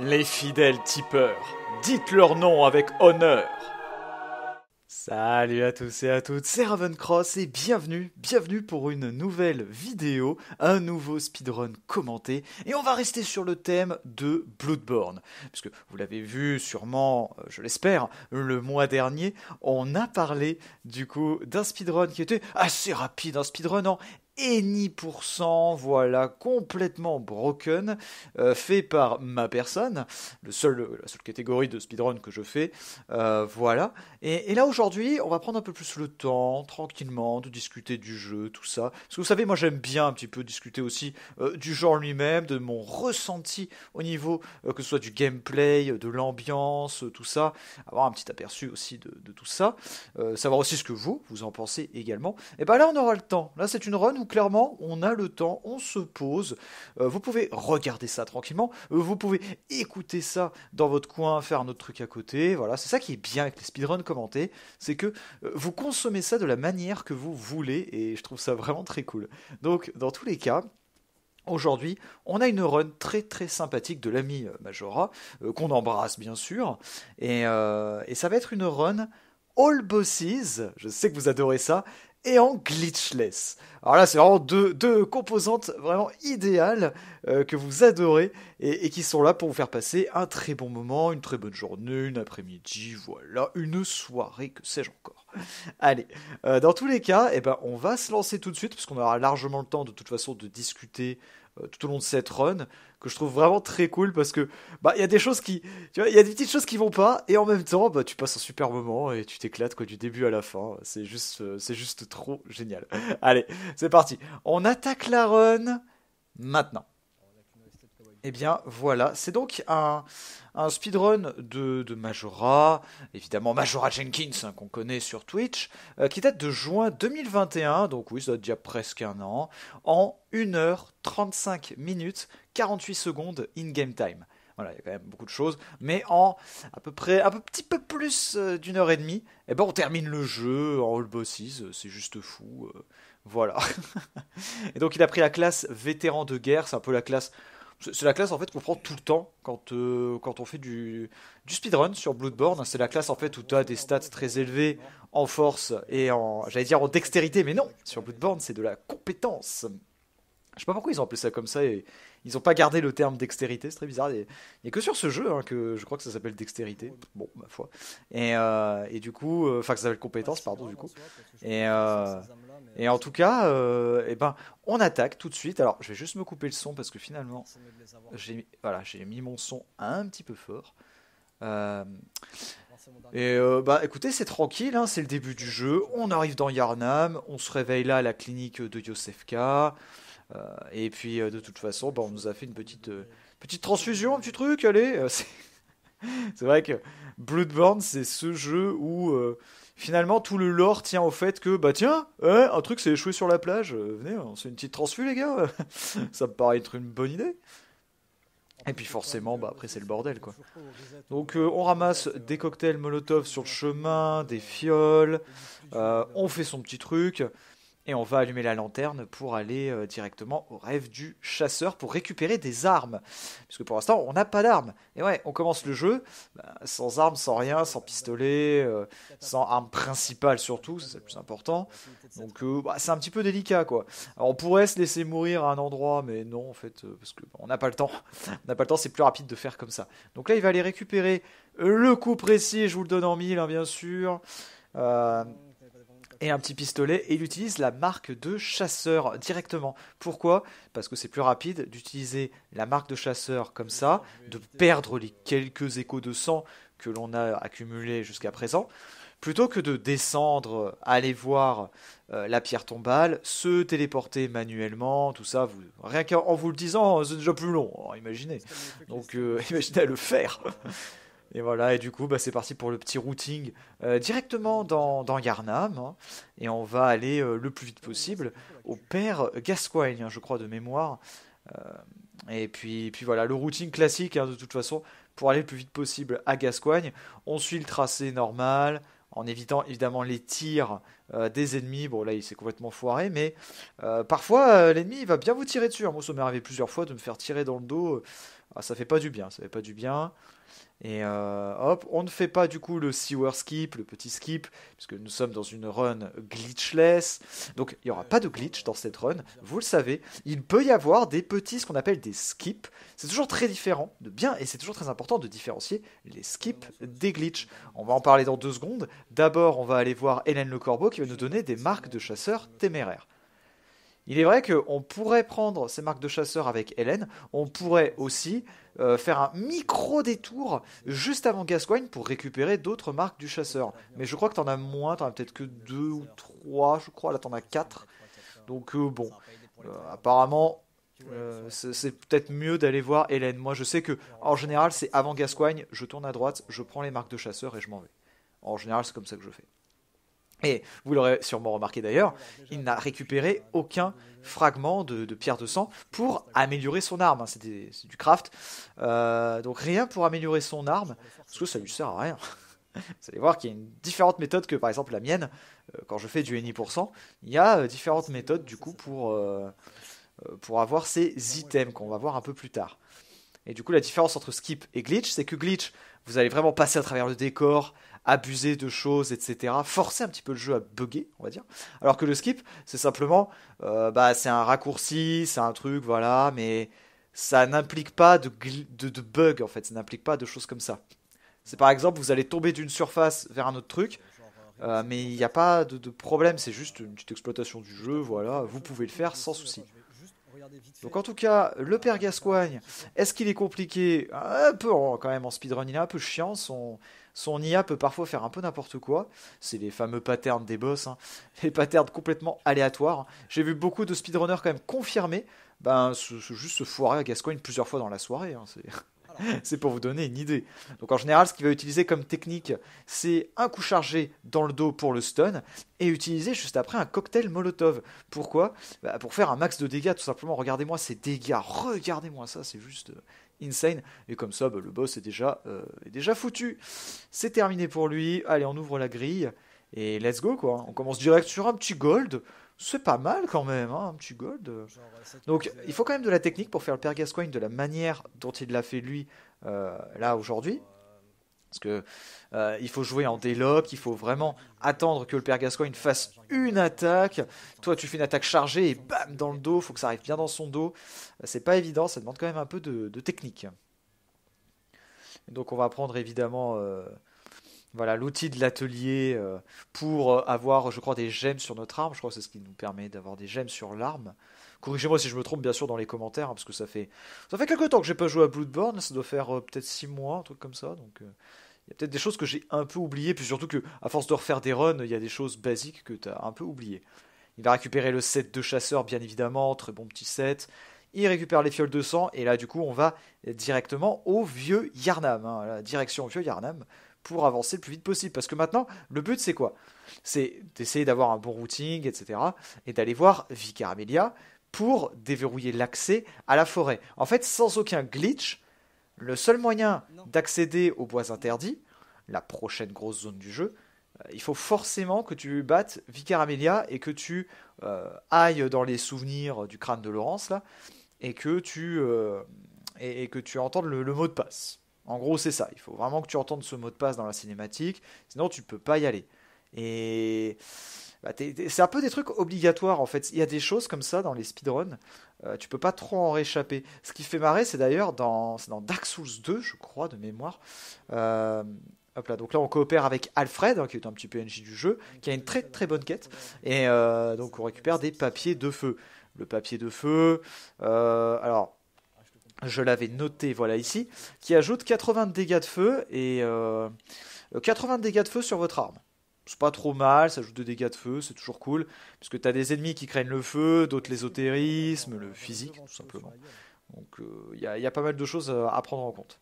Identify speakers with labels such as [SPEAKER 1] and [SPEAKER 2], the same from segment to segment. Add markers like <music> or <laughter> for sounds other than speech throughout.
[SPEAKER 1] Les fidèles tipeurs, dites leur nom avec honneur. Salut à tous et à toutes, c'est Ravencross et bienvenue, bienvenue pour une nouvelle vidéo, un nouveau speedrun commenté et on va rester sur le thème de Bloodborne. Puisque vous l'avez vu sûrement, euh, je l'espère, le mois dernier, on a parlé du coup d'un speedrun qui était assez rapide, un speedrun en cent voilà, complètement broken, euh, fait par ma personne, le seul, euh, la seule catégorie de speedrun que je fais, euh, voilà. Et, là aujourd'hui, on va prendre un peu plus le temps, tranquillement, de discuter du jeu, tout ça. Parce que vous savez, moi j'aime bien un petit peu discuter aussi du genre lui-même, de mon ressenti au niveau, que ce soit du gameplay, de l'ambiance, tout ça, avoir un petit aperçu aussi de, tout ça, savoir aussi ce que vous, vous en pensez également. Et ben là on aura le temps, là c'est une run où clairement on a le temps, on se pose. Euh, vous pouvez regarder ça tranquillement, euh, vous pouvez écouter ça dans votre coin, faire un autre truc à côté. Voilà, c'est ça qui est bien avec les speedruns commentés, c'est que euh, vous consommez ça de la manière que vous voulez et je trouve ça vraiment très cool. Donc dans tous les cas, Aujourd'hui, on a une run très très sympathique de l'ami Majora, qu'on embrasse bien sûr, et, et, ça va être une run All Bosses, je sais que vous adorez ça, et en glitchless. Alors là, c'est vraiment deux, composantes vraiment idéales euh, que vous adorez et, qui sont là pour vous faire passer un très bon moment, une très bonne journée, une après-midi, voilà, une soirée, que sais-je encore. Allez, euh, dans tous les cas, eh ben, on va se lancer tout de suite parce qu'on aura largement le temps de toute façon de discuter euh, tout au long de cette run que je trouve vraiment très cool parce que bah il y a des choses qui il y a des petites choses qui vont pas et en même temps bah tu passes un super moment et tu t'éclates quoi du début à la fin c'est juste euh, c'est juste trop génial <laughs> allez c'est parti on attaque la run maintenant eh bien voilà, c'est donc un, speedrun de, de, Majora, évidemment Majora Jenkins hein, qu'on connaît sur Twitch, euh, qui date de juin 2021, donc oui, ça date déjà presque un an, en 1h35 minutes 48 secondes in-game time. Voilà, il y a quand même beaucoup de choses, mais en à peu près un petit peu plus euh, d'une heure et demie, eh ben on termine le jeu en all bosses, euh, c'est juste fou, voilà. <laughs> et donc il a pris la classe vétéran de guerre, c'est un peu la classe c'est la classe en fait qu'on prend tout le temps quand, euh, on fait du, speedrun sur Bloodborne. C'est la classe en fait où tu as des stats très élevés en force et en, j'allais dire en dextérité, mais non, sur Bloodborne c'est de la compétence. Je sais pas pourquoi ils ont appelé ça comme ça et ils ont pas gardé le terme dextérité, c'est très bizarre. Il n'y a que sur ce jeu hein, que je crois que ça s'appelle dextérité. Bon, ma foi. Et, euh, du coup, euh, enfin que ça s'appelle compétence, pardon, du coup. Euh, et, en tout cas, et eh ben, on attaque tout de suite. Alors, je vais juste me couper le son parce que finalement, j'ai voilà, mis mon son un petit peu fort. Et bah écoutez, c'est tranquille, hein, c'est le début du jeu. On arrive dans Yarnam, on se réveille là à la clinique de Yosefka. Euh, et puis euh, de toute façon, bah, on nous a fait une petite, euh, petite transfusion, un petit truc, allez. <laughs> c'est vrai que Bloodborne, c'est ce jeu où finalement tout le lore tient au fait que bah tiens hein, un truc s'est échoué sur la plage venez on fait une petite transfus les gars <laughs> ça me paraît être une bonne idée et puis forcément bah après c'est le bordel quoi donc on ramasse des cocktails molotov sur le chemin des fioles on fait son petit truc et on va allumer la lanterne pour aller euh, directement au rêve du chasseur pour récupérer des armes. Puisque pour l'instant, on n'a pas d'armes. Et ouais, on commence le jeu bah, sans armes, sans rien, sans pistolet, euh, sans arme principale surtout, c'est le plus important. Donc euh, bah, c'est un petit peu délicat quoi. on pourrait se laisser mourir à un endroit, mais non en fait, parce qu'on bah, on n'a pas le temps. <laughs> on n'a pas le temps, c'est plus rapide de faire comme ça. Donc là, il va aller récupérer le coup précis, je vous le donne en mille hein, bien sûr. Euh, un petit pistolet et il utilise la marque de chasseur directement. Pourquoi Parce que c'est plus rapide d'utiliser la marque de chasseur comme ça, de perdre les quelques échos de sang que l'on a accumulés jusqu'à présent, plutôt que de descendre, aller voir euh, la pierre tombale, se téléporter manuellement, tout ça, vous, rien qu'en vous le disant, c'est déjà plus long, hein, imaginez. Donc euh, <laughs> imaginez à le faire. <laughs> Et voilà, et du coup, bah, c'est parti pour le petit routing euh, directement dans, dans Yarnam. Hein. et on va aller euh, le plus vite possible au père Gascoigne, hein, je crois, de mémoire. Euh, et puis, puis voilà, le routing classique, hein, de toute façon, pour aller le plus vite possible à Gascoigne. On suit le tracé normal, en évitant évidemment les tirs des ennemis. Bon, là, il s'est complètement foiré, mais parfois, l'ennemi, il va bien vous tirer dessus. Moi, ça m'est arrivé plusieurs fois de me faire tirer dans le dos. Ah, ça fait pas du bien, ça fait pas du bien. Et euh, hop, on ne fait pas du coup le sewer skip, le petit skip, puisque nous sommes dans une run glitchless. Donc il n'y aura pas de glitch dans cette run, vous le savez. Il peut y avoir des petits, ce qu'on appelle des skips. C'est toujours très différent de bien, et c'est toujours très important de différencier les skips des glitches. On va en parler dans deux secondes. D'abord, on va aller voir Hélène Le Corbeau qui va nous donner des marques de chasseurs téméraires. Il est vrai qu'on pourrait prendre ces marques de chasseur avec Hélène, on pourrait aussi euh, faire un micro détour juste avant Gascoigne pour récupérer d'autres marques du chasseur. Mais je crois que t'en as moins, t'en as peut-être que deux ou trois, je crois, là t'en as 4, Donc euh, bon, euh, apparemment, c'est peut-être mieux d'aller voir Hélène. Moi je sais que en général c'est avant Gascoigne, je tourne à droite, je prends les marques de chasseur et je m'en vais. En général c'est comme ça que je fais. Mais vous l'aurez sûrement remarqué d'ailleurs, il n'a récupéré aucun fragment de, pierre de sang pour améliorer son arme. Hein. C'est du craft. Euh, donc rien pour améliorer son arme, parce que ça lui sert à rien. <laughs> Vous allez voir qu'il y a une différente méthode que par exemple la mienne, euh, quand je fais du NI%, il y a euh, différentes méthodes du coup pour, pour avoir ces items qu'on va voir un peu plus tard. Et du coup la différence entre skip et glitch, c'est que glitch, vous allez vraiment passer à travers le décor, abuser de choses, etc. Forcer un petit peu le jeu à bugger, on va dire. Alors que le skip, c'est simplement, euh, bah, c'est un raccourci, c'est un truc, voilà, mais ça n'implique pas de, bug, en fait, ça n'implique pas de choses comme ça. C'est par exemple, vous allez tomber d'une surface vers un autre truc, euh, mais il n'y a pas de, de problème, c'est juste une petite exploitation du jeu, voilà, vous pouvez le faire sans souci. Donc en tout cas, le père Gascoigne, est-ce qu'il est compliqué Un peu oh, quand même en speedrun, il un peu chiant, son, son IA peut parfois faire un peu n'importe quoi. C'est les fameux patterns des boss, hein. <laughs> les patterns complètement aléatoires. J'ai vu beaucoup de speedrunners quand même confirmer ben, juste se foirer à Gascoigne plusieurs fois dans la soirée. Hein. c'est... <laughs> c'est pour vous donner une idée. Donc en général, ce qu'il va utiliser comme technique, c'est un coup chargé dans le dos pour le stun et utiliser juste après un cocktail Molotov. Pourquoi bah, Pour faire un max de dégâts, tout simplement. Regardez-moi ces dégâts, regardez-moi ça, c'est juste euh, insane. Et comme ça, bah, le boss est déjà, euh, est déjà foutu. C'est terminé pour lui. Allez, on ouvre la grille. Et let's go quoi. On commence direct sur un petit gold c'est pas mal quand même, hein, un petit gold. Donc il faut quand même de la technique pour faire le père Gascoigne de la manière dont il l'a fait lui euh, là aujourd'hui. Parce que euh, il faut jouer en déloc, il faut vraiment attendre que le père Gascoigne fasse une attaque. Toi, tu fais une attaque chargée et bam dans le dos, il faut que ça arrive bien dans son dos. Euh, c'est pas évident, ça demande quand même un peu de, technique. Donc on va prendre évidemment voilà l'outil de l'atelier euh, pour euh, avoir, je crois, des gemmes sur notre arme. Je crois que c'est ce qui nous permet d'avoir des gemmes sur l'arme. Corrigez-moi si je me trompe, bien sûr, dans les commentaires, hein, parce que ça fait ça fait quelques temps que j'ai pas joué à Bloodborne. Ça doit faire euh, peut-être 6 mois, un truc comme ça. Donc il y a peut-être des choses que j'ai un peu oubliées, puis surtout que à force de refaire des runs, il y a des choses basiques que tu as un peu oubliées. Il va récupérer le set de chasseur, bien évidemment, très bon petit set. Il récupère les fioles de sang, et là, du coup, on va directement au vieux Yarnam. Hein, direction vieux Yarnam pour avancer le plus vite possible. Parce que maintenant, le but, c'est quoi C'est d'essayer d'avoir un bon routing, etc. et d'aller voir Vicar Amelia pour déverrouiller l'accès à la forêt. En fait, sans aucun glitch, le seul moyen d'accéder aux bois interdits, la prochaine grosse zone du jeu, euh, il faut forcément que tu battes Vicar Amelia et que tu euh, ailles dans les souvenirs du crâne de Laurence là, et que tu euh, et, que tu entendes le mot de passe. En gros, c'est ça. Il faut vraiment que tu entendes ce mot de passe dans la cinématique, sinon tu peux pas y aller. Et bah, c'est un peu des trucs obligatoires en fait. Il y a des choses comme ça dans les speedruns, Tu euh, tu peux pas trop en réchapper. Ce qui fait marrer, c'est d'ailleurs dans, dans Dark Souls 2, je crois, de mémoire. Euh, hop là, donc là on coopère avec Alfred, hein, qui est un petit PNJ du jeu, qui a une très très bonne quête. Et euh, donc on récupère des papiers de feu. Le papier de feu, alors je l'avais noté, voilà ici, qui ajoute 80 dégâts de feu et 80 euh, dégâts de feu sur votre arme. C'est pas trop mal, ça ajoute deux dégâts de feu, c'est toujours cool, puisque t'as des ennemis qui craignent le feu, d'autres l'ésotérisme, le physique, tout simplement. Donc il euh, y, a pas mal de choses euh, à prendre en compte.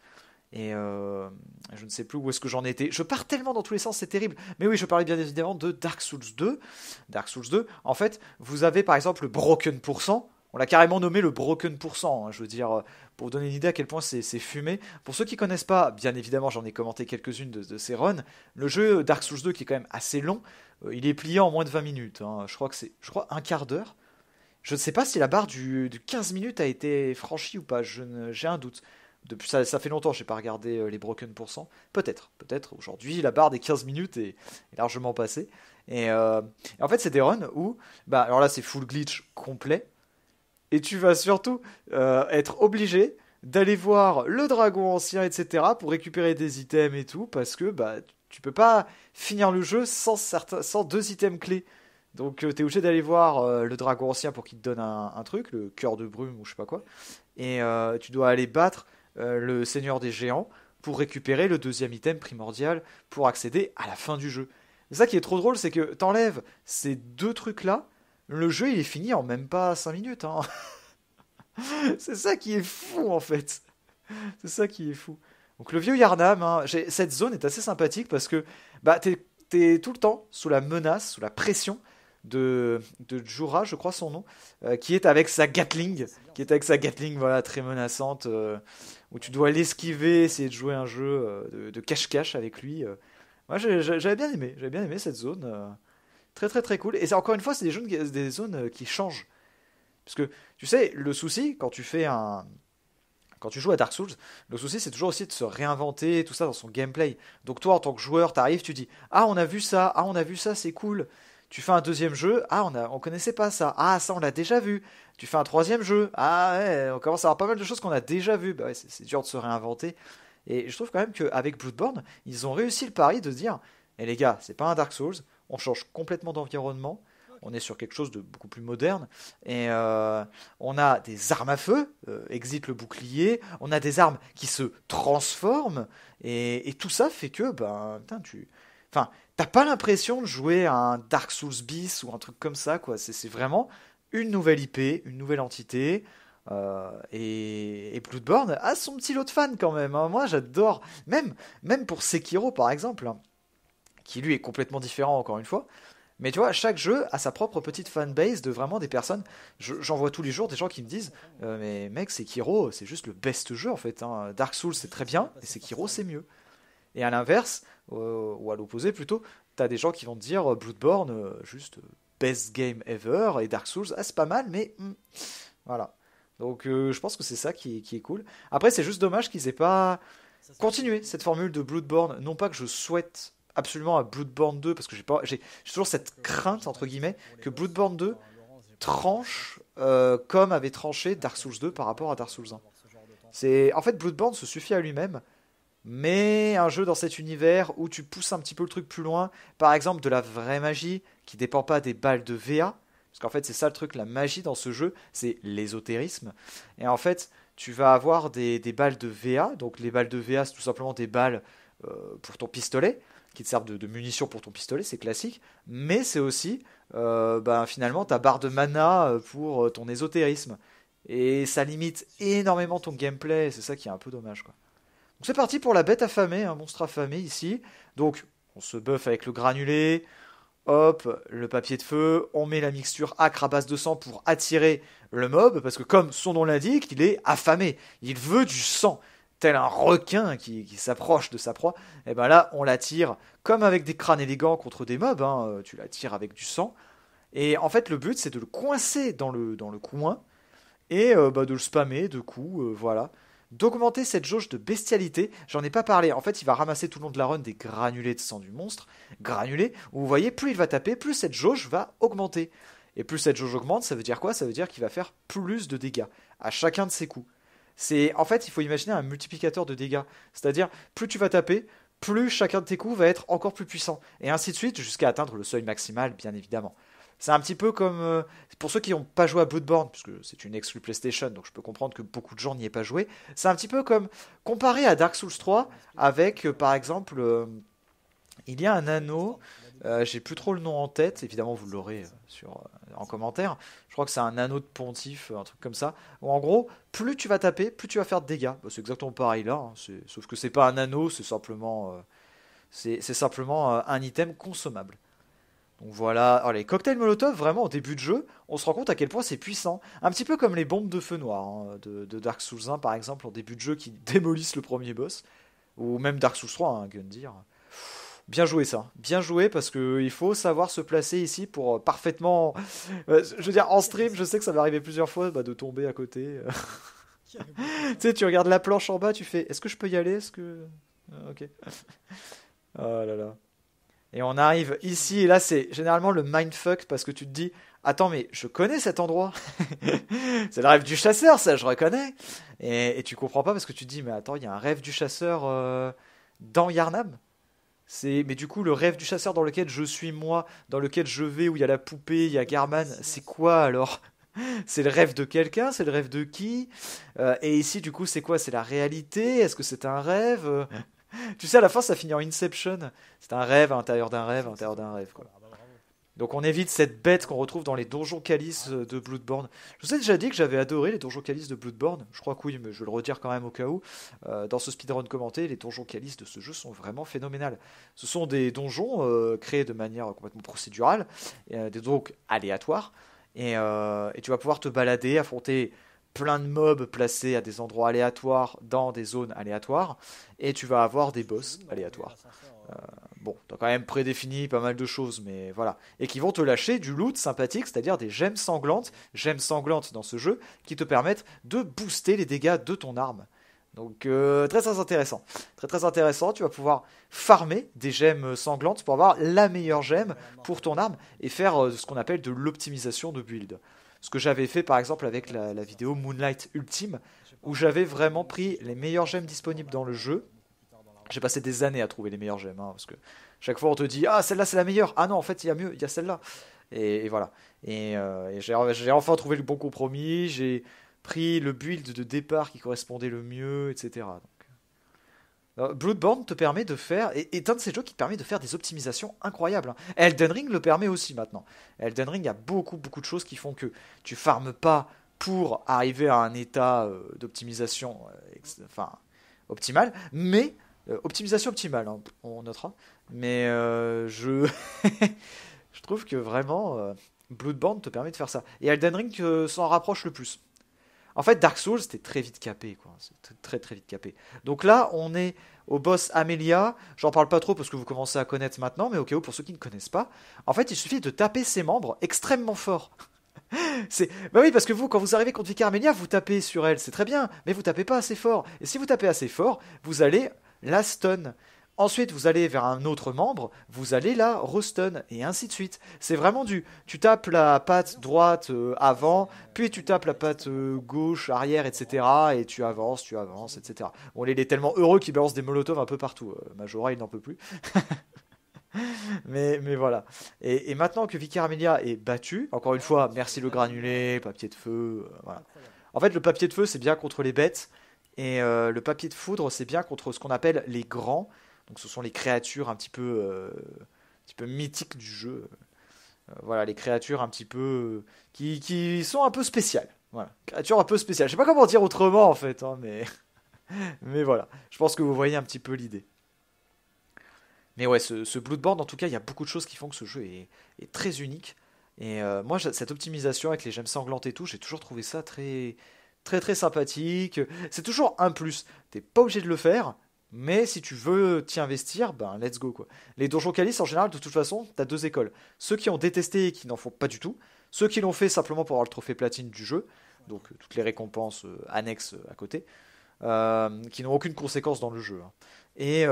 [SPEAKER 1] Et je ne sais plus où est-ce que j'en étais. Je pars tellement dans tous les sens, c'est terrible. Mais oui, je parlais bien évidemment de Dark Souls 2. Dark Souls 2, en fait, vous avez par exemple le Broken Pourcent, on l'a carrément nommé le Broken Pourcent. Hein, je veux dire, euh, pour vous donner une idée à quel point c'est fumé. Pour ceux qui connaissent pas, bien évidemment, j'en ai commenté quelques-unes de, ces runs. Le jeu Dark Souls 2, qui est quand même assez long, euh, il est plié en moins de 20 minutes. Hein. Je crois que c'est, je crois, un quart d'heure. Je ne sais pas si la barre du, 15 minutes a été franchie ou pas. J'ai un doute. Depuis, ça, ça fait longtemps, j'ai pas regardé euh, les Broken Peut-être, peut-être. Aujourd'hui, la barre des 15 minutes est, largement passée. Et, en fait, c'est des runs où, bah, alors là, c'est full glitch complet. Et tu vas surtout euh, être obligé d'aller voir le dragon ancien, etc., pour récupérer des items et tout, parce que bah, tu peux pas finir le jeu sans, sans deux items clés. Donc euh, tu es obligé d'aller voir euh, le dragon ancien pour qu'il te donne un, truc, le cœur de brume ou je sais pas quoi. Et tu dois aller battre le seigneur des géants pour récupérer le deuxième item primordial pour accéder à la fin du jeu. ça qui est trop drôle, c'est que t'enlèves ces deux trucs-là le jeu il est fini en même pas 5 minutes. Hein. <laughs> c'est ça qui est fou en fait. C'est ça qui est fou. Donc le vieux Yarnam, hein, cette zone est assez sympathique parce que bah, t'es es tout le temps sous la menace, sous la pression de, de Jura, je crois son nom, euh, qui est avec sa Gatling, qui est avec sa Gatling voilà, très menaçante, euh, où tu dois l'esquiver, essayer de jouer un jeu euh, de cache-cache avec lui. Moi j'avais bien aimé, j'avais bien aimé cette zone. Très très très cool. Et encore une fois, c'est des, zones qui, des zones euh, qui changent. Parce que, tu sais, le souci, quand tu fais un... Quand tu joues à Dark Souls, le souci c'est toujours aussi de se réinventer tout ça dans son gameplay. Donc toi en tant que joueur, t'arrives, tu dis ah on a vu ça, ah on a vu ça, c'est cool. Tu fais un deuxième jeu, ah on a, on connaissait pas ça, ah ça on l'a déjà vu. Tu fais un troisième jeu, ah ouais, on commence à avoir pas mal de choses qu'on a déjà vu. Bah ouais, c'est dur de se réinventer. Et je trouve quand même qu'avec Bloodborne, ils ont réussi le pari de dire, eh les gars, c'est pas un Dark Souls, on change complètement d'environnement, on est sur quelque chose de beaucoup plus moderne. Et euh, on a des armes à feu, euh, exit le bouclier, on a des armes qui se transforment, et, tout ça fait que, ben, tu. Enfin, t'as pas l'impression de jouer à un Dark Souls bis ou un truc comme ça, quoi. C'est vraiment une nouvelle IP, une nouvelle entité. Euh, et, et, Bloodborne a son petit lot de fans quand même. Hein. Moi, j'adore. Même, même pour Sekiro, par exemple. Hein qui lui est complètement différent encore une fois. Mais tu vois, chaque jeu a sa propre petite fanbase de vraiment des personnes. J'en vois tous les jours des gens qui me disent euh, Mais mec, Sekiro, c'est juste le best jeu en fait. Hein. Dark Souls, c'est très bien, et Sekiro, c'est mieux. Et à l'inverse, euh, ou à l'opposé plutôt, t'as des gens qui vont te dire euh, Bloodborne, juste best game ever, et Dark Souls, ah, c'est pas mal, mais hmm, voilà. Donc je pense que c'est ça qui, qui, est cool. Après, c'est juste dommage qu'ils aient pas continué cette formule de Bloodborne. Non pas que je souhaite absolument à Bloodborne 2 parce que j'ai toujours cette crainte entre guillemets que Bloodborne 2 tranche euh, comme avait tranché Dark Souls 2 par rapport à Dark Souls 1. C'est en fait Bloodborne se suffit à lui-même mais un jeu dans cet univers où tu pousses un petit peu le truc plus loin, par exemple de la vraie magie qui dépend pas des balles de VA parce qu'en fait c'est ça le truc la magie dans ce jeu, c'est l'ésotérisme et en fait tu vas avoir des, balles de VA, donc les balles de VA c'est tout simplement des balles euh, pour ton pistolet, qui te servent de, munitions pour ton pistolet, c'est classique, mais c'est aussi euh, ben, finalement ta barre de mana euh, pour euh, ton ésotérisme. Et ça limite énormément ton gameplay, c'est ça qui est un peu dommage. Quoi. Donc c'est parti pour la bête affamée, un monstre affamé ici. Donc on se buff avec le granulé, hop, le papier de feu, on met la mixture à base de sang pour attirer le mob, parce que comme son nom l'indique, il est affamé, il veut du sang, tel un requin qui, s'approche de sa proie, et eh ben là, on la tire comme avec des crânes élégants contre des mobs, hein, euh, tu la tires avec du sang. Et en fait, le but, c'est de le coincer dans le, dans le coin et euh, bah, de le spammer de coups, euh, voilà. D'augmenter cette jauge de bestialité, j'en ai pas parlé. En fait, il va ramasser tout le long de la run des granulés de sang du monstre. Granulés, où vous voyez, plus il va taper, plus cette jauge va augmenter. Et plus cette jauge augmente, ça veut dire quoi Ça veut dire qu'il va faire plus de dégâts à chacun de ses coups. C'est en fait, il faut imaginer un multiplicateur de dégâts. C'est-à-dire, plus tu vas taper, plus chacun de tes coups va être encore plus puissant, et ainsi de suite jusqu'à atteindre le seuil maximal, bien évidemment. C'est un petit peu comme euh, pour ceux qui n'ont pas joué à Bloodborne, puisque c'est une exclue PlayStation, donc je peux comprendre que beaucoup de gens n'y aient pas joué. C'est un petit peu comme comparé à Dark Souls 3 avec, euh, par exemple, euh, il y a un anneau. j'ai plus trop le nom en tête, évidemment vous l'aurez sur en commentaire, je crois que c'est un anneau de pontif, euh, un truc comme ça. En gros, plus tu vas taper, plus tu vas faire de dégâts. Bah, c'est exactement pareil là, hein. sauf que c'est pas un anneau, c'est simplement, euh, c'est simplement euh, un item consommable. Donc voilà, allez, les cocktails Molotov, vraiment au début de jeu, on se rend compte à quel point c'est puissant. Un petit peu comme les bombes de feu noir hein, de, Dark Souls 1 par exemple, en début de jeu qui <laughs> démolissent le premier boss, ou même Dark Souls 3, hein, dire. Bien joué ça, bien joué parce qu'il faut savoir se placer ici pour euh, parfaitement. Euh, je veux dire, en stream, je sais que ça va arriver plusieurs fois bah, de tomber à côté. <laughs> tu sais, tu regardes la planche en bas, tu fais est-ce que je peux y aller Est-ce que. Euh, ok. <laughs> oh là là. Et on arrive ici, et là, c'est généralement le mindfuck parce que tu te dis Attends, mais je connais cet endroit. <laughs> c'est le rêve du chasseur, ça, je reconnais. Et, tu comprends pas parce que tu te dis Mais attends, il y a un rêve du chasseur dans Yarnam mais du coup le rêve du chasseur dans lequel je suis moi, dans lequel je vais où il y a la poupée, il y a Garman, c'est quoi alors <laughs> c'est le rêve de quelqu'un, c'est le rêve de qui euh, Et ici, du coup, c'est quoi C'est la réalité Est-ce que c'est un rêve <laughs> Tu sais, à la fin, ça finit en Inception. C'est un rêve à l'intérieur d'un rêve, à l'intérieur d'un rêve. Quoi. Donc on évite cette bête qu'on retrouve dans les donjons calices euh, de Bloodborne. Je vous ai déjà dit que j'avais adoré les donjons calices de Bloodborne. Je crois que oui, mais je vais le redire quand même au cas où. Euh, dans ce speedrun commenté, les donjons calices de ce jeu sont vraiment phénoménales. Ce sont des donjons euh, créés de manière complètement procédurale, des donjons aléatoires. Et, et, tu vas pouvoir te balader, affronter plein de mobs placés à des endroits aléatoires, dans des zones aléatoires. Et tu vas avoir des boss aléatoires. Euh, bon, t'as quand même prédéfini pas mal de choses, mais voilà. Et qui vont te lâcher du loot sympathique, c'est-à-dire des gemmes sanglantes, gemmes sanglantes dans ce jeu, qui te permettent de booster les dégâts de ton arme. Donc euh, très très intéressant. Très très intéressant, tu vas pouvoir farmer des gemmes sanglantes pour avoir la meilleure gemme pour ton arme et faire euh, ce qu'on appelle de l'optimisation de build. Ce que j'avais fait par exemple avec la, la vidéo Moonlight Ultime, où j'avais vraiment pris les meilleures gemmes disponibles dans le jeu, j'ai passé des années à trouver les meilleurs gemmes, hein, parce que chaque fois on te dit ah celle-là c'est la meilleure, ah non en fait il y a mieux, il y a celle-là, et, voilà. Et, euh, j'ai enfin trouvé le bon compromis, j'ai pris le build de départ qui correspondait le mieux, etc. Donc, euh, euh, Bloodborne te permet de faire, et est un de ces jeux qui te permet de faire des optimisations incroyables. Hein. Elden Ring le permet aussi maintenant. Elden Ring, il y a beaucoup beaucoup de choses qui font que tu farmes pas pour arriver à un état d'optimisation, enfin optimal, mais euh, optimisation optimale, hein, on notera. Mais euh, je... <laughs> je trouve que vraiment, euh, Bloodborne te permet de faire ça. Et Elden Ring s'en rapproche le plus. En fait, Dark Souls, c'était très vite capé, quoi. C'est très très vite capé. Donc là, on est au boss Amelia. J'en parle pas trop parce que vous commencez à connaître maintenant, mais au cas où pour ceux qui ne connaissent pas, en fait, il suffit de taper ses membres extrêmement fort. <laughs> c'est bah oui parce que vous quand vous arrivez contre Vicar Amelia, vous tapez sur elle, c'est très bien, mais vous tapez pas assez fort. Et si vous tapez assez fort, vous allez la stun. Ensuite, vous allez vers un autre membre, vous allez là, restun, et ainsi de suite. C'est vraiment du. Tu tapes la patte droite euh, avant, puis tu tapes la patte euh, gauche, arrière, etc. Et tu avances, tu avances, etc. Bon, il est tellement heureux qu'il balance des molotovs un peu partout. Euh, Majora, il n'en peut plus. <laughs> mais, voilà. Et, maintenant que Vicar Amelia est battu, encore une fois, merci le granulé, papier de feu, En fait, le papier de feu, c'est bien contre les bêtes, et euh, le papier de foudre, c'est bien contre ce qu'on appelle les grands. Donc ce sont les créatures un petit peu, euh, petit peu mythiques du jeu. Euh, voilà, les créatures un petit peu qui, qui, sont un peu spéciales. Voilà, créatures un peu spéciales. Je sais pas comment dire autrement en fait, hein, mais <laughs> mais voilà. Je pense que vous voyez un petit peu l'idée. Mais ouais, ce, ce, Bloodborne, en tout cas, il y a beaucoup de choses qui font que ce jeu est, est très unique. Et moi, cette optimisation avec les gemmes sanglantes et tout, j'ai toujours trouvé ça très très très sympathique. C'est toujours un plus. T'es pas obligé de le faire, mais si tu veux t'y investir, ben let's go quoi. Les donjons calices en général, de toute façon, t'as deux écoles. Ceux qui ont détesté et qui n'en font pas du tout, ceux qui l'ont fait simplement pour avoir le trophée platine du jeu, donc euh, toutes les récompenses euh, annexes euh, à côté, qui n'ont aucune conséquence dans le jeu. Hein. Et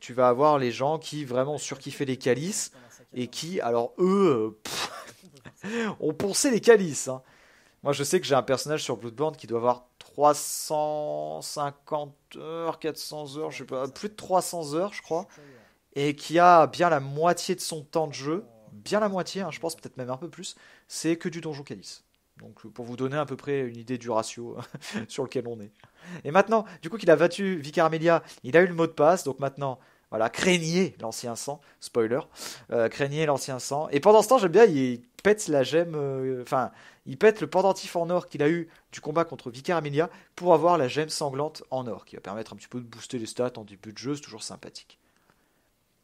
[SPEAKER 1] tu vas avoir les gens qui vraiment ont les calices et qui, alors eux, <laughs> ont poncé les calices. Hein. Moi, je sais que j'ai un personnage sur Bloodborne qui doit avoir 350 heures, 400 heures, je sais pas, plus de 300 heures, je crois, et qui a bien la moitié de son temps de jeu, bien la moitié, hein, je pense peut-être même un peu plus, c'est que du Donjon Calice. Donc, pour vous donner à peu près une idée du ratio <laughs> sur lequel on est. Et maintenant, du coup, qu'il a battu Amelia, il a eu le mot de passe, donc maintenant, voilà, craignez l'ancien sang, spoiler, euh, craignez l'ancien sang. Et pendant ce temps, j'aime bien, il la euh, enfin, il pète le pendentif en or qu'il a eu du combat contre Vicar Amelia pour avoir la gemme sanglante en or, qui va permettre un petit peu de booster les stats en début de jeu, c'est toujours sympathique.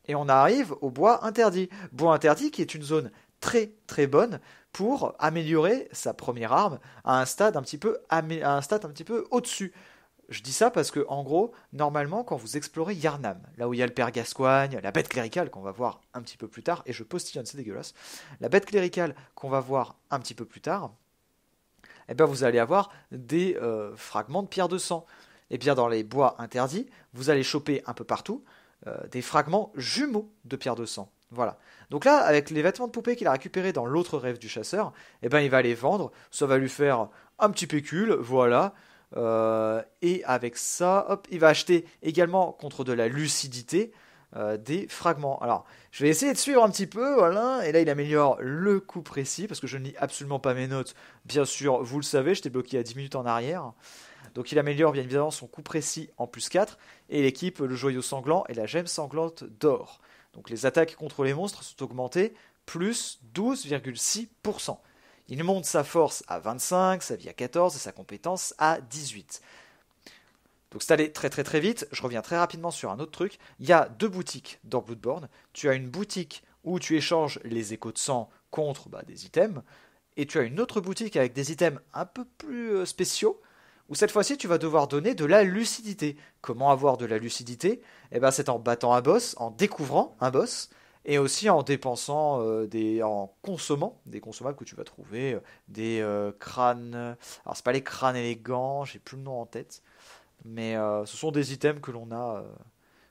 [SPEAKER 1] Et on arrive au bois interdit. Bois interdit qui est une zone très très bonne pour améliorer sa première arme à un stade un petit peu, à un stade un petit peu au-dessus. Je dis ça parce que, en gros, normalement, quand vous explorez Yarnam, là où il y a le père Gascoigne, la bête cléricale qu'on va voir un petit peu plus tard, et je postillonne, c'est dégueulasse, la bête cléricale qu'on va voir un petit peu plus tard, eh bien, vous allez avoir des euh, fragments de pierre de sang. Et eh bien, dans les bois interdits, vous allez choper un peu partout euh, des fragments jumeaux de pierre de sang. Voilà. Donc là, avec les vêtements de poupée qu'il a récupérés dans l'autre rêve du chasseur, eh bien, il va les vendre. Ça va lui faire un petit pécule, voilà. Euh, et avec ça, hop, il va acheter également contre de la lucidité euh, des fragments. Alors, je vais essayer de suivre un petit peu, voilà. Et là, il améliore le coup précis parce que je ne lis absolument pas mes notes. Bien sûr, vous le savez, j'étais bloqué à 10 minutes en arrière. Donc il améliore bien évidemment son coup précis en plus 4 et l'équipe le joyau sanglant et la gemme sanglante d'or. Donc les attaques contre les monstres sont augmentées plus 12,6%. Il monte sa force à 25, sa vie à 14 et sa compétence à 18. Donc c'est allé très très très vite. Je reviens très rapidement sur un autre truc. Il y a deux boutiques dans Bloodborne. Tu as une boutique où tu échanges les échos de sang contre bah, des items. Et tu as une autre boutique avec des items un peu plus euh, spéciaux où cette fois-ci tu vas devoir donner de la lucidité. Comment avoir de la lucidité Eh ben c'est en battant un boss, en découvrant un boss, et aussi en dépensant euh, des en consommant des consommables que tu vas trouver euh, des euh, crânes alors c'est pas les crânes élégants j'ai plus le nom en tête mais ce sont des items que l'on a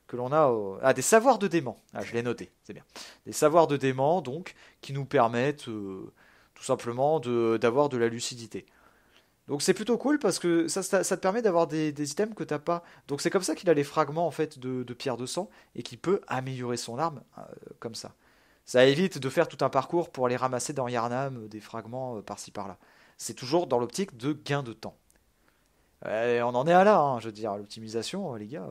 [SPEAKER 1] que l'on a ah des savoirs de dément ah, je l'ai noté c'est bien des savoirs de dément donc qui nous permettent tout simplement d'avoir de la lucidité donc c'est plutôt cool parce que ça, te permet d'avoir des, items que t'as pas. Donc c'est comme ça qu'il a les fragments en fait de, pierre de sang et qu'il peut améliorer son arme euh, comme ça. Ça évite de faire tout un parcours pour aller ramasser dans Yarnam euh, des fragments euh, par-ci par-là. C'est toujours dans l'optique de gain de temps. on en est à là, hein, je veux dire, l'optimisation, les gars.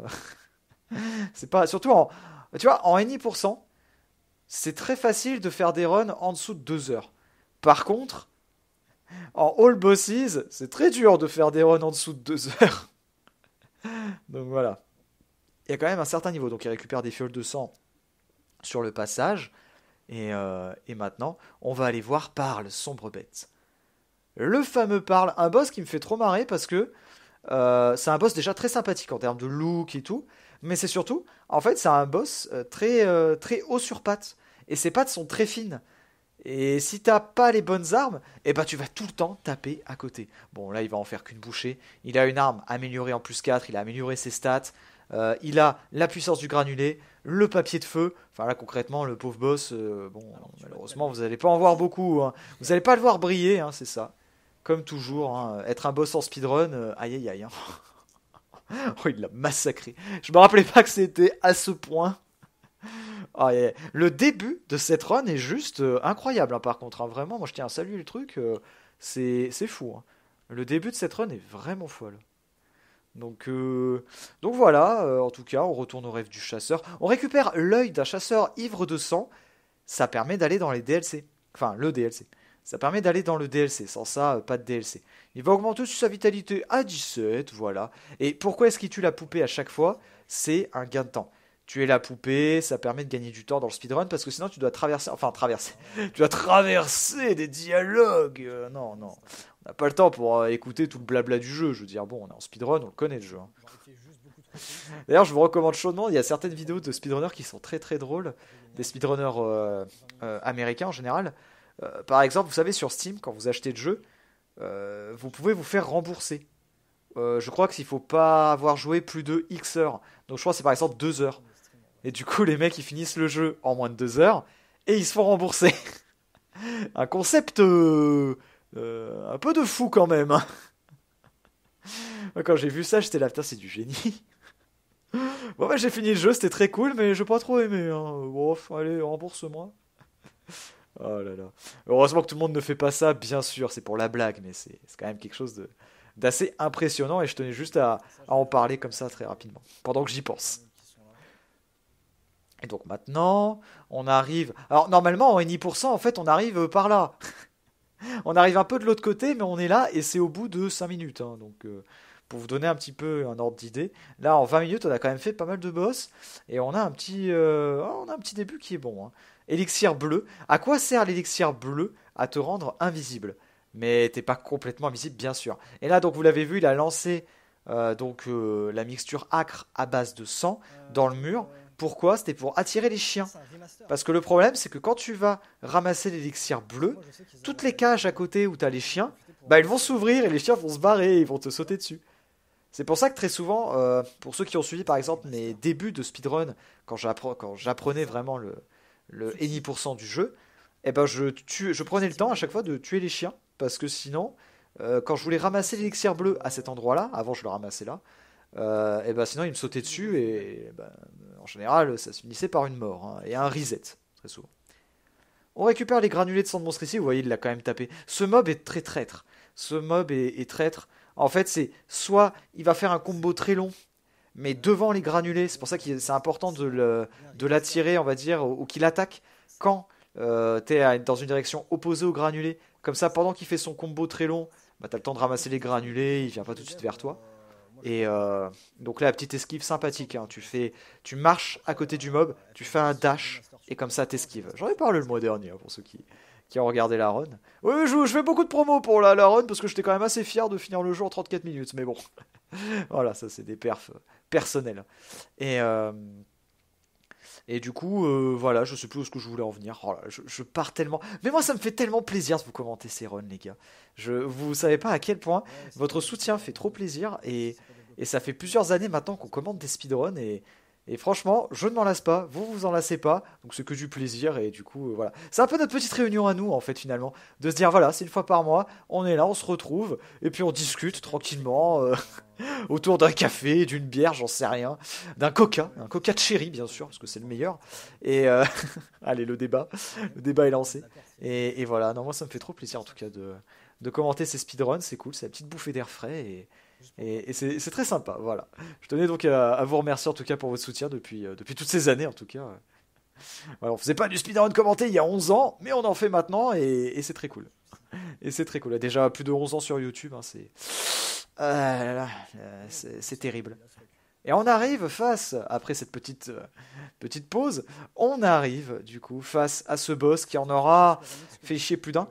[SPEAKER 1] <laughs> c'est pas. Surtout en. Tu vois, en NI%, c'est très facile de faire des runs en dessous de 2 heures. Par contre, en all bosses, c'est très dur de faire des runs en dessous de 2 heures. <laughs> donc voilà. Il y a quand même un certain niveau. Donc il récupère des fioles de sang sur le passage. Et, euh, maintenant, on va aller voir Parle, sombre bête. Le fameux Parle, un boss qui me fait trop marrer parce que euh, c'est un boss déjà très sympathique en termes de look et tout. Mais c'est surtout, en fait, c'est un boss euh, très, très haut sur pattes. Et ses pattes sont très fines. Et si t'as pas les bonnes armes, eh ben tu vas tout le temps taper à côté. Bon, là, il va en faire qu'une bouchée. Il a une arme améliorée en plus 4, il a amélioré ses stats. Euh, il a la puissance du granulé, le papier de feu. Enfin là concrètement, le pauvre boss, euh, bon malheureusement vous n'allez pas en voir beaucoup. Hein. Vous n'allez pas le voir briller, hein, c'est ça. Comme toujours, hein, être un boss en speedrun, euh, aïe aïe aïe. Hein. <laughs> oh il l'a massacré. Je me rappelais pas que c'était à ce point. Ah, le début de cette run est juste euh, incroyable, hein, par contre. Hein. vraiment, moi je tiens à saluer le truc. Euh, c'est c'est fou. Hein. Le début de cette run est vraiment folle. Donc, euh, donc voilà, en tout cas, on retourne au rêve du chasseur. On récupère l'œil d'un chasseur ivre de sang. Ça permet d'aller dans les DLC. Enfin, le DLC. Ça permet d'aller dans le DLC. Sans ça, pas de DLC. Il va augmenter sa vitalité à 17, voilà. Et pourquoi est-ce qu'il tue la poupée à chaque fois C'est un gain de temps tu es la poupée, ça permet de gagner du temps dans le speedrun parce que sinon tu dois traverser, enfin traverser, <laughs> tu dois traverser des dialogues. Euh, non, non, on n'a pas le temps pour euh, écouter tout le blabla du jeu. Je veux dire, bon, on est en speedrun, on le connaît le jeu. Hein. D'ailleurs, je vous recommande chaudement, il y a certaines vidéos de speedrunners qui sont très très drôles, des speedrunners euh, américains en général. par exemple, vous savez, sur Steam, quand vous achetez le jeu, vous pouvez vous faire rembourser. je crois qu'il ne faut pas avoir joué plus de X heures. Donc je crois que c'est par exemple 2 heures. Et du coup, les mecs, ils finissent le jeu en moins de deux heures et ils se font rembourser. <laughs> un concept euh, euh, un peu de fou quand même. Hein. Quand j'ai vu ça, j'étais là, putain, c'est du génie. bon, bah, j'ai fini le jeu, c'était très cool, mais je pas trop aimé. Hein. Bon, allez, rembourse-moi. oh là là. Heureusement que tout le monde ne fait pas ça, bien sûr, c'est pour la blague, mais c'est quand même quelque chose d'assez impressionnant et je tenais juste à en parler comme ça très rapidement, pendant que j'y pense. Et donc maintenant, on arrive. Alors normalement, en NI%, en fait, on arrive euh, par là. <laughs> on arrive un peu de l'autre côté, mais on est là et c'est au bout de 5 minutes. Hein. donc. Euh, pour vous donner un petit peu un ordre d'idée, là en 20 minutes on a quand même fait pas mal de boss et on a un petit, euh, on a un petit début qui est bon. Elixir hein. Élixir bleu. À quoi sert l'élixir bleu À te rendre invisible. Mais t'es pas complètement invisible bien sûr. Et là donc vous l'avez vu, il a lancé donc la mixture acre à base de sang dans le mur pourquoi C'était pour attirer les chiens. Parce que le problème, c'est que quand tu vas ramasser l'élixir bleu, toutes les cages à côté où tu as les chiens, bah ils vont s'ouvrir et les chiens vont se barrer, ils vont te sauter dessus. C'est pour ça que très souvent, euh, pour ceux qui ont suivi par exemple mes débuts de speedrun, quand j'apprenais vraiment le, le du jeu, eh ben je, prenais le temps à chaque fois de tuer les chiens, parce que sinon, euh, quand je voulais ramasser l'élixir bleu à cet endroit-là, avant je le ramassais là, euh, et ben sinon, il me sautait dessus et ben, en général, ça se finissait par une mort hein, et un reset, très souvent. On récupère les granulés de sang de monstre ici, vous voyez, il l'a quand même tapé. Ce mob est très traître. Ce mob est, traître. En fait, c'est soit il va faire un combo très long, mais devant les granulés. C'est pour ça que c'est important de l'attirer, on va dire, ou, qu'il attaque quand euh, tu es dans une direction opposée aux granulés. Comme ça, pendant qu'il fait son combo très long, bah, tu as le temps de ramasser les granulés, il vient pas tout de suite vers toi. Et euh, donc là, petite esquive sympathique. Hein. Tu fais, tu marches à côté du mob, tu fais un dash et comme ça t'esquives. J'en ai parlé le mois dernier hein, pour ceux qui, qui ont regardé la run. Oui, je, fais beaucoup de promos pour la, run parce que j'étais quand même assez fier de finir le jeu en 34 minutes. Mais bon, <laughs> voilà, ça c'est des perfs personnels. Et euh, et du coup, euh, voilà, je sais plus où ce que je voulais en venir. Oh je, pars tellement. Mais moi, ça me fait tellement plaisir de vous commenter ces runs, les gars. Je, vous savez pas à quel point votre soutien fait trop plaisir. Et, et ça fait plusieurs années maintenant qu'on commente des speedruns. Et, et franchement, je ne m'en lasse pas, vous vous en lassez pas, donc c'est que du plaisir et du coup euh, voilà. C'est un peu notre petite réunion à nous en fait finalement, de se dire voilà, c'est une fois par mois, on est là, on se retrouve et puis on discute tranquillement euh, <laughs> autour d'un café, d'une bière, j'en sais rien, d'un coca, un coca de chéri bien sûr parce que c'est le meilleur. Et euh, <laughs> allez le débat, le débat est lancé. Et, voilà, non moi ça me fait trop plaisir en tout cas de, de commenter ces speedruns, c'est cool, c'est la petite bouffée d'air frais et et, c'est très sympa, voilà. Je tenais donc à, vous remercier en tout cas pour votre soutien depuis, euh, depuis toutes ces années en tout cas. on faisait pas du speedrun commenté il y a 11 ans, mais on en fait maintenant et, c'est très cool. Et c'est très cool. Déjà plus de 11 ans sur YouTube, hein, ah euh, c'est... c'est terrible. Et on arrive face, après cette petite, euh, petite pause, on arrive du coup face à ce boss qui en aura fait chier plus d'un,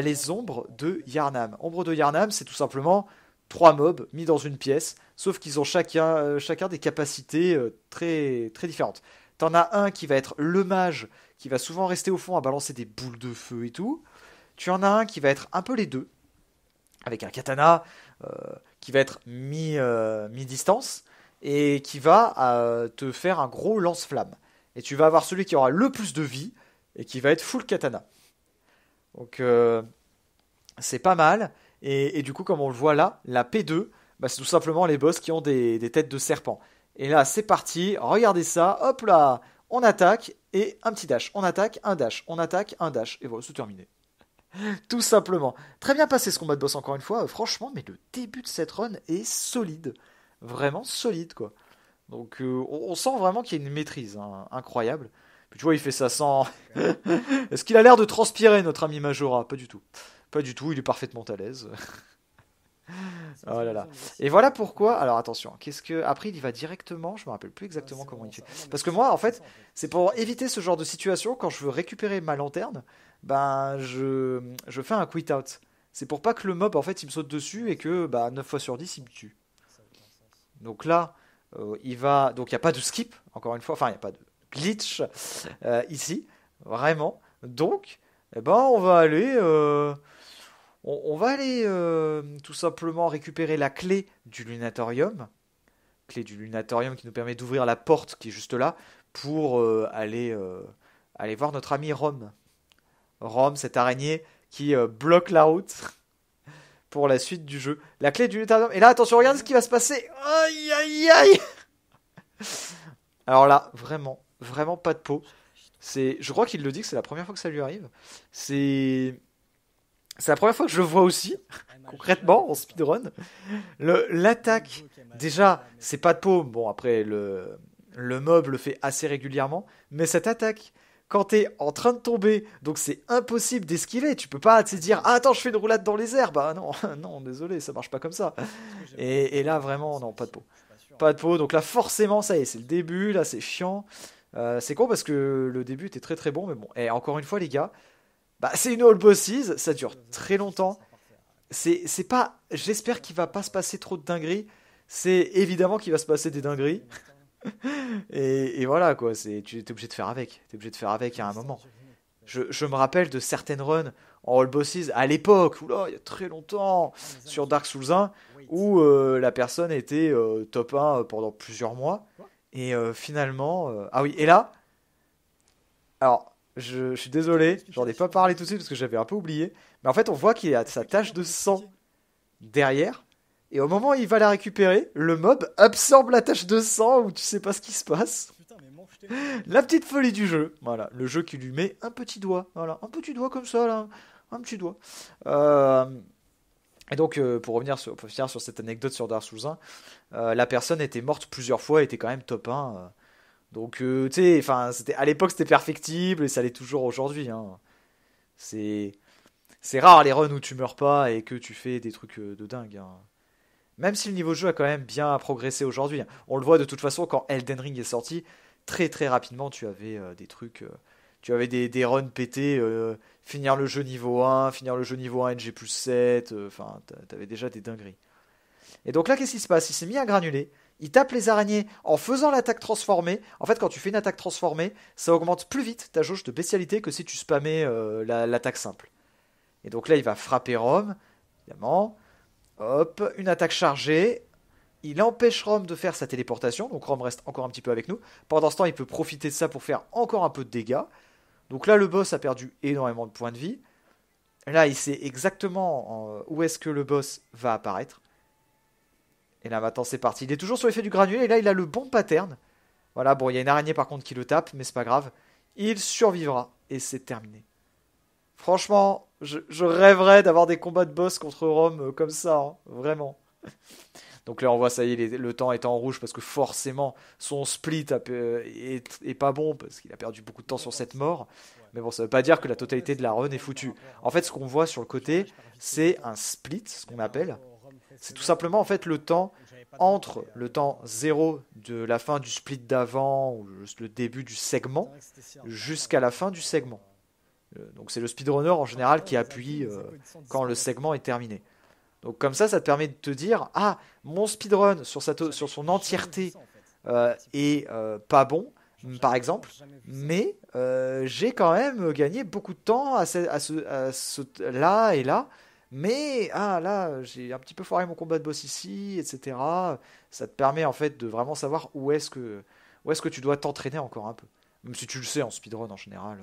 [SPEAKER 1] les ombres de Yarnam. Ombres de Yarnam, c'est tout simplement trois mobs mis dans une pièce, sauf qu'ils ont chacun, euh, chacun des capacités euh, très, très différentes. T'en as un qui va être le mage, qui va souvent rester au fond à balancer des boules de feu et tout. Tu en as un qui va être un peu les deux, avec un katana euh, qui va être mi, mi, distance et qui va te faire un gros lance-flamme. Et tu vas avoir celui qui aura le plus de vie et qui va être full katana. Donc c'est pas mal. Et, du coup, comme on le voit là, la P2, bah, c'est tout simplement les boss qui ont des, têtes de serpent. Et là, c'est parti, regardez ça, hop là, on attaque et un petit dash, on attaque, un dash, on attaque, un dash, et voilà, c'est terminé. <laughs> Tout simplement. Très bien passé ce combat de boss encore une fois, franchement, mais le début de cette run est solide. Vraiment solide, quoi. Donc euh, on, sent vraiment qu'il y a une maîtrise hein. incroyable. Puis tu vois, il fait ça sans... <laughs> Est-ce qu'il a l'air de transpirer, notre ami Majora Pas du tout. Pas du tout, il est parfaitement à l'aise. oh <laughs> là Et voilà pourquoi. Alors attention, qu'est-ce que après il va directement, je me rappelle plus exactement comment il fait. Parce que moi en fait, c'est pour éviter ce genre de situation quand je veux récupérer ma lanterne, ben je, je fais un quit out. C'est pour pas que le mob en fait il me saute dessus et que bah ben, 9 fois sur 10 il me tue. Donc là, euh, il va donc il n'y a pas de skip encore une fois, enfin il n'y a pas de glitch euh, ici, vraiment. Donc eh ben on va aller euh, on, va aller euh, tout simplement récupérer la clé du lunatorium. Clé du lunatorium qui nous permet d'ouvrir la porte qui est juste là pour euh, aller, euh, aller voir notre ami Rome. Rome, cette araignée qui bloque la route <laughs> pour la suite du jeu. La clé du lunatorium. Et là, attention, regarde ce qui va se passer. Aïe, aïe, aïe. Alors là, vraiment, vraiment pas de peau. C'est, je crois qu'il le dit que c'est la première fois que ça lui arrive. C'est, c'est la première fois que je le vois aussi, concrètement, en speedrun. L'attaque, déjà, c'est pas de peau. Bon, après, le, le mob le fait assez régulièrement. Mais cette attaque, quand t'es en train de tomber, donc c'est impossible d'esquiver. Tu peux pas te dire ah, attends, je fais une roulade dans les airs. Bah non, <laughs> non, désolé, ça marche pas comme ça. Et, là vraiment, non, pas de peau, pas de peau. Donc là forcément, ça y est, c'est le début. Là, c'est chiant. Euh, c'est con parce que le début était très très bon, mais bon. Et encore une fois, les gars, bah, c'est une All Bosses, ça dure très longtemps. C'est pas. J'espère qu'il va pas se passer trop de dingueries. C'est évidemment qu'il va se passer des dingueries. <laughs> et, et, voilà quoi, c'est tu es obligé de faire avec. Tu es obligé de faire avec à un moment. Je, me rappelle de certaines runs en All Bosses à l'époque, il y a très longtemps, sur Dark Souls 1, où euh, la personne était euh, top 1 euh, pendant plusieurs mois. Et finalement. ah oui, et là. Alors, je, suis désolé, j'en ai pas parlé tout de suite parce que j'avais un peu oublié. Mais en fait, on voit qu'il a sa tache de sang derrière. Et au moment où il va la récupérer, le mob absorbe la tache de sang ou tu sais pas ce qui se passe. La petite folie du jeu. Voilà, le jeu qui lui met un petit doigt. Voilà, un petit doigt comme ça, là. Un petit doigt. Euh, et donc, euh, pour revenir sur, sur cette anecdote sur Dark Souls 1, euh, la personne était morte plusieurs fois, était quand même top 1 donc, euh, tu sais, c'était à l'époque c'était perfectible et ça l'est toujours aujourd'hui. Hein. C'est c'est rare les runs où tu meurs pas et que tu fais des trucs euh, de dingue. Hein. Même si le niveau de jeu a quand même bien progressé aujourd'hui. Hein. On le voit de toute façon quand Elden Ring est sorti, très très rapidement tu avais euh, des trucs, tu avais des, des runs pétés, finir le jeu niveau 1, finir le jeu niveau 1 NG plus 7, enfin, t'avais déjà des dingueries. Et donc là, qu'est-ce qui se passe Il s'est mis à granuler il tape les araignées en faisant l'attaque transformée. En fait, quand tu fais une attaque transformée, ça augmente plus vite ta jauge de spécialité que si tu spammais euh, l'attaque simple. Et donc là, il va frapper Rome, évidemment. Hop, une attaque chargée. Il empêche Rome de faire sa téléportation, donc Rome reste encore un petit peu avec nous. Pendant ce temps, il peut profiter de ça pour faire encore un peu de dégâts. Donc là, le boss a perdu énormément de points de vie. Là, il sait exactement euh, où est-ce que le boss va apparaître. Et là maintenant c'est parti. Il est toujours sur l'effet du granulé et là il a le bon pattern. Voilà, bon, il y a une araignée par contre qui le tape, mais c'est pas grave. Il survivra et c'est terminé. Franchement, je, rêverais d'avoir des combats de boss contre Rome euh, comme ça, hein, vraiment. <laughs> Donc là, on voit, ça y est, le temps est en rouge parce que forcément, son split euh, est, pas bon parce qu'il a perdu beaucoup de temps sur cette mort. Mais bon, ça veut pas dire que la totalité de la run est foutue. En fait, ce qu'on voit sur le côté, c'est un split, ce qu'on appelle, c'est tout simplement en fait le temps entre le temps zéro de la fin du split d'avant ou le début du segment jusqu'à la fin du segment. Euh, donc c'est le speedrunner en général qui appuie euh, quand le segment est terminé. Donc comme ça, ça te permet de te dire ah mon speedrun sur sur son entièreté euh, est pas bon par exemple, mais j'ai quand même gagné beaucoup de temps à ce, là et là mais ah là, j'ai un petit peu foiré mon combat de boss ici, etc. Ça te permet en fait de vraiment savoir où est-ce que, est que tu dois t'entraîner encore un peu. Même si tu le sais en speedrun en général,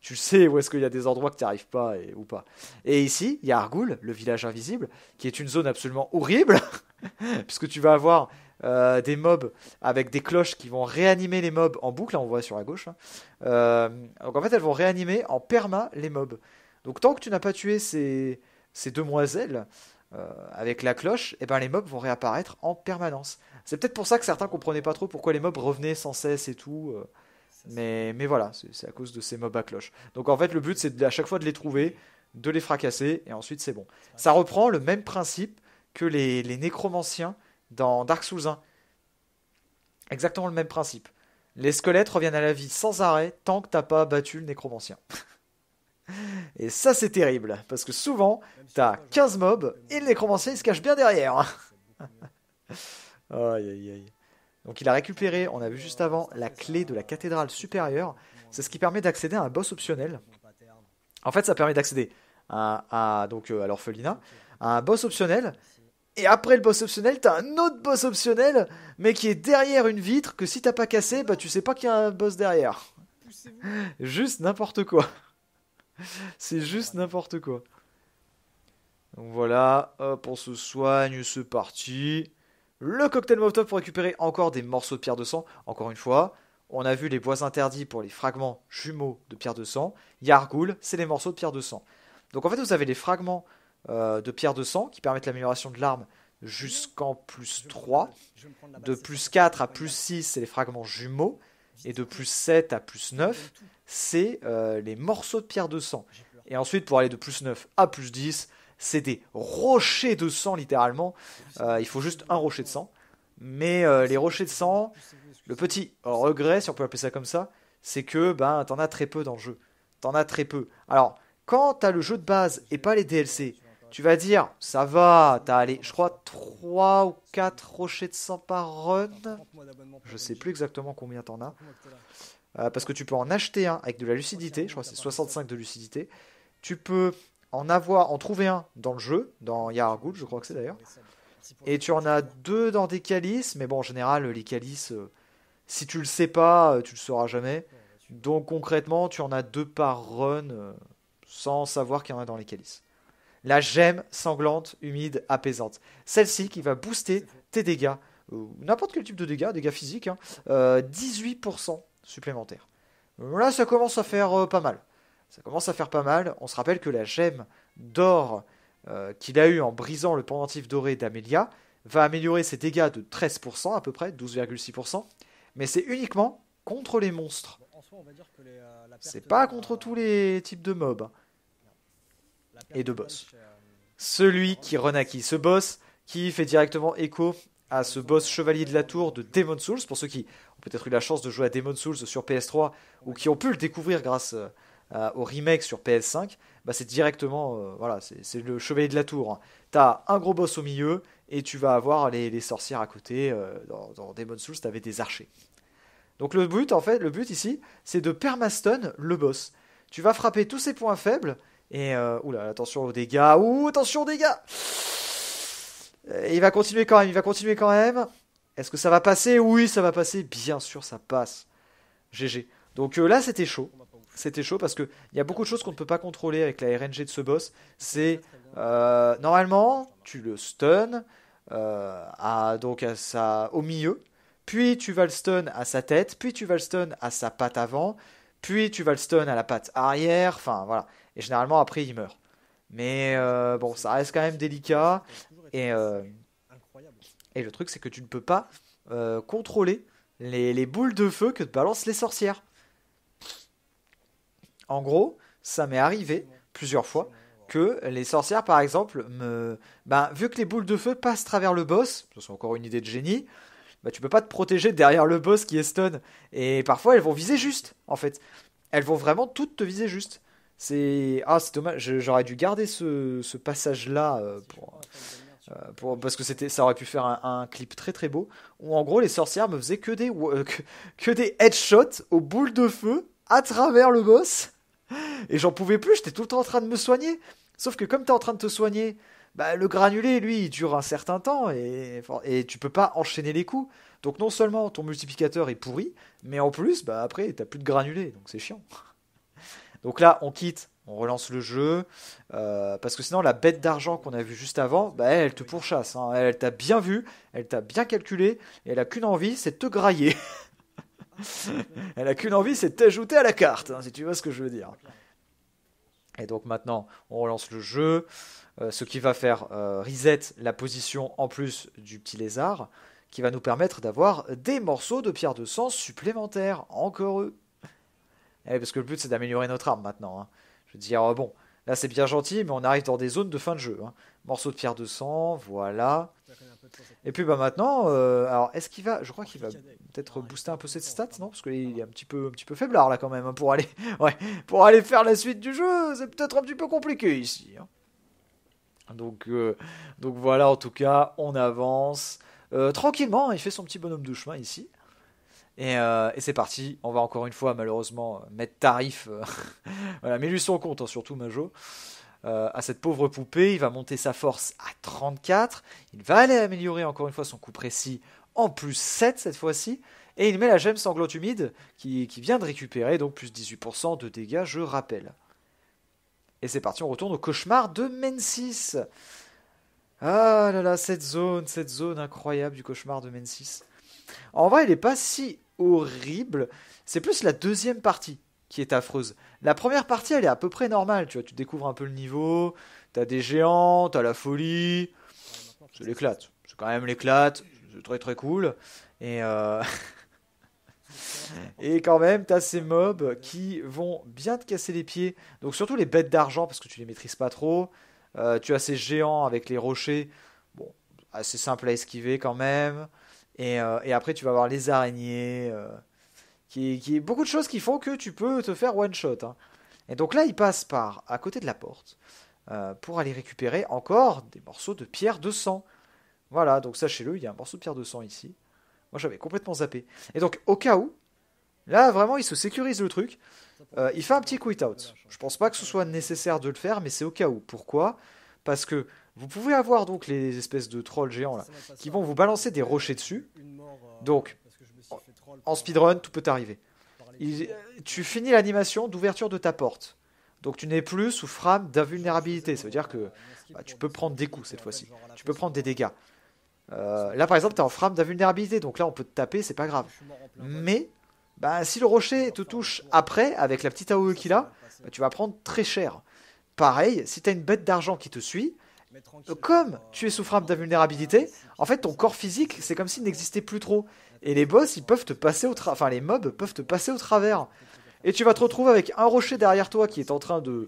[SPEAKER 1] tu le sais où est-ce qu'il y a des endroits que tu n'arrives pas et, ou pas. Et ici, il y a Argoul, le village invisible, qui est une zone absolument horrible, <laughs> puisque tu vas avoir euh, des mobs avec des cloches qui vont réanimer les mobs en boucle, là on voit sur la gauche. Hein. Euh, donc en fait, elles vont réanimer en perma les mobs. Donc tant que tu n'as pas tué ces, ces demoiselles euh, avec la cloche, et eh ben les mobs vont réapparaître en permanence. C'est peut-être pour ça que certains comprenaient pas trop pourquoi les mobs revenaient sans cesse et tout. Euh, mais, mais voilà, c'est à cause de ces mobs à cloche. Donc en fait, le but c'est à chaque fois de les trouver, de les fracasser, et ensuite c'est bon. Ça reprend le même principe que les, nécromanciens dans Dark Souls 1. Exactement le même principe. Les squelettes reviennent à la vie sans arrêt tant que t'as pas battu le nécromancien. <laughs> Et ça, c'est terrible, parce que souvent, t'as 15 mobs et le nécromancien, il se cache bien derrière. <laughs> aïe, aïe, aïe. Donc il a récupéré, on a vu juste avant, la clé de la cathédrale supérieure. C'est ce qui permet d'accéder à un boss optionnel. En fait, ça permet d'accéder à, donc, euh, à l'orphelinat, à un boss optionnel. Et après le boss optionnel, t'as un autre boss optionnel, mais qui est derrière une vitre que si t'as pas cassé, bah tu sais pas qu'il y a un boss derrière. Juste n'importe quoi. <laughs> c'est juste n'importe quoi. Donc voilà, hop, on se soigne, c'est parti. Le cocktail Molotov pour récupérer encore des morceaux de pierre de sang. Encore une fois, on a vu les bois interdits pour les fragments jumeaux de pierre de sang. Yargoul, c'est les morceaux de pierre de sang. Donc en fait, vous avez les fragments euh, de pierre de sang qui permettent l'amélioration de l'arme jusqu'en plus 3. De plus 4 à plus 6, c'est les fragments jumeaux et de plus 7 à plus 9, c'est euh, les morceaux de pierre de sang. Et ensuite, pour aller de plus 9 à plus 10, c'est des rochers de sang, littéralement. Euh, il faut juste un rocher de sang. Mais euh, les rochers de sang, le petit regret, si on peut appeler ça comme ça, c'est que ben, t'en as très peu dans le jeu. T'en as très peu. Alors, quand t'as le jeu de base et pas les DLC, tu vas dire, ça va, t'as allé, je crois, 3 ou 4 rochers de sang par run. Je sais plus exactement combien t'en as. Euh, parce que tu peux en acheter un avec de la lucidité, je crois que c'est 65 de lucidité. Tu peux en avoir, en trouver un dans le jeu, dans Yargoul, je crois que c'est d'ailleurs. Et tu en as deux dans des calices, mais bon, en général, les calices, euh, si tu le sais pas, euh, tu le sauras jamais. Donc concrètement, tu en as deux par run, sans savoir qu'il y en a dans les calices la gemme sanglante, humide, apaisante. Celle-ci qui va booster tes dégâts, ou euh, n'importe quel type de dégâts, dégâts physiques, 18% hein, euh, supplémentaires. Là, ça commence à faire euh, pas mal. Ça commence à faire pas mal. On se rappelle que la gemme d'or qu'il a eue en brisant le pendentif doré d'Amelia va améliorer ses dégâts de 13% à peu près, 12,6%, mais c'est uniquement contre les monstres. C'est pas contre tous les types de mobs et de boss. Celui qui renaquit ce boss, qui fait directement écho à ce boss chevalier de la tour de Demon Souls, pour ceux qui ont peut-être eu la chance de jouer à Demon Souls sur PS3 ou qui ont pu le découvrir grâce euh, au remake sur PS5, bah c'est directement, euh, voilà, c'est le chevalier de la tour. T'as un gros boss au milieu et tu vas avoir les, sorcières à côté. Euh, dans, dans, Demon Souls, t'avais des archers. Donc le but, en fait, le but ici, c'est de permastun le boss. Tu vas frapper tous ses points faibles et euh, oula, attention aux dégâts. Ouh, attention aux dégâts Il va continuer quand même, il va continuer quand même. Est-ce que ça va passer Oui, ça va passer. Bien sûr, ça passe. GG. Donc euh, là, c'était chaud. C'était chaud parce qu'il y a beaucoup de choses qu'on ne peut pas contrôler avec la RNG de ce boss. C'est euh, normalement, tu le stun à, donc à sa, au milieu, puis tu vas le stun à sa tête, puis tu vas le stun à sa patte avant, puis tu vas le stun à la patte arrière. Enfin voilà et généralement, après, il meurt. Mais euh, bon, ça reste quand même délicat. Et, euh, et le truc, c'est que tu ne peux pas euh, contrôler les, boules de feu que te balancent les sorcières. En gros, ça m'est arrivé plusieurs fois que les sorcières, par exemple, me... ben, vu que les boules de feu passent travers le boss, ce c'est encore une idée de génie, bah, tu peux pas te protéger derrière le boss qui est stun. Et parfois, elles vont viser juste, en fait. Elles vont vraiment toutes te viser juste. C'est ah c'est dommage. J'aurais dû garder ce, passage là euh, euh, pour. parce que c'était, ça aurait pu faire un, clip très très beau, où en gros les sorcières me faisaient que des, euh, que, des headshots aux boules de feu à travers le boss, et j'en pouvais plus, j'étais tout le temps en train de me soigner. Sauf que comme t'es en train de te soigner, bah, le granulé lui il dure un certain temps et, et tu peux pas enchaîner les coups. Donc non seulement ton multiplicateur est pourri, mais en plus, bah après t'as plus de granulé, donc c'est chiant. Donc là, on quitte, on relance le jeu, euh, parce que sinon la bête d'argent qu'on a vue juste avant, bah, elle, te pourchasse, hein. elle, t'a bien vu, elle t'a bien calculé, et elle a qu'une envie, c'est de te grailler. <laughs> elle a qu'une envie, c'est de t'ajouter à la carte, hein, si tu vois ce que je veux dire. Et donc maintenant, on relance le jeu, euh, ce qui va faire euh, reset la position en plus du petit lézard, qui va nous permettre d'avoir des morceaux de pierre de sang supplémentaires, encore eux. Eh, parce que le but, c'est d'améliorer notre arme maintenant. Hein. Je veux dire, euh, bon, là, c'est bien gentil, mais on arrive dans des zones de fin de jeu. Hein. Morceau de pierre de sang, voilà. Et puis bah maintenant, euh, alors est-ce qu'il va Je crois qu'il va peut-être booster un peu cette stat, non Parce qu'il est un petit peu, un petit peu faiblard là quand même hein, pour aller, <laughs> pour aller faire la suite du jeu. C'est peut-être un petit peu compliqué ici. Donc, euh, donc voilà. En tout cas, on avance tranquillement. Il fait son petit bonhomme de chemin ici. Euh, et, c'est parti. On va encore une fois, malheureusement, euh, mettre tarif. Euh, <laughs> voilà, mais lui son compte, hein, surtout Majo. à cette pauvre poupée, il va monter sa force à 34. Il va aller améliorer encore une fois son coup précis en plus 7 cette fois-ci. Et il met la gemme sanglante humide qui, vient de récupérer, donc plus 18% de dégâts, je rappelle. Et c'est parti, on retourne au cauchemar de Mensis. Ah là là, cette zone, cette zone incroyable du cauchemar de Mensis. En vrai, il n'est pas si horrible. C'est plus la deuxième partie qui est affreuse. La première partie, elle est à peu près normale, tu vois, tu découvres un peu le niveau, t'as des géants, t'as la folie, c'est l'éclate, c'est quand même l'éclate, c'est très très cool, et euh, <laughs> et quand même t'as ces mobs qui vont bien te casser les pieds, donc surtout les bêtes d'argent parce que tu les maîtrises pas trop, euh, tu as ces géants avec les rochers, bon, assez simple à esquiver quand même, euh, et, après, tu vas avoir les araignées, euh, qui, qui, beaucoup de choses qui font que tu peux te faire one shot. Hein. Et donc là, il passe par à côté de la porte euh, pour aller récupérer encore des morceaux de pierre de sang. Voilà, donc sachez-le, il y a un morceau de pierre de sang ici. Moi, j'avais complètement zappé. Et donc, au cas où, là, vraiment, il se sécurise le truc. il fait un petit quit out. Je pense pas que ce soit nécessaire de le faire, mais c'est au cas où. Pourquoi Parce que vous pouvez avoir donc les espèces de trolls géants là, qui vont vous balancer des rochers dessus. Donc, en speedrun, tout peut arriver. tu finis l'animation d'ouverture de ta porte. Donc tu n'es plus sous frame d'invulnérabilité. Ça veut dire que bah, tu peux prendre des coups cette fois-ci. Tu peux prendre des dégâts. Euh, là par exemple, tu es en frame d'invulnérabilité. Donc là, on peut te taper, c'est pas grave. Mais bah, si le rocher te touche après, avec la petite AOE qu'il a, e bah, tu vas prendre très cher. Pareil, si tu as une bête d'argent qui te suit, comme tu es souffrable d'invulnérabilité, en fait ton corps physique, c'est comme s'il n'existait plus trop. Et les boss, ils peuvent te passer au enfin les mobs peuvent te passer au travers. Et tu vas te retrouver avec un rocher derrière toi qui est en train de,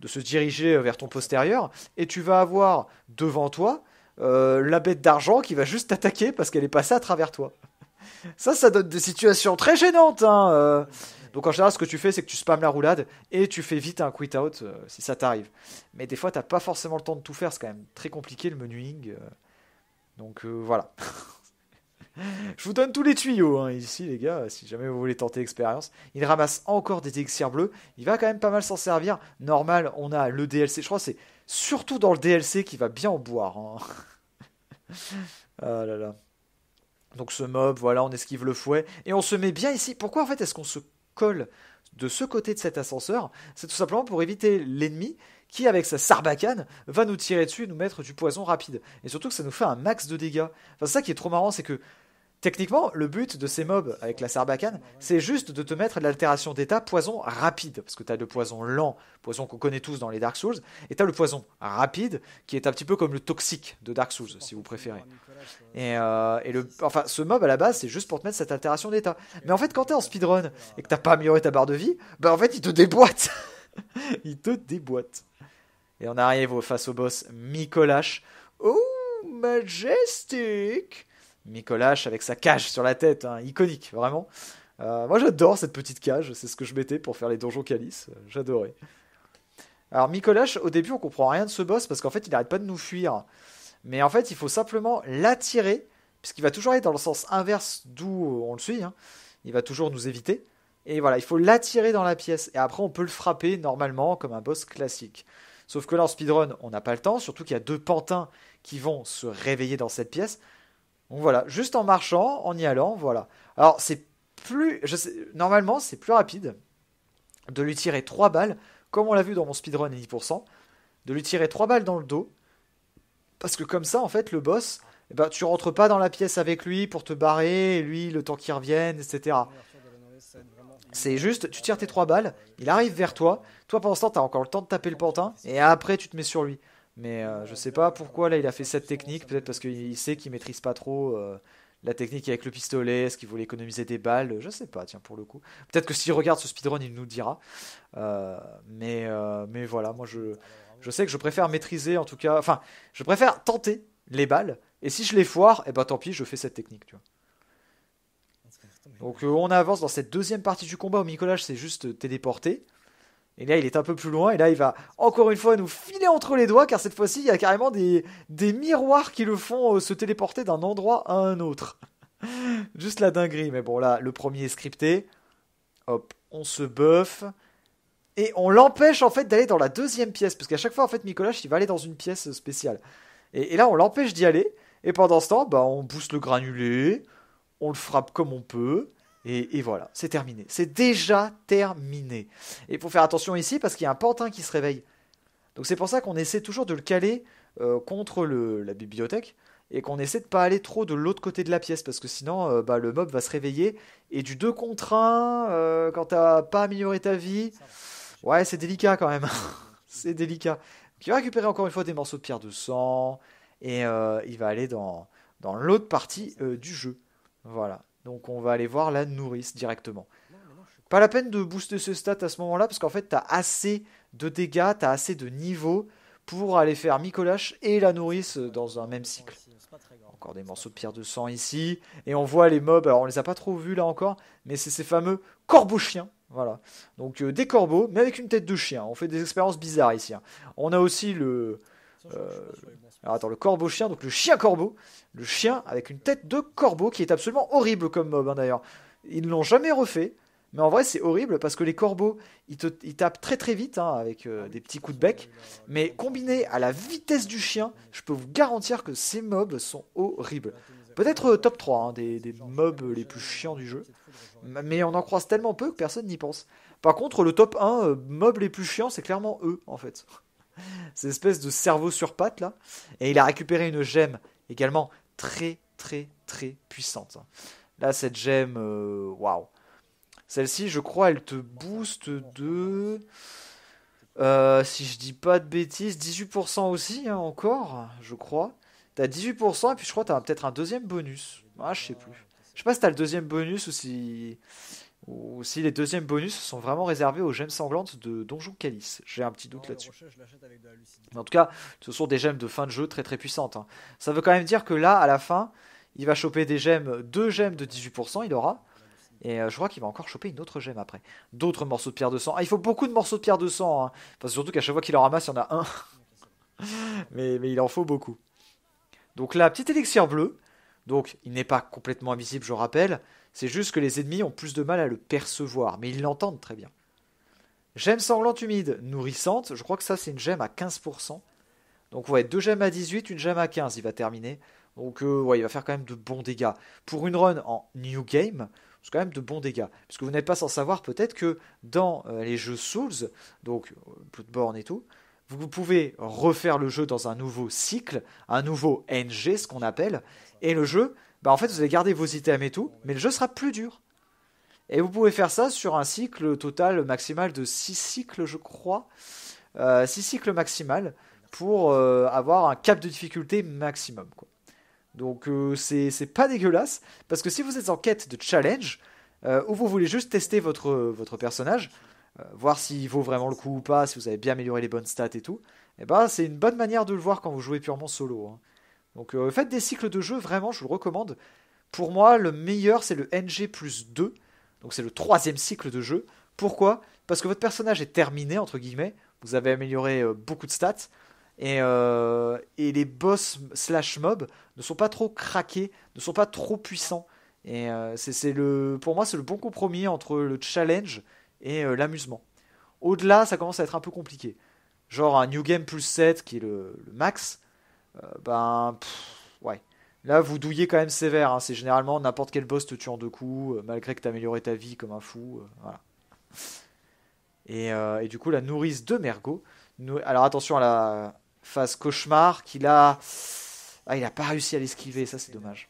[SPEAKER 1] de se diriger vers ton postérieur, et tu vas avoir devant toi euh, la bête d'argent qui va juste t'attaquer parce qu'elle est passée à travers toi. Ça, ça donne des situations très gênantes. Hein, euh. Donc en général, ce que tu fais, c'est que tu spammes la roulade et tu fais vite un quit out euh, si ça t'arrive. Mais des fois, t'as pas forcément le temps de tout faire. C'est quand même très compliqué le menuing. Euh. donc euh, voilà. <laughs> Je vous donne tous les tuyaux hein, ici, les gars, si jamais vous voulez tenter l'expérience. Il ramasse encore des élixirs bleus. Il va quand même pas mal s'en servir. Normal, on a le DLC. Je crois que c'est surtout dans le DLC qu'il va bien en boire. Hein. <laughs> Ah là là. Donc ce mob, voilà, on esquive le fouet. Et on se met bien ici. Pourquoi en fait est-ce qu'on se colle de ce côté de cet ascenseur, c'est tout simplement pour éviter l'ennemi qui, avec sa sarbacane, va nous tirer dessus et nous mettre du poison rapide. Et surtout que ça nous fait un max de dégâts. Enfin, ça qui est trop marrant, c'est que Techniquement, le but de ces mobs avec la sarbacane, c'est juste de te mettre l'altération d'état poison rapide, parce que tu as le poison lent, poison qu'on connaît tous dans les Dark Souls, et tu as le poison rapide, qui est un petit peu comme le toxique de Dark Souls, si vous préférez. Et, euh, enfin, ce mob à la base, c'est juste pour te mettre cette altération d'état. Mais en fait, quand tu es en speedrun et que t'as pas amélioré ta barre de vie, bah en fait, il te déboîte <laughs> Il te déboîte. Et on arrive face au boss Micolash. Oh, majestic Micolash avec sa cage sur la tête, hein, iconique, vraiment. Euh, moi j'adore cette petite cage, c'est ce que je mettais pour faire les donjons calice. Euh, j'adorais. Alors Micolash, au début on comprend rien de ce boss parce qu'en fait il n'arrête pas de nous fuir. Mais en fait il faut simplement l'attirer, puisqu'il va toujours aller dans le sens inverse d'où on le suit, hein. il va toujours nous éviter. Et voilà, il faut l'attirer dans la pièce, et après on peut le frapper normalement comme un boss classique. Sauf que là en speedrun on n'a pas le temps, surtout qu'il y a deux pantins qui vont se réveiller dans cette pièce. Donc voilà, juste en marchant, en y allant, voilà. Alors c'est plus, normalement c'est plus rapide de lui tirer 3 balles, comme on l'a vu dans mon speedrun à 10%, de lui tirer 3 balles dans le dos, parce que comme ça en fait le boss, eh ben, tu rentres pas dans la pièce avec lui pour te barrer, lui le temps qu'il revienne, etc. C'est juste, tu tires tes 3 balles, il arrive vers toi, toi pendant ce temps t'as encore le temps de taper le pantin, et après tu te mets sur lui. Mais euh, je sais pas pourquoi là il a fait cette technique, peut-être parce qu'il sait qu'il maîtrise pas trop euh, la technique avec le pistolet, est-ce qu'il voulait économiser des balles, je sais pas, tiens pour le coup. Peut-être que s'il regarde ce speedrun il nous dira. Euh, mais, mais voilà, moi je, sais que je préfère maîtriser en tout cas, enfin je préfère tenter les balles, et si je les foire, et eh ben tant pis, je fais cette technique, tu vois. Donc on avance dans cette deuxième partie du combat où Nicolas s'est juste téléporté. Et là, il est un peu plus loin, et là, il va encore une fois nous filer entre les doigts, car cette fois-ci, il y a carrément des, miroirs qui le font euh, se téléporter d'un endroit à un autre. <laughs> Juste la dinguerie, mais bon, là, le premier est scripté. Hop, on se buff Et on l'empêche, en fait, d'aller dans la deuxième pièce, parce qu'à chaque fois, en fait, Nicolas, il va aller dans une pièce euh, spéciale. Et, là, on l'empêche d'y aller, et pendant ce temps, bah, on pousse le granulé, on le frappe comme on peut, et, voilà, c'est terminé. C'est déjà terminé. Et il faut faire attention ici parce qu'il y a un pantin qui se réveille. Donc c'est pour ça qu'on essaie toujours de le caler euh, contre la bibliothèque et qu'on essaie de pas aller trop de l'autre côté de la pièce parce que sinon euh, bah, le mob va se réveiller et du 2 contre 1 quand euh, quand t'as pas amélioré ta vie ouais c'est délicat quand même <laughs> c'est délicat donc, il va récupérer encore une fois des morceaux de pierre de sang et il va aller dans, dans l'autre partie du jeu voilà donc on va aller voir la nourrice directement. Pas la peine de booster ce stat à ce moment-là, parce qu'en fait, t'as assez de dégâts, t'as assez de niveaux pour aller faire Micolash et la nourrice dans un même cycle. Encore des morceaux de pierre de sang ici. Et on voit les mobs, alors on les a pas trop vus là encore, mais c'est ces fameux corbeaux chiens. Voilà. Donc euh, des corbeaux, mais avec une tête de chien. On fait des expériences bizarres ici. Hein. On a aussi le, euh, alors attends, le corbeau chien, donc le chien corbeau, le chien avec une tête de corbeau qui est absolument horrible comme mob hein, d'ailleurs. Ils ne l'ont jamais refait, mais en vrai c'est horrible parce que les corbeaux ils, tapent très très vite hein, avec euh, ah, des petits coups de bec, hein, mais combiné à la vitesse du chien, je peux vous garantir que ces mobs sont horribles. Peut-être euh, top 3 des, des mobs les plus chiants du jeu, mais on en croise tellement peu que personne n'y pense. Par contre, le top 1 mob les plus chiants, c'est clairement eux en fait cette espèce de cerveau sur pattes là. Et il a récupéré une gemme également très très très puissante. Là, cette gemme, euh, waouh. Celle-ci, je crois, elle te booste de. Euh, si je dis pas de bêtises, 18% aussi, hein, encore, je crois. T'as 18%, et puis je crois que t'as peut-être un deuxième bonus. Ah, je sais plus. Je sais pas si t'as le deuxième bonus ou si. Ou si les deuxièmes bonus sont vraiment réservés aux gemmes sanglantes de Donjon Calice. J'ai un petit doute oh, là-dessus. En tout cas, ce sont des gemmes de fin de jeu très très puissantes. Hein. Ça veut quand même dire que là, à la fin, il va choper des gemmes, deux gemmes de 18%, il aura. Et euh, je crois qu'il va encore choper une autre gemme après. D'autres morceaux de pierre de sang. Ah, il faut beaucoup de morceaux de pierre de sang. Parce hein. surtout qu'à chaque fois qu'il en ramasse, il en a un. <laughs> mais, mais il en faut beaucoup. Donc là, petit élixir bleu. Donc il n'est pas complètement invisible, je rappelle. C'est juste que les ennemis ont plus de mal à le percevoir, mais ils l'entendent très bien. Gemme sanglante humide, nourrissante, je crois que ça c'est une gemme à 15%. Donc ouais, deux gemmes à 18, une gemme à 15, il va terminer. Donc euh, ouais, il va faire quand même de bons dégâts. Pour une run en New Game, c'est quand même de bons dégâts. Parce que vous n'êtes pas sans savoir peut-être que dans euh, les jeux Souls, donc euh, Bloodborne et tout, vous pouvez refaire le jeu dans un nouveau cycle, un nouveau NG, ce qu'on appelle, et le jeu bah, en fait, vous allez garder vos items et tout, mais le jeu sera plus dur. Et vous pouvez faire ça sur un cycle total maximal de 6 cycles, je crois. 6 euh, cycles maximal pour euh, avoir un cap de difficulté maximum. Donc euh, c'est pas dégueulasse, parce que si vous êtes en quête de challenge, ou vous voulez juste tester votre, votre personnage, voir s'il vaut vraiment le coup ou pas, si vous avez bien amélioré les bonnes stats et tout, et eh ben, c'est une bonne manière de le voir quand vous jouez purement solo. Hein. Donc euh, faites des cycles de jeu, vraiment, je vous le recommande. Pour moi, le meilleur, c'est le NG plus 2. Donc c'est le troisième cycle de jeu. Pourquoi Parce que votre personnage est terminé, entre guillemets. Vous avez amélioré euh, beaucoup de stats. Euh, et, les boss slash mobs ne sont pas trop craqués, ne sont pas trop puissants. Et c'est le, pour moi, c'est le bon compromis entre le challenge et l'amusement. Au-delà, ça commence à être un peu compliqué. Genre un New Game plus 7 qui est le max, euh, ben, ouais. Là, vous douillez quand même sévère. Hein. C'est généralement n'importe quel boss te tue en deux coups, euh, malgré que t'as amélioré ta vie comme un fou. Euh, et, du coup, la nourrice de Mergot. Alors attention à la phase cauchemar qu'il a. Ah, il a pas réussi à l'esquiver, ça c'est dommage.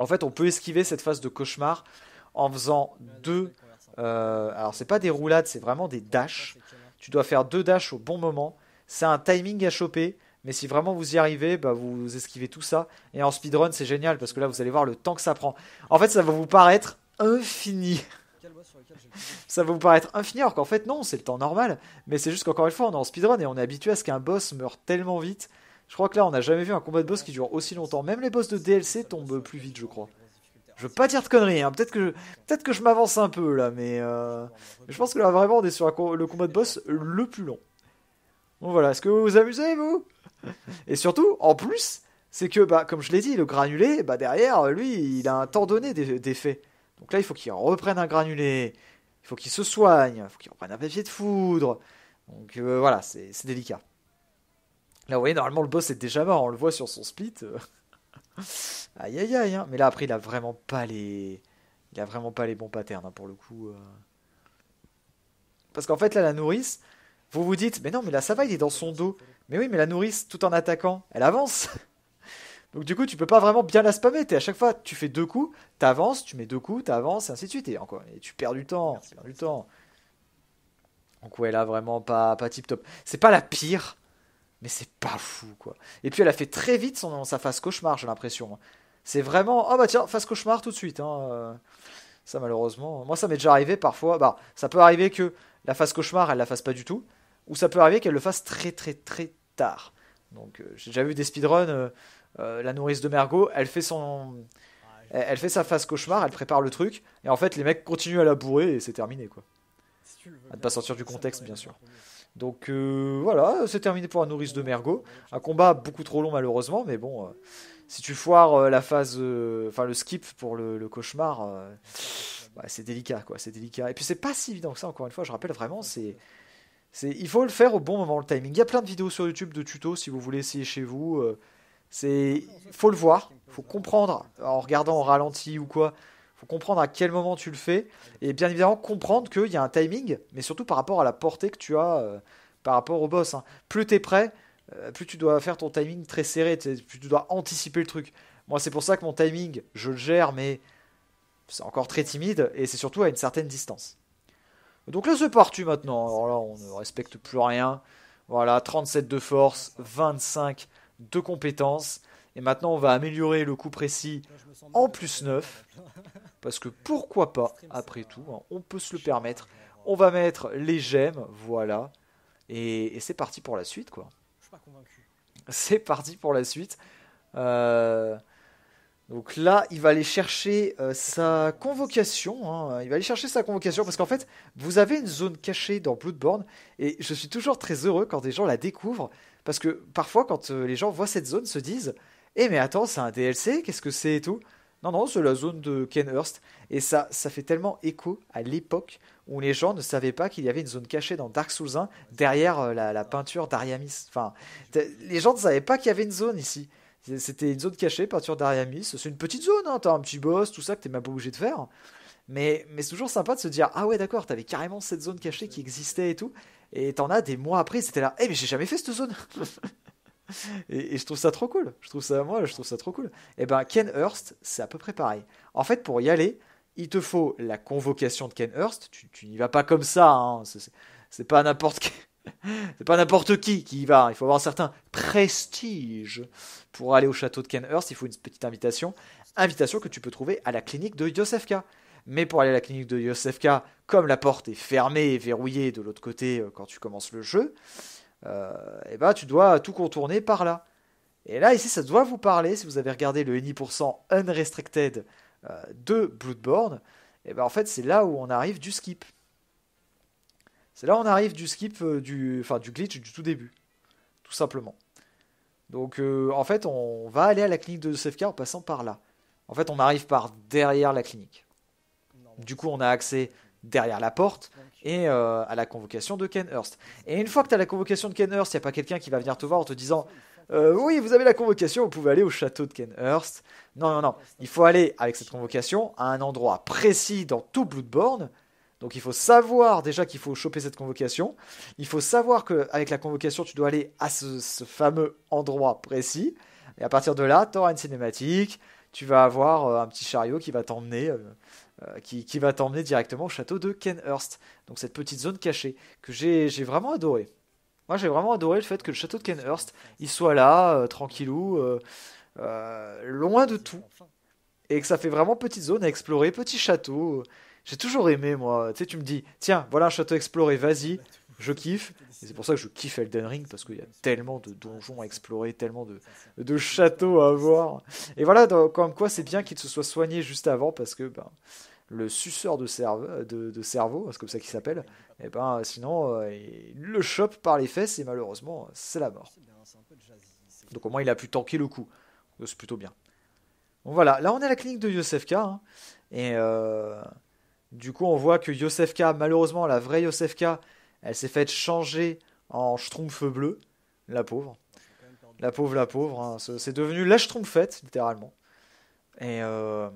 [SPEAKER 1] En fait, on peut esquiver cette phase de cauchemar en faisant deux. Euh... alors, c'est pas des roulades, c'est vraiment des dashs. Tu dois faire deux dashs au bon moment. C'est un timing à choper. Mais si vraiment vous y arrivez, bah, vous esquivez tout ça. Et en speedrun, c'est génial parce que là, vous allez voir le temps que ça prend. En fait, ça va vous paraître infini. ça va vous paraître infini alors qu'en fait, non, c'est le temps normal. Mais c'est juste qu'encore une fois, on est en speedrun et on est habitué à ce qu'un boss meure tellement vite. Je crois que là, on n'a jamais vu un combat de boss qui dure aussi longtemps. Même les boss de DLC tombent plus vite, je crois. Je veux pas dire de conneries, hein. peut-être que je, je m'avance un peu là, euh, mais je pense que là vraiment on est sur le combat de boss le plus long voilà, est-ce que vous vous amusez, vous Et surtout, en plus, c'est que, bah, comme je l'ai dit, le granulé, bah, derrière, lui, il a un temps donné d'effet. Donc là, il faut qu'il reprenne un granulé, il faut qu'il se soigne, il faut qu'il reprenne un papier de foudre. Donc euh, voilà, c'est délicat. Là, vous voyez, normalement, le boss est déjà mort, on le voit sur son split. <laughs> aïe aïe aïe, hein. mais là, après, il a vraiment pas les. Il a vraiment pas les bons patterns hein, pour le coup. Euh. Parce qu'en fait, là, la nourrice, vous vous dites, mais non, mais là ça va, il est dans son dos. Mais oui, mais la nourrice, tout en attaquant, elle avance. <laughs> Donc du coup, tu peux pas vraiment bien la spammer. T'es à chaque fois, tu fais deux coups, t'avances, tu mets deux coups, t'avances, et ainsi de suite. Et encore, et tu perds du temps, tu perds du temps. Donc ouais, là vraiment pas, pas tip top. C'est pas la pire, mais c'est pas fou quoi. Et puis elle a fait très vite son, sa face cauchemar, j'ai l'impression. C'est vraiment, oh bah tiens, face cauchemar tout de suite. Hein. Euh, ça malheureusement, moi ça m'est déjà arrivé parfois. Bah ça peut arriver que la face cauchemar, elle la fasse pas du tout. Où ça peut arriver qu'elle le fasse très très très tard. Donc euh, j'ai déjà vu des speedruns, euh, euh, la nourrice de Mergo. elle fait son... Elle, fait sa phase cauchemar, elle prépare le truc, et en fait les mecs continuent à la bourrer et c'est terminé quoi. à ne pas sortir du contexte bien sûr. Donc voilà, c'est terminé pour la nourrice de Mergo. Un combat beaucoup trop long malheureusement, mais bon, si tu foires la phase, enfin le skip pour le, cauchemar, bah, c'est délicat quoi, c'est délicat. Et puis c'est pas si évident que ça, encore une fois, je rappelle vraiment, c'est il faut le faire au bon moment, le timing. Il y a plein de vidéos sur YouTube de tutos si vous voulez essayer chez vous. Euh, c'est, faut le voir, faut comprendre en regardant en ralenti ou quoi. Faut comprendre à quel moment tu le fais et bien évidemment comprendre qu'il y a un timing, mais surtout par rapport à la portée que tu as euh, par rapport au boss. Plus hein. Plus t'es prêt, euh, plus tu dois faire ton timing très serré, plus tu dois anticiper le truc. Moi, c'est pour ça que mon timing, je le gère, mais c'est encore très timide et c'est surtout à une certaine distance. Donc là, c'est parti maintenant. Alors là, on ne respecte plus rien. Voilà, 37 de force, 25 de compétences. Et maintenant, on va améliorer le coup précis en plus 9. Parce que pourquoi pas, après tout, hein, on peut se le permettre. On va mettre les gemmes, voilà. Et, c'est parti pour la suite, quoi. C'est parti pour la suite. Euh, donc là, il va aller chercher euh, sa convocation. Hein. Il va aller chercher sa convocation parce qu'en fait, vous avez une zone cachée dans Bloodborne et je suis toujours très heureux quand des gens la découvrent parce que parfois, quand euh, les gens voient cette zone, se disent "Eh mais attends, c'est un DLC Qu'est-ce que c'est et tout Non non, c'est la zone de Kenhurst et ça, ça fait tellement écho à l'époque où les gens ne savaient pas qu'il y avait une zone cachée dans Dark Souls 1 derrière euh, la, la, peinture d'Ariamis. Enfin, les gens ne savaient pas qu'il y avait une zone ici. C'était une zone cachée, peinture d'Ariamis. C'est une petite zone, hein, t'as un petit boss, tout ça que t'es même pas obligé de faire. Mais, mais c'est toujours sympa de se dire Ah ouais, d'accord, t'avais carrément cette zone cachée qui existait et tout. Et t'en as des mois après, c'était là Eh, mais j'ai jamais fait cette zone <laughs> et, je trouve ça trop cool. Je trouve ça, moi, je trouve ça trop cool. Et eh ben, Ken Hurst, c'est à peu près pareil. En fait, pour y aller, il te faut la convocation de Ken Hurst. Tu, tu n'y vas pas comme ça. Hein. C'est pas n'importe quel <laughs> c'est pas n'importe qui qui y va. Il faut avoir un certain prestige pour aller au château de Kenhurst. Il faut une petite invitation. Invitation que tu peux trouver à la clinique de Yosefka. Mais pour aller à la clinique de Yosefka, comme la porte est fermée et verrouillée de l'autre côté euh, quand tu commences le jeu, et euh, eh ben, tu dois tout contourner par là. Et là, ici, ça doit vous parler. Si vous avez regardé le NI% Unrestricted euh, de Bloodborne, et eh ben, en fait, c'est là où on arrive du skip. C'est là on arrive du skip, euh, du, du glitch du tout début, tout simplement. Donc euh, en fait on va aller à la clinique de Sefka en passant par là. En fait on arrive par derrière la clinique. Du coup on a accès derrière la porte et euh, à la convocation de Ken Et une fois que tu as la convocation de Ken Hurst, il n'y a pas quelqu'un qui va venir te voir en te disant Oui, vous avez la convocation, vous pouvez aller au château de Ken Non, non, non. Il faut aller avec cette convocation à un endroit précis dans tout Bloodborne donc il faut savoir déjà qu'il faut choper cette convocation. Il faut savoir qu'avec la convocation, tu dois aller à ce, fameux endroit précis. Et à partir de là, tu auras une cinématique. Tu vas avoir euh, un petit chariot qui va t'emmener. Euh, euh, qui, va t'emmener directement au château de Kenhurst, donc cette petite zone cachée que j'ai vraiment adoré. Moi j'ai vraiment adoré le fait que le château de Kenhurst il soit là, tranquillou, loin de tout, et que ça fait vraiment petite zone à explorer, petit château. J'ai toujours aimé, moi. Tu sais, tu me dis, tiens, voilà un château exploré, vas-y, je kiffe. Et c'est pour ça que je kiffe Elden Ring, parce qu'il y a tellement de donjons à explorer, tellement de, châteaux à voir. Et voilà, comme quoi, c'est bien qu'il se soit soigné juste avant, parce que ben, le suceur de, cerveau, c'est comme ça qu'il s'appelle, et eh ben, sinon, euh, il le chope par les fesses, et malheureusement, c'est la mort. Donc au moins, il a pu tanker le coup. C'est plutôt bien. Donc voilà, là, on est à la clinique de Yosefka, hein. et... Euh, du coup, on voit que Yosefka, malheureusement, la vraie Yosefka, elle s'est faite changer en schtroumpf bleu. La pauvre. La pauvre, la pauvre. Hein. C'est devenu la schtroumpfette, littéralement. Euh,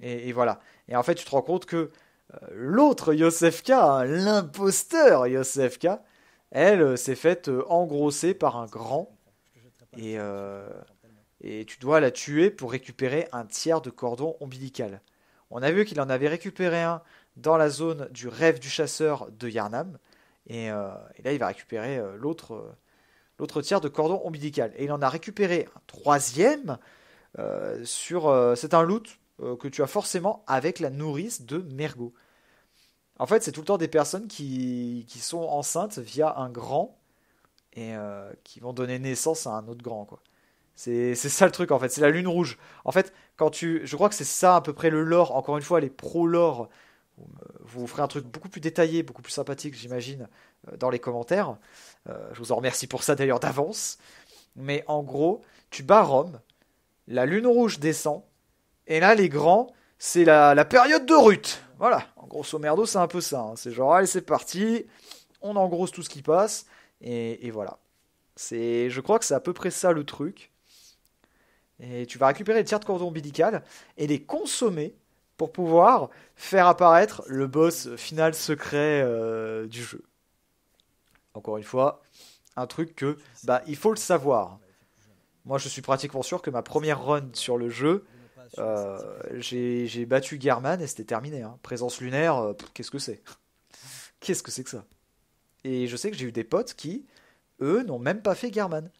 [SPEAKER 1] et, voilà. Et en fait, tu te rends compte que euh, l'autre Yosefka, hein, l'imposteur Yosefka, elle euh, s'est faite engrosser par un grand. Et, et tu dois la tuer pour récupérer un tiers de cordon ombilical. On a vu qu'il en avait récupéré un dans la zone du rêve du chasseur de Yarnam. Et, euh, là, il va récupérer euh, l'autre, euh, l'autre tiers de cordon ombilical. Et il en a récupéré un troisième sur. c'est un loot que tu as forcément avec la nourrice de Mergo. En fait, c'est tout le temps des personnes qui, qui sont enceintes via un grand et qui vont donner naissance à un autre grand. Quoi. C'est ça le truc en fait, c'est la lune rouge. En fait, quand tu, je crois que c'est ça à peu près le lore. Encore une fois, les pro lore, euh, vous ferez un truc beaucoup plus détaillé, beaucoup plus sympathique, j'imagine, euh, dans les commentaires. Euh, je vous en remercie pour ça d'ailleurs d'avance. Mais en gros, tu bats Rome, la lune rouge descend, et là les grands, c'est la, la, période de rut Voilà, en grosso merdo, c'est un peu ça. Hein. C'est genre, allez, c'est parti, on engrosse tout ce qui passe, et, et voilà. C'est, je crois que c'est à peu près ça le truc. Et tu vas récupérer les tiers de cordon ombilical et les consommer pour pouvoir faire apparaître le boss final secret euh, du jeu. Encore une fois, un truc que bah il faut le savoir. Moi, je suis pratiquement sûr que ma première run sur le jeu, euh, j'ai battu German et c'était terminé. Hein. Présence lunaire, euh, qu'est-ce que c'est Qu'est-ce que c'est que ça Et je sais que j'ai eu des potes qui, eux, n'ont même pas fait German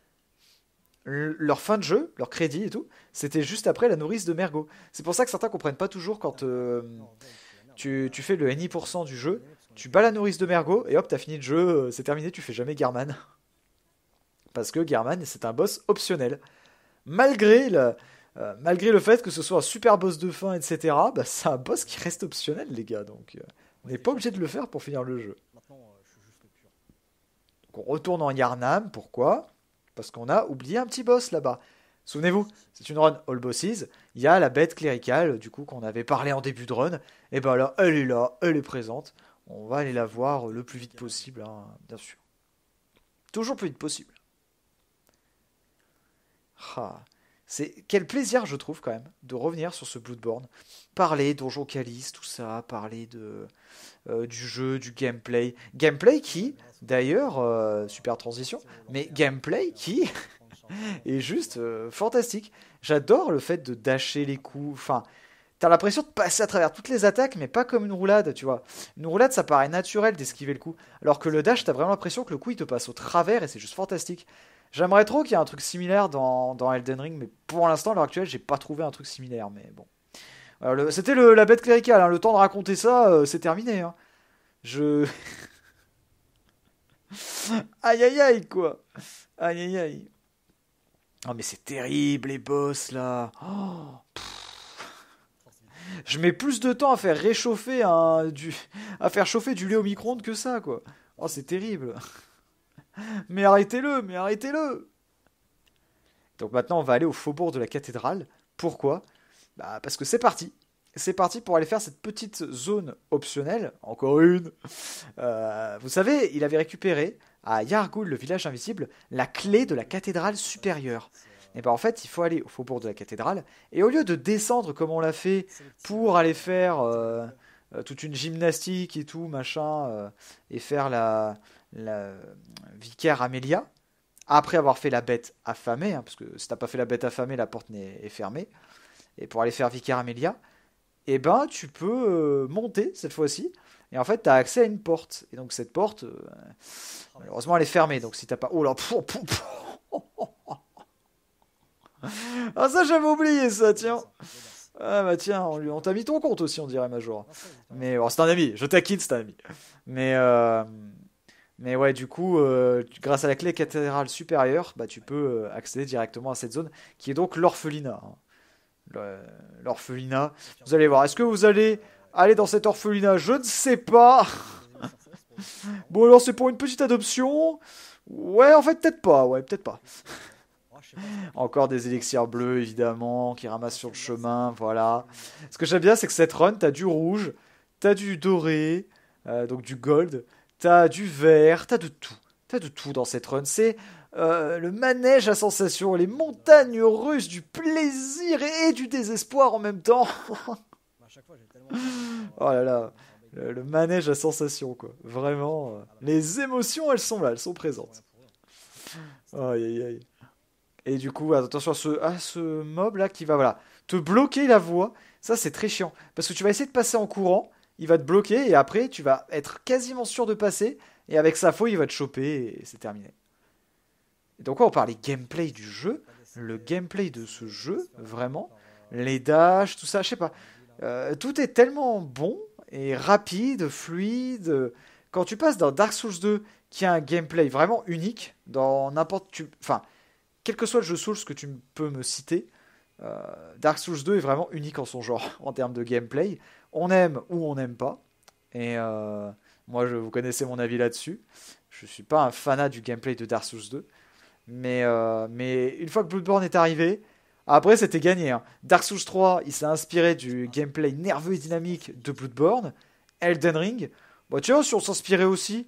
[SPEAKER 1] leur fin de jeu, leur crédit et tout, c'était juste après la nourrice de Mergo. C'est pour ça que certains comprennent pas toujours quand euh, tu, fais le NI% du jeu, tu bats la nourrice de Mergo et hop, t'as fini le jeu, euh, c'est terminé, tu fais jamais Garman. Parce que Garman, c'est un boss optionnel. Malgré, le euh, malgré le fait que ce soit un super boss de fin, etc., bah, c'est un boss qui reste optionnel, les gars. Donc, on n'est pas obligé de le faire pour finir le jeu. on retourne en Yarnam, pourquoi parce qu'on a oublié un petit boss là-bas. Souvenez-vous, c'est une run all bosses. Il y a la bête cléricale, du coup, qu'on avait parlé en début de run. Et ben là, elle est là, elle est présente. On va aller la voir le plus vite possible, hein, bien sûr. Toujours plus vite possible. Ah, c'est quel plaisir, je trouve, quand même, de revenir sur ce Bloodborne. Parler Donjon tout ça, parler de euh, du jeu, du gameplay. Gameplay qui, d'ailleurs, euh, super transition, mais gameplay qui <laughs> est juste euh, fantastique. J'adore le fait de dasher les coups. Enfin, t'as l'impression de passer à travers toutes les attaques, mais pas comme une roulade, tu vois. Une roulade, ça paraît naturel d'esquiver le coup. Alors que le dash, t'as vraiment l'impression que le coup, il te passe au travers et c'est juste fantastique. J'aimerais trop qu'il y ait un truc similaire dans, dans Elden Ring, mais pour l'instant, à l'heure actuelle, j'ai pas trouvé un truc similaire, mais bon. Euh, c'était la bête cléricale, hein. le temps de raconter ça, euh, c'est terminé. Hein. Je. <laughs> aïe aïe aïe quoi Aïe aïe aïe. Oh mais c'est terrible les boss là oh, Je mets plus de temps à faire réchauffer un, du... à faire chauffer du lait au micro-ondes que ça quoi. Oh c'est terrible. Mais arrêtez-le, mais arrêtez-le Donc maintenant on va aller au faubourg de la cathédrale. Pourquoi bah, parce que c'est parti. C'est parti pour aller faire cette petite zone optionnelle, encore une. Euh, vous savez, il avait récupéré à Yargul, le village invisible, la clé de la cathédrale supérieure. Et eh bien en fait, il faut aller au faubourg de la cathédrale, et au lieu de descendre comme on l'a fait pour aller faire euh, euh, toute une gymnastique et tout, machin, et faire la, la vicaire Amélia, après avoir fait la bête affamée, hein, parce que si t'as pas fait la bête affamée, la porte n'est fermée, et pour aller faire Vicar Amelia, eh ben, tu peux euh, monter cette fois-ci. Et en fait, tu as accès à une porte. Et donc, cette porte, euh, malheureusement, elle est fermée. Donc, si t'as pas. Oh là pouf, <laughs> Ah, ça, j'avais oublié ça, tiens Ah, bah tiens, on, lui... on t'a mis ton compte aussi, on dirait, Major. Mais bon, c'est un ami, je t'acquitte, c'est un ami. Mais. Euh... Mais ouais, du coup, euh, grâce à la clé cathédrale supérieure, bah, tu peux accéder directement à cette zone qui est donc l'orphelinat. Hein l'orphelinat. Vous allez voir. Est-ce que vous allez aller dans cet orphelinat Je ne sais pas. <laughs> bon, alors c'est pour une petite adoption. Ouais, en fait, peut-être pas. Ouais, peut-être pas. <laughs> Encore des élixirs bleus, évidemment, qui ramassent sur le chemin. Voilà. Ce que j'aime bien, c'est que cette run, t'as du rouge, t'as du doré, euh, donc du gold, t'as du vert, t'as de tout. T'as de tout dans cette run. C'est euh, le manège à sensations, les montagnes russes du plaisir et du désespoir en même temps. <laughs> <laughs> oh là là, le, manège à sensations, quoi. Vraiment, euh, les émotions, elles sont là, elles sont présentes. Aïe aïe aïe. Et du coup, attention à ce, à ce mob là qui va voilà, te bloquer la voie. Ça, c'est très chiant. Parce que tu vas essayer de passer en courant, il va te bloquer et après, tu vas être quasiment sûr de passer. Et avec sa faux, il va te choper et c'est terminé donc on parlait gameplay du jeu, le gameplay de ce jeu, vraiment, les dashs, tout ça, je sais pas. Euh, tout est tellement bon et rapide, fluide. Quand tu passes dans Dark Souls 2, qui a un gameplay vraiment unique, dans n'importe. Enfin, quel que soit le jeu Souls que tu peux me citer, euh, Dark Souls 2 est vraiment unique en son genre, <laughs> en termes de gameplay. On aime ou on n'aime pas. Et euh, moi, je, vous connaissez mon avis là-dessus. Je suis pas un fanat du gameplay de Dark Souls 2. Mais, euh, mais une fois que Bloodborne est arrivé, après c'était gagné. Hein. Dark Souls 3, il s'est inspiré du gameplay nerveux et dynamique de Bloodborne. Elden Ring, bah, tu vois, si on s'inspirait aussi,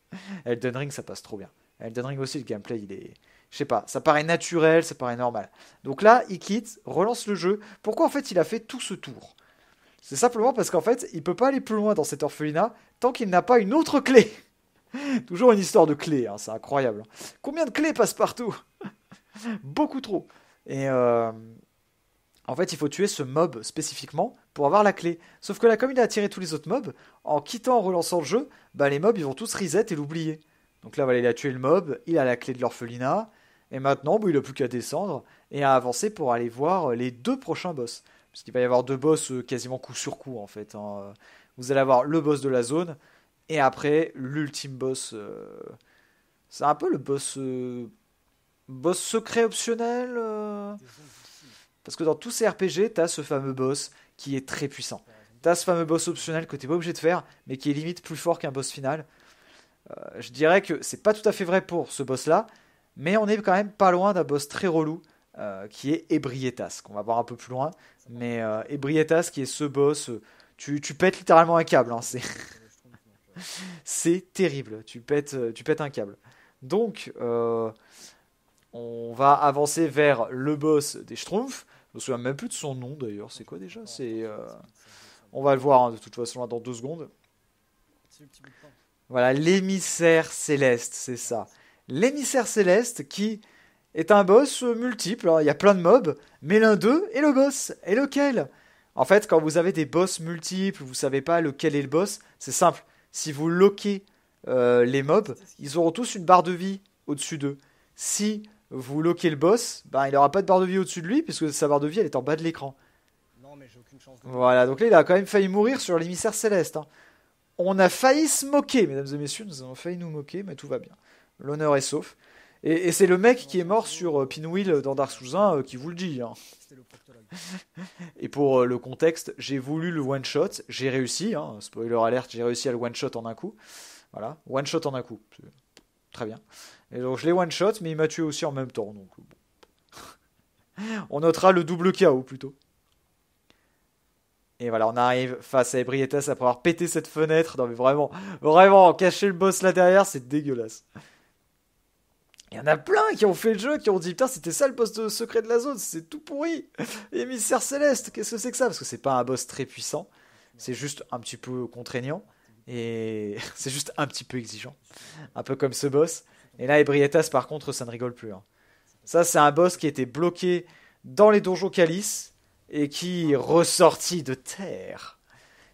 [SPEAKER 1] <laughs> Elden Ring ça passe trop bien. Elden Ring aussi, le gameplay il est. Je sais pas, ça paraît naturel, ça paraît normal. Donc là, il quitte, relance le jeu. Pourquoi en fait il a fait tout ce tour C'est simplement parce qu'en fait, il peut pas aller plus loin dans cet orphelinat tant qu'il n'a pas une autre clé. <laughs> <laughs> Toujours une histoire de clés, hein, c'est incroyable. Combien de clés passent partout <laughs> Beaucoup trop. Et euh, en fait, il faut tuer ce mob spécifiquement pour avoir la clé. Sauf que là, comme il a attiré tous les autres mobs, en quittant, en relançant le jeu, bah, les mobs ils vont tous reset et l'oublier. Donc là, voilà, il a tué le mob, il a la clé de l'orphelinat, et maintenant, il n'a plus qu'à descendre et à avancer pour aller voir les deux prochains boss. Parce qu'il va y avoir deux boss euh, quasiment coup sur coup en fait. Hein. Vous allez avoir le boss de la zone, et après, l'ultime boss. Euh, c'est un peu le boss. Euh, boss secret optionnel. Euh. parce que dans tous ces RPG, t'as ce fameux boss qui est très puissant. T'as ce fameux boss optionnel que t'es pas obligé de faire, mais qui est limite plus fort qu'un boss final. je dirais que c'est pas tout à fait vrai pour ce boss-là, mais on est quand même pas loin d'un boss très relou. qui est Ebrietas, qu'on va voir un peu plus loin. Mais Ebrietas, qui est ce boss, tu, pètes littéralement un câble. Hein, c'est <laughs> C'est terrible, tu pètes, euh, tu pètes un câble. Donc, euh, on va avancer vers le boss des Schtroumpfs. Je me souviens même plus de son nom d'ailleurs, c'est quoi déjà C'est, euh, On va le voir hein, de toute façon là, dans deux secondes. Voilà, l'émissaire céleste, c'est ça. L'émissaire céleste qui est un boss multiple, hein. il y a plein de mobs, mais l'un d'eux est le boss. Et lequel En fait, quand vous avez des boss multiples, vous savez pas lequel est le boss, c'est simple. Si vous loquez euh, les mobs, ils auront tous une barre de vie au-dessus d'eux. Si vous loquez le boss, ben, il n'aura pas de barre de vie au-dessus de lui, puisque sa barre de vie, elle est en bas de l'écran. Voilà, donc là, il a quand même failli mourir sur l'émissaire céleste. Hein. On a failli se moquer, mesdames et messieurs, nous avons failli nous moquer, mais tout va bien. L'honneur est sauf. Et, c'est le mec qui est mort sur euh, Pinwheel dans Dark Souls 1 euh, qui vous le dit. Hein. Et pour euh, le contexte, j'ai voulu le one-shot, j'ai réussi. Hein. Spoiler alerte, j'ai réussi à le one-shot en un coup. Voilà, one-shot en un coup. Très bien. Et donc je l'ai one-shot, mais il m'a tué aussi en même temps. Donc <laughs> On notera le double KO plutôt. Et voilà, on arrive face à Ebrietas après avoir pété cette fenêtre. Non mais vraiment, vraiment, cacher le boss là derrière, c'est dégueulasse. Il y en a plein qui ont fait le jeu, qui ont dit putain c'était ça le poste secret de la zone, c'est tout pourri. <laughs> Émissaire céleste, qu'est-ce que c'est que ça Parce que c'est pas un boss très puissant, c'est juste un petit peu contraignant et <laughs> c'est juste un petit peu exigeant, un peu comme ce boss. Et là Ebrietas par contre ça ne rigole plus. Hein. Ça c'est un boss qui était bloqué dans les donjons Calice et qui ressortit de terre.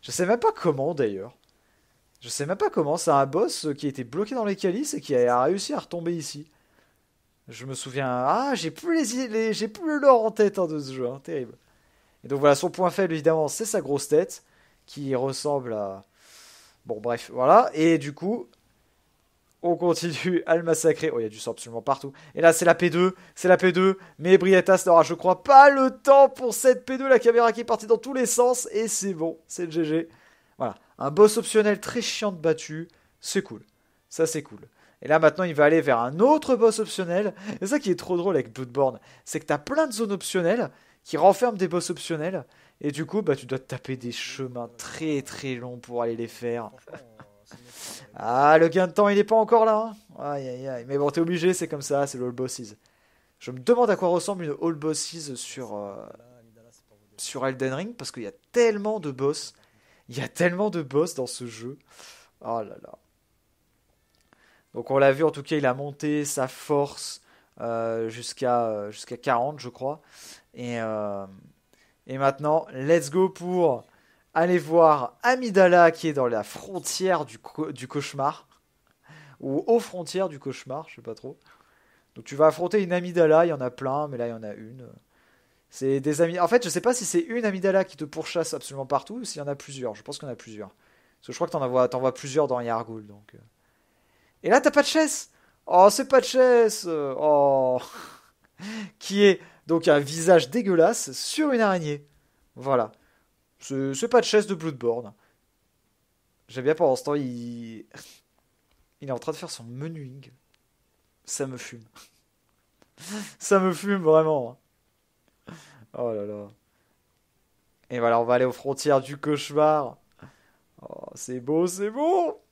[SPEAKER 1] Je sais même pas comment d'ailleurs. Je sais même pas comment, c'est un boss qui était bloqué dans les calices et qui a réussi à retomber ici. Je me souviens, ah, j'ai plus les, j'ai plus l'or en tête hein, de ce jeu, hein, terrible. Et donc voilà, son point faible évidemment, c'est sa grosse tête qui ressemble à bon bref, voilà. Et du coup, on continue à le massacrer. Oh, il y a du sang absolument partout. Et là, c'est la P2, c'est la P2. Mais Brietta n'aura, je crois, pas le temps pour cette P2. La caméra qui est partie dans tous les sens. Et c'est bon, c'est le GG. Voilà. Un boss optionnel très chiant de battu. C'est cool. Ça, c'est cool. Et là maintenant il va aller vers un autre boss optionnel. C'est ça qui est trop drôle avec Bloodborne, c'est que t'as plein de zones optionnelles qui renferment des boss optionnels. Et du coup, bah, tu dois te taper des chemins très très longs pour aller les faire. <laughs> ah, le gain de temps, il n'est pas encore là. Hein. aïe aïe aïe. Mais bon, t'es obligé, c'est comme ça, c'est l'All Bosses. Je me demande à quoi ressemble une All Bosses sur, euh, sur Elden Ring, parce qu'il y a tellement de boss. Il y a tellement de boss dans ce jeu. Oh là là. Donc on l'a vu, en tout cas, il a monté sa force euh, jusqu'à euh, jusqu'à 40, je crois. Et, euh, et maintenant, let's go pour aller voir Amidala qui est dans la frontière du, du cauchemar. Ou aux frontières du cauchemar, je sais pas trop. Donc tu vas affronter une Amidala, il y en a plein, mais là il y en a une. C'est des amis. En fait, je sais pas si c'est une Amidala qui te pourchasse absolument partout ou s'il y en a plusieurs. Je pense qu'il y en a plusieurs. Parce que je crois que t'en vois, vois plusieurs dans Yargul, donc. Et là, t'as pas de chaise. Oh, c'est pas de chaise. Oh. <laughs> qui est donc un visage dégueulasse sur une araignée. Voilà. C'est pas de chaise de Bloodborne. J'aime bien pendant ce temps, il... <laughs> il est en train de faire son menuing. Ça me fume. <laughs> Ça me fume vraiment. Oh là là. Et voilà, on va aller aux frontières du cauchemar. Oh, c'est beau, c'est beau.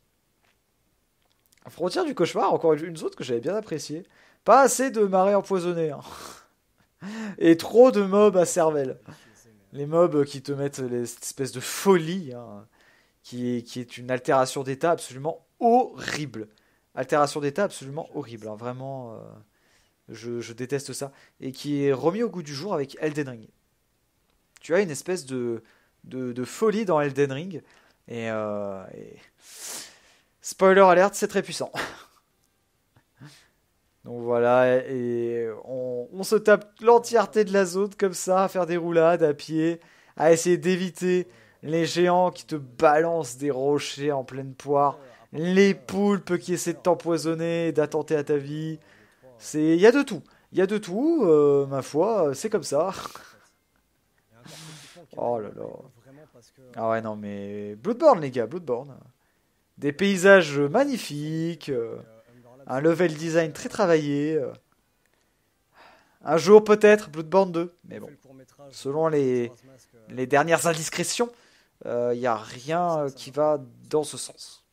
[SPEAKER 1] Frontière du cauchemar, encore une, autre zone que j'avais bien appréciée. Pas assez de marées empoisonnées. Hein. <laughs> Et trop de mobs à cervelle. Les mobs qui te mettent cette espèce de folie, hein, qui, est, une altération d'état absolument horrible. Altération d'état absolument horrible. Hein. Vraiment, euh, je, déteste ça. Et qui est remis au goût du jour avec Elden Ring. Tu as une espèce de, de, folie dans Elden Ring. et euh, Spoiler alerte, c'est très puissant. Donc voilà, et on, se tape l'entièreté de la zone comme ça, à faire des roulades à pied, à essayer d'éviter les géants qui te balancent des rochers en pleine poire, les poulpes qui essaient de t'empoisonner d'attenter à ta vie. C'est, il y a de tout, il y a de tout, euh, ma foi, c'est comme ça. oh là là. Ah ouais non mais Bloodborne les gars, Bloodborne des paysages magnifiques, euh, un level design très travaillé. Euh, un jour peut-être, Bloodborne 2, mais bon, selon les, les dernières indiscrétions, il euh, n'y a rien qui va dans ce sens.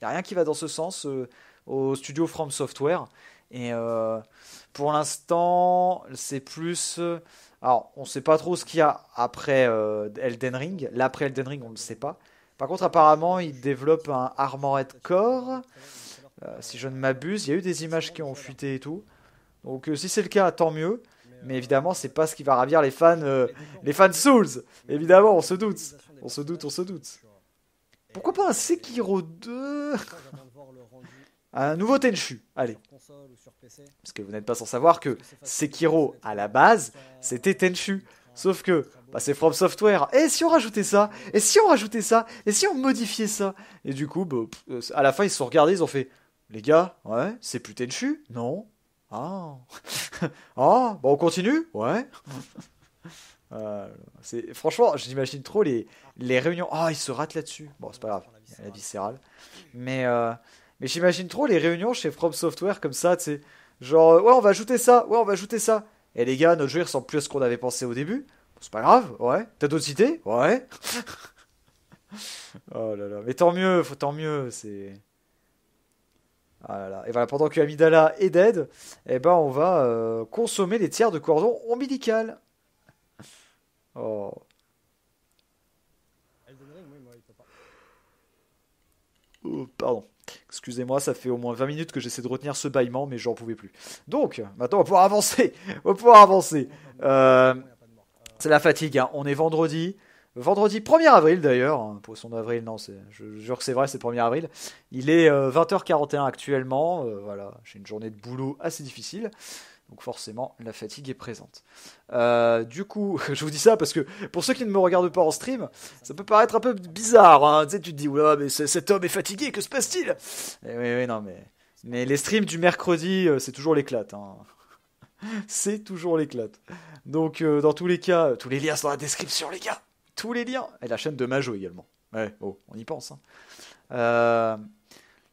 [SPEAKER 1] Il n'y a rien qui va dans ce sens au studio From Software. Et pour l'instant, c'est plus... Alors, on ne sait pas trop ce qu'il y a après Elden Ring. L'après Elden Ring, on ne sait pas. Par contre, apparemment, il développe un Armored Core. Euh, si je ne m'abuse, il y a eu des images qui ont fuité et tout. Donc, euh, si c'est le cas, tant mieux. Mais évidemment, c'est pas ce qui va ravir les fans, euh, les fans Souls. Évidemment, on se doute. On se doute, on se doute. Pourquoi pas un Sekiro 2 <laughs> Un nouveau Tenchu, allez. Parce que vous n'êtes pas sans savoir que Sekiro, à la base, c'était Tenchu. Sauf que, bah, c'est From Software. Et si on rajoutait ça Et si on rajoutait ça Et si on modifiait ça Et du coup, bah, à la fin, ils se sont regardés, ils ont fait Les gars, ouais, c'est plus Tenchu Non Ah <laughs> Ah bah, on continue Ouais <laughs> ah, c'est Franchement, j'imagine trop les, les réunions. Ah, ils se ratent là-dessus. Bon, c'est pas grave, la viscérale. Mais, euh, mais j'imagine trop les réunions chez From Software comme ça, tu sais. Genre, ouais, on va ajouter ça, ouais, on va ajouter ça. Et les gars, notre jeu sont plus à ce qu'on avait pensé au début. C'est pas grave, ouais. T'as d'autres idées Ouais. <laughs> oh là là. Mais tant mieux, faut tant mieux, c'est. Ah Et voilà, pendant que Amidala est dead, eh ben on va euh, consommer les tiers de cordon ombilical. Oh. oh pardon. Excusez-moi, ça fait au moins 20 minutes que j'essaie de retenir ce bâillement, mais j'en pouvais plus. Donc, maintenant, on va pouvoir avancer. on va pouvoir avancer. Euh, c'est la fatigue. Hein. On est vendredi. Vendredi 1er avril d'ailleurs, hein, pour son avril, non, je jure que c'est vrai, c'est 1er avril. Il est 20h41 euh, actuellement, euh, voilà, j'ai une journée de boulot assez difficile. Donc forcément, la fatigue est présente. Euh, du coup, <laughs> je vous dis ça parce que pour ceux qui ne me regardent pas en stream, ça peut paraître un peu bizarre. Hein. Tu, te dis, mais cet homme est fatigué, que se passe-t-il eh Oui, oui, non, mais... mais les streams du mercredi, euh, c'est toujours l'éclate. Hein. <laughs> c'est toujours l'éclate. Donc, euh, dans tous les cas, tous les liens sont dans la description, les gars. Tous les liens. Et la chaîne de Majo également. Ouais, oh, on y pense. Hein.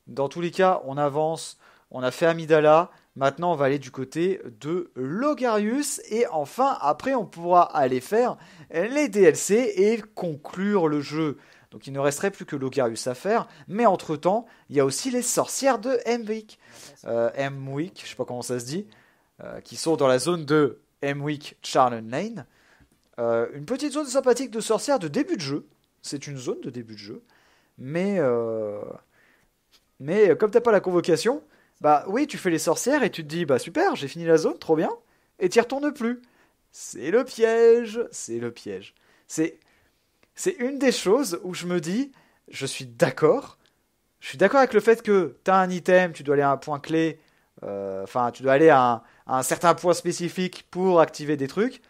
[SPEAKER 1] dans tous les cas, on avance. On a fait Amidala. Maintenant, on va aller du côté de Logarius. Et enfin, après, on pourra aller faire les DLC et conclure le jeu. Donc il ne resterait plus que Logarius à faire. Mais entre-temps, il y a aussi les sorcières de Mwick week Euh, ne je sais pas comment ça se dit. Euh, qui sont dans la zone de Mwick Charlene Lane. Euh, une petite zone sympathique de sorcières de début de jeu. C'est une zone de début de jeu. Mais, euh, mais comme t'as pas la convocation, bah oui, tu fais les sorcières et tu te dis, bah super, j'ai fini la zone, trop bien, et t'y retournes plus. C'est le piège, c'est le piège. C'est, c'est une des choses où je me dis, je suis d'accord, je suis d'accord avec le fait que t'as un item, tu dois aller à un point clé, euh, enfin, tu dois aller à un, certain point spécifique pour activer des trucs,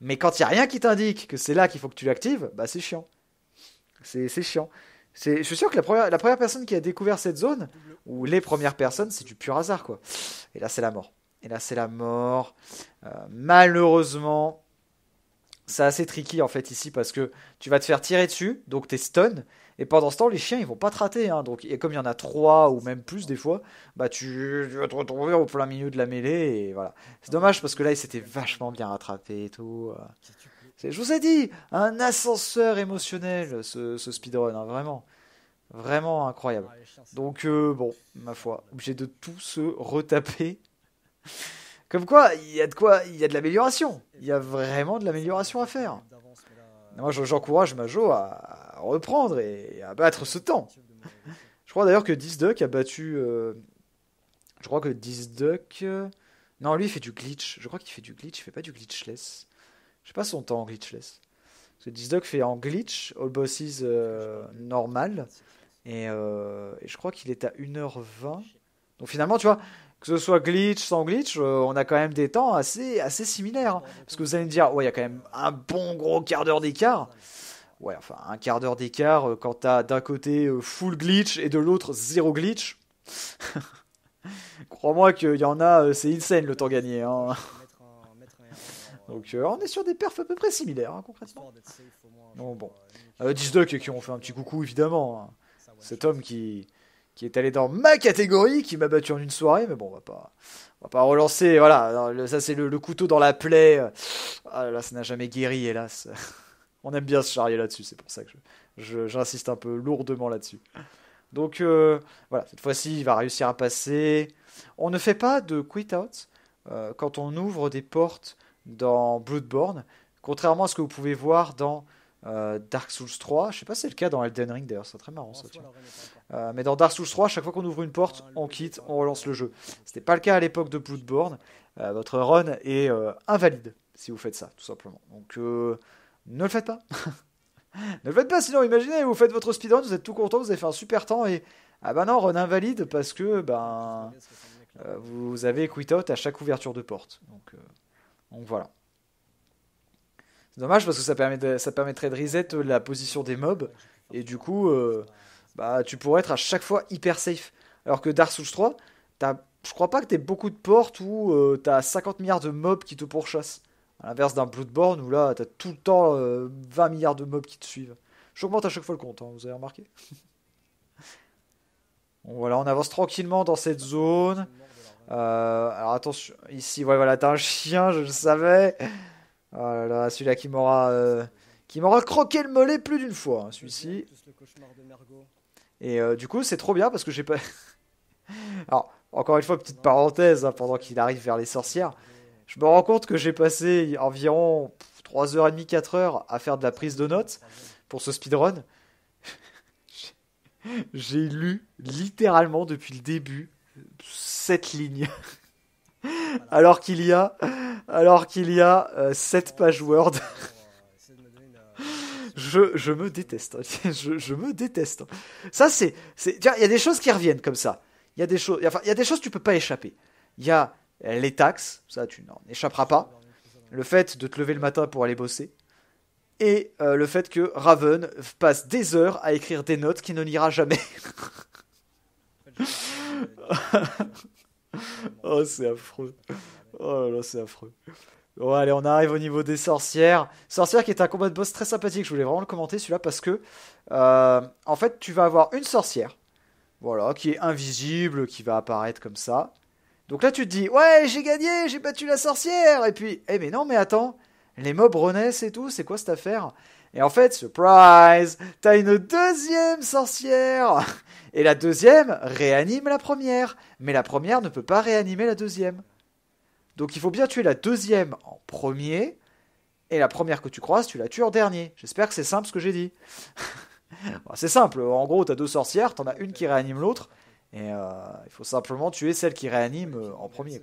[SPEAKER 1] mais quand il n'y a rien qui t'indique que c'est là qu'il faut que tu l'actives, bah c'est chiant. C'est, c'est chiant je suis sûr que la première, la première personne qui a découvert cette zone, ou les premières personnes, c'est du pur hasard, quoi. Et là, c'est la mort. Et là, c'est la mort. Euh, malheureusement, c'est assez tricky en fait ici parce que tu vas te faire tirer dessus, donc t'es stun. Et pendant ce temps, les chiens ils vont pas te rater. Hein. donc, et comme il y en a trois ou même plus des fois, bah tu, vas te retrouver au plein milieu de la mêlée. Et voilà. C'est dommage parce que là, ils s'étaient vachement bien rattrapés, et tout. Euh je vous ai dit, un ascenseur émotionnel, ce, speedrun, hein, vraiment. Vraiment incroyable. Donc, euh, bon, ma foi, obligé de tout se retaper. <laughs> Comme quoi, il y a de quoi, il y a de l'amélioration. Il y a vraiment de l'amélioration à faire. Moi, j'encourage Majo à reprendre et à battre ce temps. Je crois d'ailleurs que Disduck a battu. Euh, je crois que Disduck. Euh, non, lui, il fait du glitch. Je crois qu'il fait du glitch, il fait pas du glitchless. Je sais pas son temps en glitchless. Parce que Disdog fait en glitch, All Bosses euh, normal. Euh, et, je crois qu'il est à 1h20. Donc finalement, tu vois, que ce soit glitch, sans glitch, euh, on a quand même des temps assez, assez similaires. Parce que vous allez me dire, ouais, il y a quand même un bon gros quart d'heure d'écart. Ouais, enfin, un quart d'heure d'écart quand t'as d'un côté full glitch et de l'autre zéro glitch. <laughs> Crois-moi qu'il y en a, c'est insane le temps gagné. Hein. Donc euh, on est sur des perfs à peu près similaires, hein, concrètement. Bon, bon. Euh, qui ont fait un petit coucou, évidemment. Hein. Cet homme qui, qui est allé dans ma catégorie, qui m'a battu en une soirée, mais bon, on va pas, va pas relancer. Voilà, ça c'est le, couteau dans la plaie. Ah là, là ça n'a jamais guéri, hélas. <laughs> on aime bien se charrier là-dessus, c'est pour ça que j'insiste je, un peu lourdement là-dessus. Donc euh, voilà, cette fois-ci, il va réussir à passer. On ne fait pas de quit out euh, quand on ouvre des portes dans Bloodborne, contrairement à ce que vous pouvez voir dans euh, Dark Souls 3. Je sais pas si c'est le cas dans Elden Ring d'ailleurs, c'est très marrant ça. Euh, mais dans Dark Souls 3, chaque fois qu'on ouvre une porte, ah, on quitte, on relance le jeu. C'était pas le cas à l'époque de Bloodborne. Euh, votre run est invalide si vous faites ça, tout simplement. Donc ne le faites pas. <laughs> ne le faites pas, sinon imaginez, vous faites votre speedrun, vous êtes tout content, vous avez fait un super temps et ah bah non, run invalide parce que ben vous avez quit out à chaque ouverture de porte. Donc donc voilà. C'est dommage parce que ça, permet ça permettrait de reset la position des mobs. Et du coup, euh, bah, tu pourrais être à chaque fois hyper safe. Alors que Dark Souls 3, je crois pas que t'aies beaucoup de portes où tu euh, t'as 50 milliards de mobs qui te pourchassent. À l'inverse d'un Bloodborne où là, t'as tout le temps 20 euh, milliards de mobs qui te suivent. J'augmente à chaque fois le compte, hein, vous avez remarqué <laughs> bon, Voilà, on avance tranquillement dans cette zone. Euh, alors attention, ici, voilà, t'as un chien, je le savais. Oh là celui-là qui m'aura, euh, qui m'aura croqué le mollet plus d'une fois, hein, celui-ci. Et euh, du coup, c'est trop bien parce que j'ai pas. <laughs> alors, encore une fois, petite parenthèse, hein, pendant qu'il arrive vers les sorcières, je me rends compte que j'ai passé environ 3h30, 4h à faire de la prise de notes pour ce speedrun. <laughs> j'ai lu littéralement depuis le début Sept lignes. <laughs> alors qu'il y a, alors qu'il y a cette euh, 7 pages Word. <laughs> je, me déteste. Hein. <laughs> je, me déteste. Hein. Ça, c'est. c'est, Il y a des choses qui reviennent comme ça. Il y a des choses. Enfin, il y des choses tu peux pas échapper. Il y a les taxes, ça tu n'en échapperas pas. Le fait de te lever le matin pour aller bosser. Et euh, le fait que Raven passe des heures à écrire des notes qui ne lira jamais oh, c'est affreux. Oh là là, c'est affreux. Bon, allez, on arrive au niveau des sorcières. Sorcière qui est un combat de boss très sympathique. Je voulais vraiment le commenter celui-là parce que, euh, en fait, tu vas avoir une sorcière. Voilà, qui est invisible, qui va apparaître comme ça. Donc là, tu te dis, ouais, j'ai gagné, j'ai battu la sorcière. Et puis, eh, mais non, mais attends, les mobs renaissent et tout, c'est quoi cette affaire Et en fait, surprise, t'as une deuxième sorcière et la deuxième réanime la première. Mais la première ne peut pas réanimer la deuxième. Donc il faut bien tuer la deuxième en premier. Et la première que tu croises, tu la tues en dernier. J'espère que c'est simple ce que j'ai dit. <laughs> c'est simple. En gros, tu as deux sorcières, t'en as une qui réanime l'autre. Et euh, il faut simplement tuer celle qui réanime euh, en premier.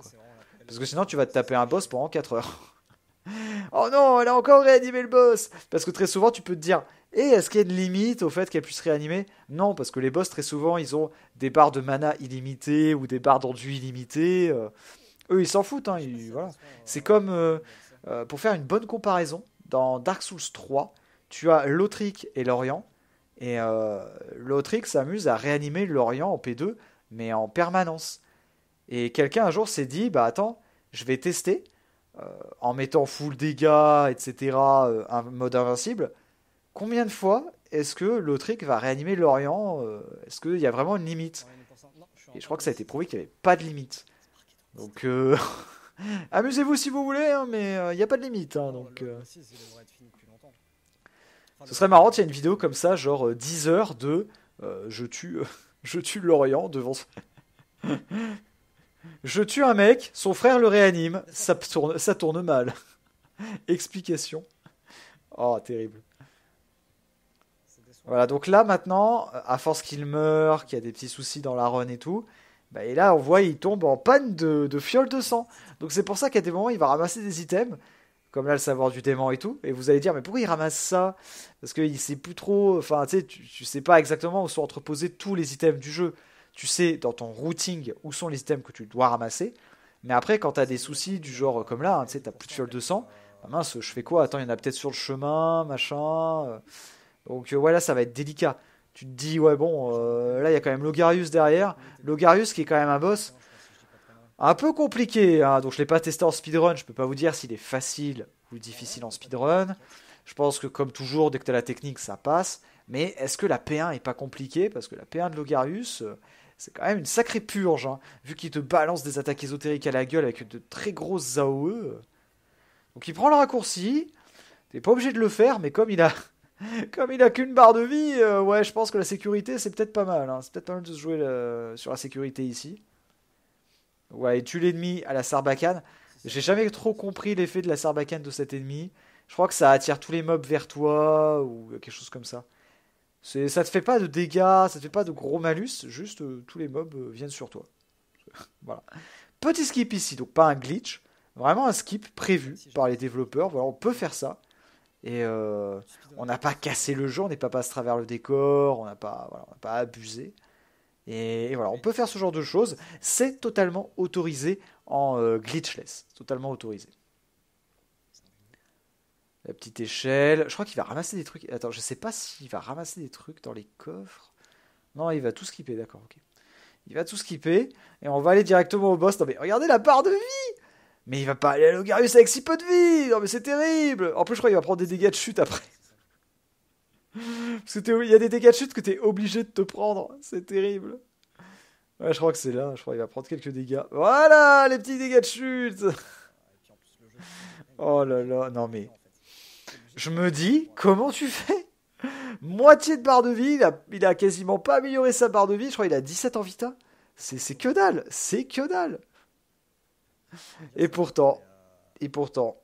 [SPEAKER 1] Parce que sinon, tu vas te taper un boss pendant 4 heures. <laughs> oh non, elle a encore réanimé le boss Parce que très souvent, tu peux te dire et est-ce qu'il y a une limite au fait qu'elle puisse réanimer Non, parce que les boss, très souvent, ils ont des barres de mana illimitées ou des barres d'enduit illimitées. Euh, eux, ils s'en foutent. Hein, voilà. C'est comme, euh, euh, pour faire une bonne comparaison, dans Dark Souls 3, tu as Lothric et l'Orient. Et Lothric s'amuse à réanimer l'Orient en P2, mais en permanence. Et quelqu'un un jour s'est dit, bah attends, je vais tester en mettant full dégâts, etc., un mode invincible combien de fois est-ce que trick va réanimer Lorient euh, Est-ce qu'il y a vraiment une limite Et je crois que ça a été prouvé qu'il n'y avait pas de limite. Donc, euh, <laughs> amusez-vous si vous voulez, hein, mais euh, il n'y a pas de limite. Hein, donc, Ce serait marrant, il y a une vidéo comme ça, genre 10 heures de je, tue, <laughs> je tue Lorient devant. <laughs> je tue un mec, son frère le réanime, ça tourne, ça tourne mal. Explication. Oh, terrible. Voilà, donc là maintenant, à force qu'il meurt, qu'il y a des petits soucis dans la run et tout, bah, et là on voit il tombe en panne de, fiole de sang. Donc c'est pour ça qu'à des moments il va ramasser des items, comme là le savoir du démon et tout, et vous allez dire mais pourquoi il ramasse ça Parce qu'il sait plus trop, enfin tu sais, tu sais pas exactement où sont entreposés tous les items du jeu. Tu sais dans ton routing où sont les items que tu dois ramasser, mais après quand as des soucis du genre euh, comme là, hein, tu sais, t'as plus de fiole de sang, bah, mince, je fais quoi Attends, il y en a peut-être sur le chemin, machin. Euh. Donc voilà, euh, ça va être délicat. Tu te dis, ouais, bon, euh, là, il y a quand même Logarius derrière. Logarius qui est quand même un boss un peu compliqué. Hein. Donc je ne l'ai pas testé en speedrun. Je peux pas vous dire s'il est facile ou difficile en speedrun. Je pense que comme toujours, dès que tu as la technique, ça passe. Mais est-ce que la P1 est pas compliquée Parce que la P1 de Logarius, euh, c'est quand même une sacrée purge. Hein. Vu qu'il te balance des attaques ésotériques à la gueule avec de très grosses AOE. Donc il prend le raccourci. n'es pas obligé de le faire, mais comme il a <laughs> comme il a qu'une barre de vie, euh, ouais, je pense que la sécurité, c'est peut-être pas mal. Hein. C'est peut-être pas mal de jouer euh, sur la sécurité ici. Ouais, et tue l'ennemi à la sarbacane. J'ai jamais trop compris l'effet de la sarbacane de cet ennemi. Je crois que ça attire tous les mobs vers toi ou euh, quelque chose comme ça. ça te fait pas de dégâts, ça te fait pas de gros malus, juste tous les mobs viennent sur toi. <laughs> voilà. Petit skip ici, donc pas un glitch, vraiment un skip prévu par les développeurs. Voilà, on peut faire ça. Et euh, on n'a pas cassé le jeu, on n'est pas passé à travers le décor, on n'a pas, voilà, pas abusé. Et, voilà, on peut faire ce genre de choses. C'est totalement autorisé en euh, glitchless. Totalement autorisé. La petite échelle. Je crois qu'il va ramasser des trucs. Attends, je sais pas s'il va ramasser des trucs dans les coffres. Non, il va tout skipper, d'accord, ok. Il va tout skipper. Et on va aller directement au boss. Non mais regardez la part de vie mais il va pas aller à Logarius avec si peu de vie Non mais c'est terrible En plus je crois qu'il va prendre des dégâts de chute après. Parce qu'il il y a des dégâts de chute que t'es obligé de te prendre. C'est terrible. Ouais, je crois que c'est là. Je crois qu'il va prendre quelques dégâts. Voilà, les petits dégâts de chute Oh là là, non mais... Je me dis, comment tu fais Moitié de barre de vie, il a, il a quasiment pas amélioré sa barre de vie. Je crois qu'il a 17 en vita. C'est que dalle, c'est que dalle <laughs> Et pourtant, et pourtant,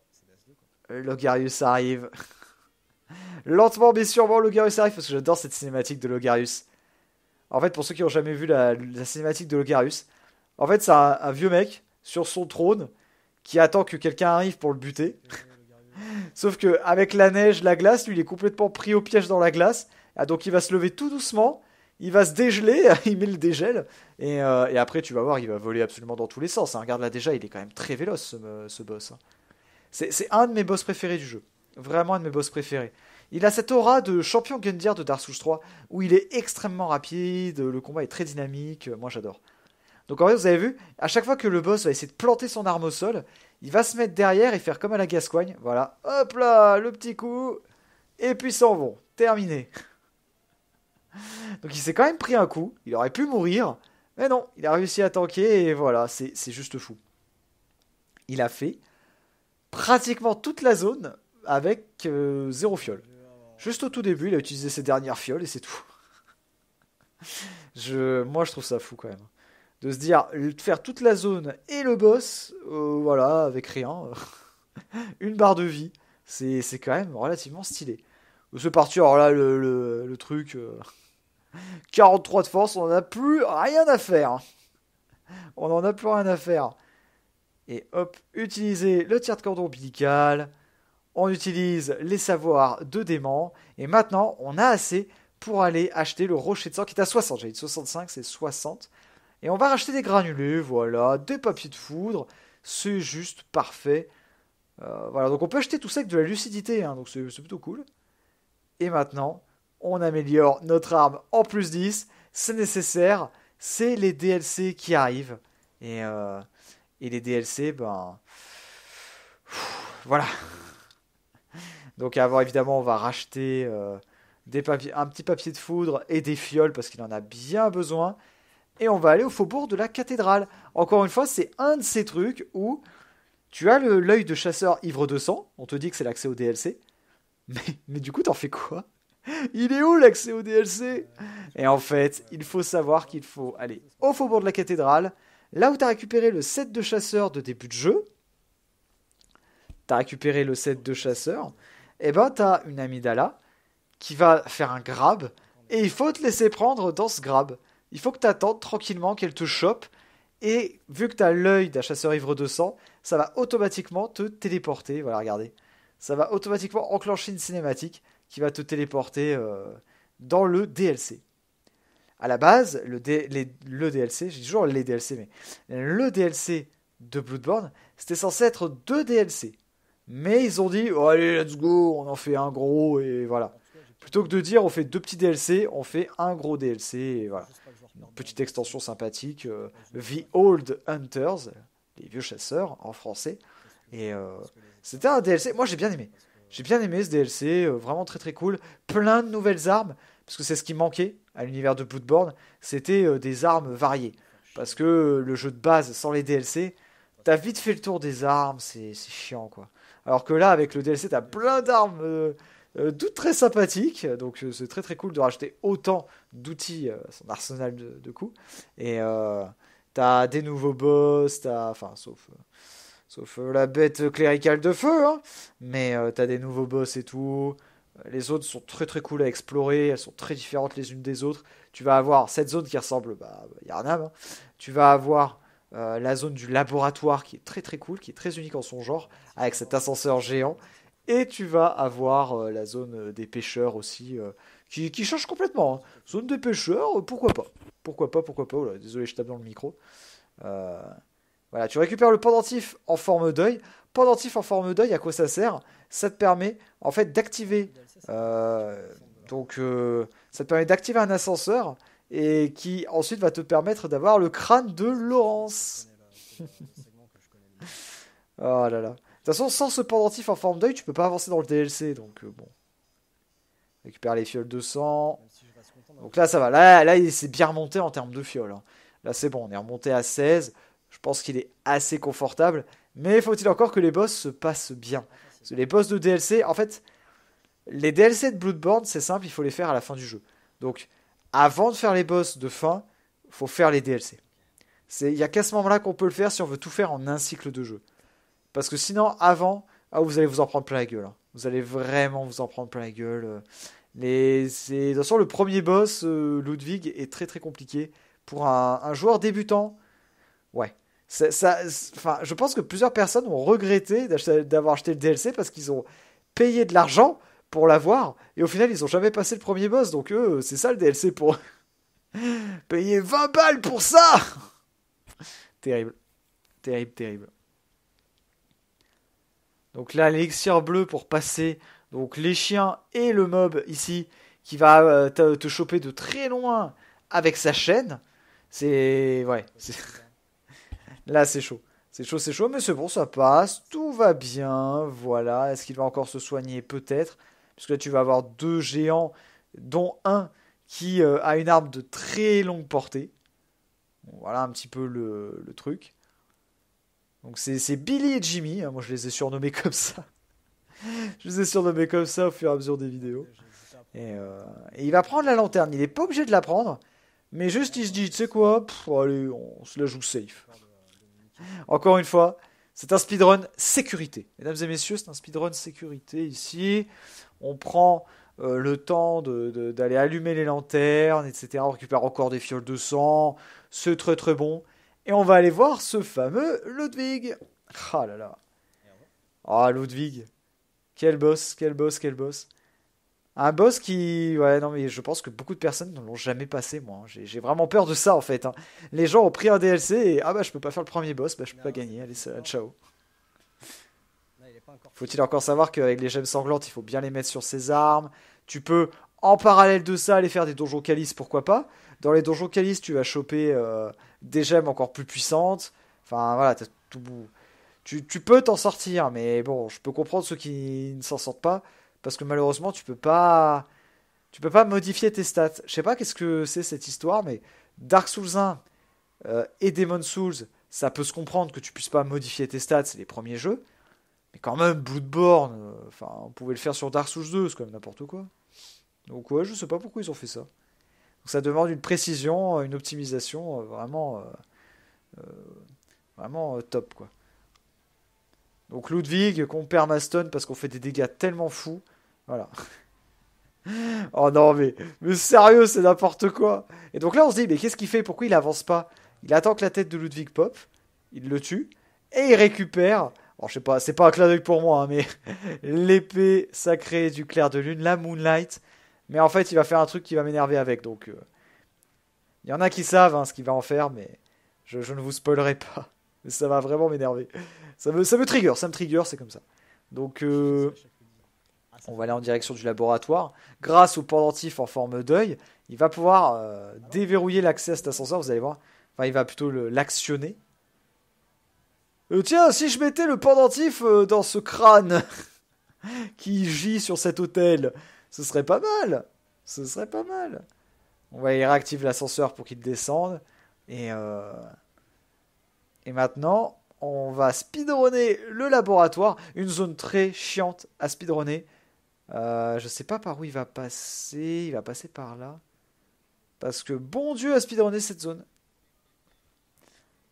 [SPEAKER 1] Logarius arrive. <laughs> Lentement mais sûrement, Logarius arrive parce que j'adore cette cinématique de Logarius. En fait, pour ceux qui n'ont jamais vu la, cinématique de Logarius, en fait, c'est un, vieux mec sur son trône qui attend que quelqu'un arrive pour le buter. <laughs> Sauf que avec la neige, la glace, lui, il est complètement pris au piège dans la glace. Ah, donc, il va se lever tout doucement il va se dégeler, <laughs> il met le dégel, euh, et, après tu vas voir, il va voler absolument dans tous les sens. Hein. Regarde là déjà, il est quand même très véloce ce, euh, boss. Hein. C'est un de mes boss préférés du jeu. Vraiment un de mes boss préférés. Il a cette aura de champion Gundyr de Dark Souls 3, où il est extrêmement rapide, le combat est très dynamique, euh, moi j'adore. Donc en fait, vous avez vu, à chaque fois que le boss va essayer de planter son arme au sol, il va se mettre derrière et faire comme à la Gascoigne, voilà, hop là, le petit coup, et puis s'en vont, terminé. <laughs> Donc il s'est quand même pris un coup, il aurait pu mourir, mais non, il a réussi à tanker et voilà, c'est, juste fou. Il a fait pratiquement toute la zone avec euh, zéro fiole. Juste au tout début, il a utilisé ses dernières fioles et c'est tout. je, moi, je trouve ça fou quand même. De se dire, faire toute la zone et le boss, euh, voilà, avec rien. <laughs> Une barre de vie. C'est, c'est quand même relativement stylé. C'est parti, alors là, le, le, truc. Euh, 43 de force, on n'en a plus rien à faire. On n'en a plus rien à faire. Et hop, utiliser le tiers de cordon ombilical. On utilise les savoirs de dément. Et maintenant, on a assez pour aller acheter le rocher de sang qui est à 60. J'ai dit 65, c'est 60. Et on va racheter des granulés, voilà, des papiers de foudre. C'est juste parfait. Euh, voilà, donc on peut acheter tout ça avec de la lucidité, hein, donc c'est plutôt cool. Et maintenant, on améliore notre arme en plus 10. C'est nécessaire. C'est les DLC qui arrivent. Et, euh, les DLC, ben. voilà. Donc, avant, évidemment, on va racheter euh, des un petit papier de foudre et des fioles parce qu'il en a bien besoin. Et on va aller au faubourg de la cathédrale. Encore une fois, c'est un de ces trucs où tu as l'œil de chasseur ivre de sang. On te dit que c'est l'accès au DLC. Mais, mais du coup, t'en fais quoi <laughs> Il est où l'accès au DLC Et en fait, il faut savoir qu'il faut aller au faubourg de la cathédrale, là où tu as récupéré le set de chasseurs de début de jeu. Tu as récupéré le set de chasseurs. Et eh ben, tu as une amidala qui va faire un grab. Et il faut te laisser prendre dans ce grab. Il faut que tu tranquillement qu'elle te chope. Et vu que tu as l'œil d'un chasseur ivre de sang, ça va automatiquement te téléporter. Voilà, regardez. Ça va automatiquement enclencher une cinématique qui va te téléporter euh, dans le DLC. À la base, le, DLC, j'ai toujours les DLC, mais le DLC de Bloodborne, c'était censé être deux DLC. Mais ils ont dit, oh, allez, let's go, on en fait un gros, et voilà. Plutôt que de dire, on fait deux petits DLC, on fait un gros DLC, et voilà. petite extension sympathique, euh, The Old Hunters, les vieux chasseurs en français. Et euh, c'était un DLC, moi j'ai bien aimé. J'ai bien aimé ce DLC, euh, vraiment très très cool. Plein de nouvelles armes, parce que c'est ce qui manquait à l'univers de Bloodborne, c'était euh, des armes variées. Parce que euh, le jeu de base, sans les DLC, t'as vite fait le tour des armes, c'est chiant quoi. Alors que là, avec le DLC, t'as plein d'armes toutes très sympathiques, donc c'est très très cool de racheter autant d'outils à son arsenal de, coups. Et t'as des nouveaux boss, t'as. Enfin, sauf Sauf euh, la bête cléricale de feu, hein. Mais euh, t'as des nouveaux boss et tout. Euh, les zones sont très très cool à explorer, elles sont très différentes les unes des autres. Tu vas avoir cette zone qui ressemble bah, Yarnam. Hein. Tu vas avoir la zone du laboratoire qui est très très cool, qui est très unique en son genre, avec cet ascenseur géant. Et tu vas avoir la zone des pêcheurs aussi, qui, change complètement. Hein. Zone des pêcheurs, pourquoi pas Pourquoi pas, pourquoi pas Désolé, je tape dans le micro. Voilà, tu récupères le pendentif en forme d'œil. Pendentif en forme d'œil, à quoi ça sert Ça te permet en fait d'activer. Euh, donc, euh, ça te permet d'activer un ascenseur et qui ensuite va te permettre d'avoir le crâne de Laurence. <laughs> oh là là. De toute façon, sans ce pendentif en forme d'œil, tu peux pas avancer dans le DLC. Donc, euh, bon. Récupère les fioles de sang. Donc là, ça va. Là, là il s'est bien remonté en termes de fioles. Hein. Là, c'est bon. On est remonté à 16. Je pense qu'il est assez confortable. Mais faut-il encore que les boss se passent bien ah, Les boss de DLC, en fait, les DLC de Bloodborne, c'est simple, il faut les faire à la fin du jeu. Donc, avant de faire les boss de fin, faut faire les DLC. Il n'y a qu'à ce moment-là qu'on peut le faire si on veut tout faire en un cycle de jeu. Parce que sinon, avant, ah, vous allez vous en prendre plein la gueule. Hein. Vous allez vraiment vous en prendre plein la gueule. Euh. Les, de toute façon, le premier boss, euh, Ludwig, est très très compliqué. Pour un joueur débutant, ouais, je pense que plusieurs personnes ont regretté d'avoir acheté le DLC parce qu'ils ont payé de l'argent pour l'avoir et au final ils ont jamais passé le premier boss donc eux c'est ça le DLC pour <laughs> payer 20 balles pour ça <laughs> terrible terrible terrible donc là l'élixir bleu pour passer donc les chiens et le mob ici qui va euh, te, te choper de très loin avec sa chaîne c'est ouais <laughs> Là, c'est chaud. C'est chaud, c'est chaud, mais c'est bon, ça passe, tout va bien, voilà. Est-ce qu'il va encore se soigner Peut-être. Parce que là, tu vas avoir deux géants, dont un qui euh, a une arme de très longue portée. voilà un petit peu le, truc. Donc c'est Billy et Jimmy, hein. moi je les ai surnommés comme ça. <laughs> je les ai surnommés comme ça au fur et à mesure des vidéos. Et, euh, il va prendre la lanterne, il n'est pas obligé de la prendre, mais juste il se dit, tu sais quoi, allez, on se la joue safe. Encore une fois, c'est un speedrun sécurité. Mesdames et messieurs, c'est un speedrun sécurité ici. On prend euh, le temps d'aller allumer les lanternes, etc. On récupère encore des fioles de sang. ce très très bon. Et on va aller voir ce fameux Ludwig. Ah là là. Ah Ludwig. Quel boss, quel boss, quel boss. Un boss qui. Ouais, non, mais je pense que beaucoup de personnes ne l'ont jamais passé, moi. Hein. J'ai vraiment peur de ça, en fait. Hein. Les gens ont pris un DLC et. Ah, bah, je peux pas faire le premier boss, bah, je peux pas gagner. Allez, ciao. Faut-il encore savoir qu'avec les gemmes sanglantes, il faut bien les mettre sur ses armes. Tu peux, en parallèle de ça, aller faire des donjons calices, pourquoi pas. Dans les donjons calices, tu vas choper euh, des gemmes encore plus puissantes. Enfin, voilà, tout. Tu, tu peux t'en sortir, mais bon, je peux comprendre ceux qui ne s'en sortent pas parce que malheureusement tu peux pas tu peux pas modifier tes stats. Je sais pas qu'est-ce que c'est cette histoire, mais Dark Souls 1 euh, et Demon Souls, ça peut se comprendre que tu puisses pas modifier tes stats, c'est les premiers jeux. Mais quand même, Bloodborne, euh, enfin, on pouvait le faire sur Dark Souls 2, c'est quand même n'importe quoi. Donc ouais, je sais pas pourquoi ils ont fait ça. Donc ça demande une précision, une optimisation euh, vraiment, vraiment top quoi. Donc Ludwig qu'on perd Maston parce qu'on fait des dégâts tellement fous. Voilà. <laughs> oh non, mais, mais sérieux, c'est n'importe quoi. Et donc là, on se dit, mais qu'est-ce qu'il fait Pourquoi il avance pas Il attend que la tête de Ludwig pop, il le tue, et il récupère. Alors, je sais pas, c'est pas un clin d'œil pour moi, hein, mais <laughs> l'épée sacrée du clair de lune, la Moonlight. Mais en fait, il va faire un truc qui va m'énerver avec. Donc, euh, il y en a qui savent hein, ce qu'il va en faire, mais je ne vous spoilerai pas ça va vraiment m'énerver. Ça me, ça me trigger, ça me trigger, c'est comme ça. Donc, euh, on va aller en direction du laboratoire. Grâce au pendentif en forme d'œil, il va pouvoir euh, déverrouiller l'accès à cet ascenseur, vous allez voir. Enfin, il va plutôt l'actionner. Euh, tiens, si je mettais le pendentif dans ce crâne <laughs> qui gît sur cet hôtel, ce serait pas mal. Ce serait pas mal. On va y réactiver l'ascenseur pour qu'il descende. Et et maintenant, on va speedrunner le laboratoire, une zone très chiante à speedrunner. Je euh, je sais pas par où il va passer, il va passer par là. Parce que bon Dieu à speedrunner cette zone.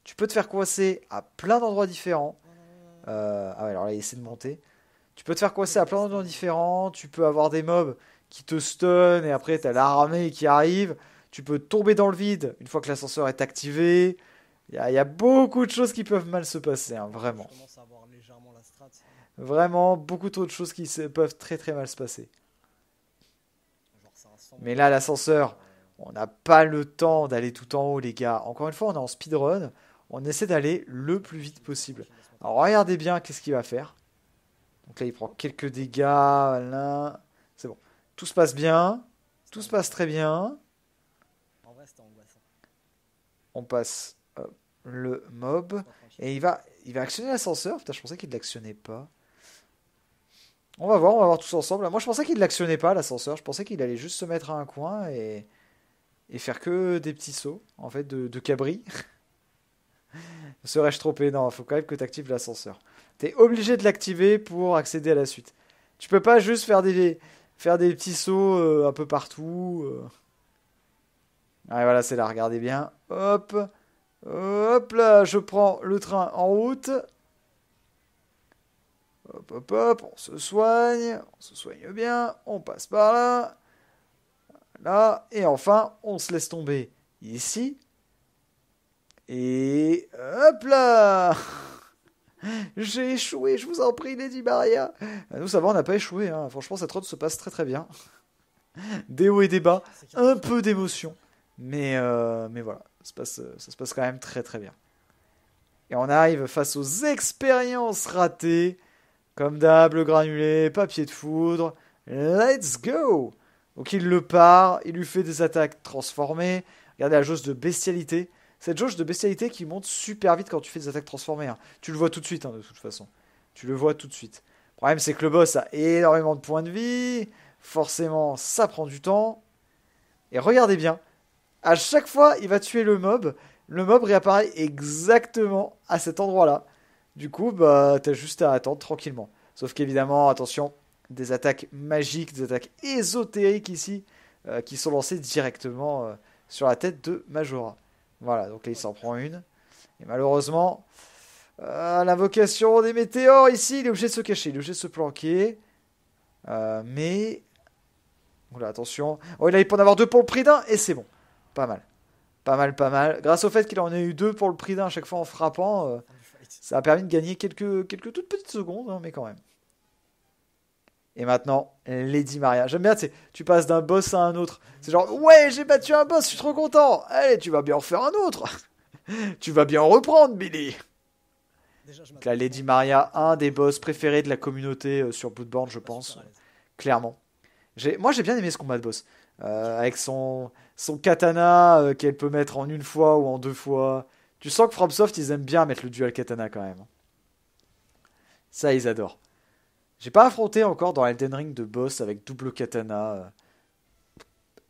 [SPEAKER 1] Tu peux te faire coincer à plein d'endroits différents. Euh, ah alors là, il essaie de monter. Tu peux te faire coincer à plein d'endroits différents. Tu peux avoir des mobs qui te stun et après t'as l'armée qui arrive. Tu peux tomber dans le vide une fois que l'ascenseur est activé. Il y, a beaucoup de choses qui peuvent mal se passer, hein, vraiment. Vraiment, beaucoup trop de choses qui peuvent très très mal se passer. Mais là, l'ascenseur, on n'a pas le temps d'aller tout en haut, les gars. Encore une fois, on est en speedrun. On essaie d'aller le plus vite possible. Alors, regardez bien qu'est-ce qu'il va faire. Donc là, il prend quelques dégâts. c'est bon. Tout se passe bien. Tout se passe très bien. On passe le mob. Et il va, il va actionner l'ascenseur. Putain, je pensais qu'il ne l'actionnait pas. On va voir, on va voir tous ensemble. Moi, je pensais qu'il ne l'actionnait pas, l'ascenseur. Je pensais qu'il allait juste se mettre à un coin et, et faire que des petits sauts, en fait, de, cabri. <laughs> Serais-je trop Non, il faut quand même que tu actives l'ascenseur. Tu es obligé de l'activer pour accéder à la suite. Tu peux pas juste faire des, faire des petits sauts euh, un peu partout. Euh. Ah, voilà, c'est là, regardez bien. Hop Hop là, je prends le train en route. Hop, hop, hop, on se soigne, on se soigne bien, on passe par là. Là, et enfin, on se laisse tomber ici. Et hop là <laughs> J'ai échoué, je vous en prie, Lady Maria. Nous, ça va, on n'a pas échoué. Hein. Franchement, cette route se passe très très bien. <laughs> Des hauts et des bas, un peu d'émotion. Mais, euh, mais voilà, euh, ça se passe quand même très très bien. Et on arrive face aux expériences ratées. Comme d'hab, le granulé, papier de foudre. Let's go Donc il le part, il lui fait des attaques transformées. Regardez la jauge de bestialité. Cette jauge de bestialité qui monte super vite quand tu fais des attaques transformées. Hein. Tu le vois tout de suite, hein, de toute façon. Tu le vois tout de suite. Le problème, c'est que le boss a énormément de points de vie. Forcément, ça prend du temps. Et regardez bien, à chaque fois, il va tuer le mob. Le mob réapparaît exactement à cet endroit-là. Du coup, bah, t'as juste à attendre tranquillement. Sauf qu'évidemment, attention, des attaques magiques, des attaques ésotériques ici, euh, qui sont lancées directement euh, sur la tête de Majora. Voilà, donc là, il s'en prend une. Et malheureusement, euh, l'invocation des météores ici, il est obligé de se cacher, il est obligé de se planquer. mais... Voilà attention. Oh, là, il peut en avoir deux pour le prix d'un, et c'est bon. Pas mal. Pas mal, pas mal. Grâce au fait qu'il en ait eu deux pour le prix d'un à chaque fois en frappant, euh, ça a permis de gagner quelques, quelques toutes petites secondes, hein, mais quand même. Et maintenant, Lady Maria. J'aime bien, tu tu passes d'un boss à un autre. C'est genre, ouais, j'ai battu un boss, je suis trop content. Allez, tu vas bien en refaire un autre. <laughs> tu vas bien en reprendre, Billy. la Lady Maria, un des boss préférés de la communauté euh, sur Bloodborne, je ah, pense. Clairement. Moi, j'ai bien aimé ce combat de boss. Euh, avec son, son katana euh, qu'elle peut mettre en une fois ou en deux fois. Tu sens que FromSoft, ils aiment bien mettre le dual katana quand même. Ça, ils adorent. J'ai pas affronté encore dans Elden Ring de boss avec double katana.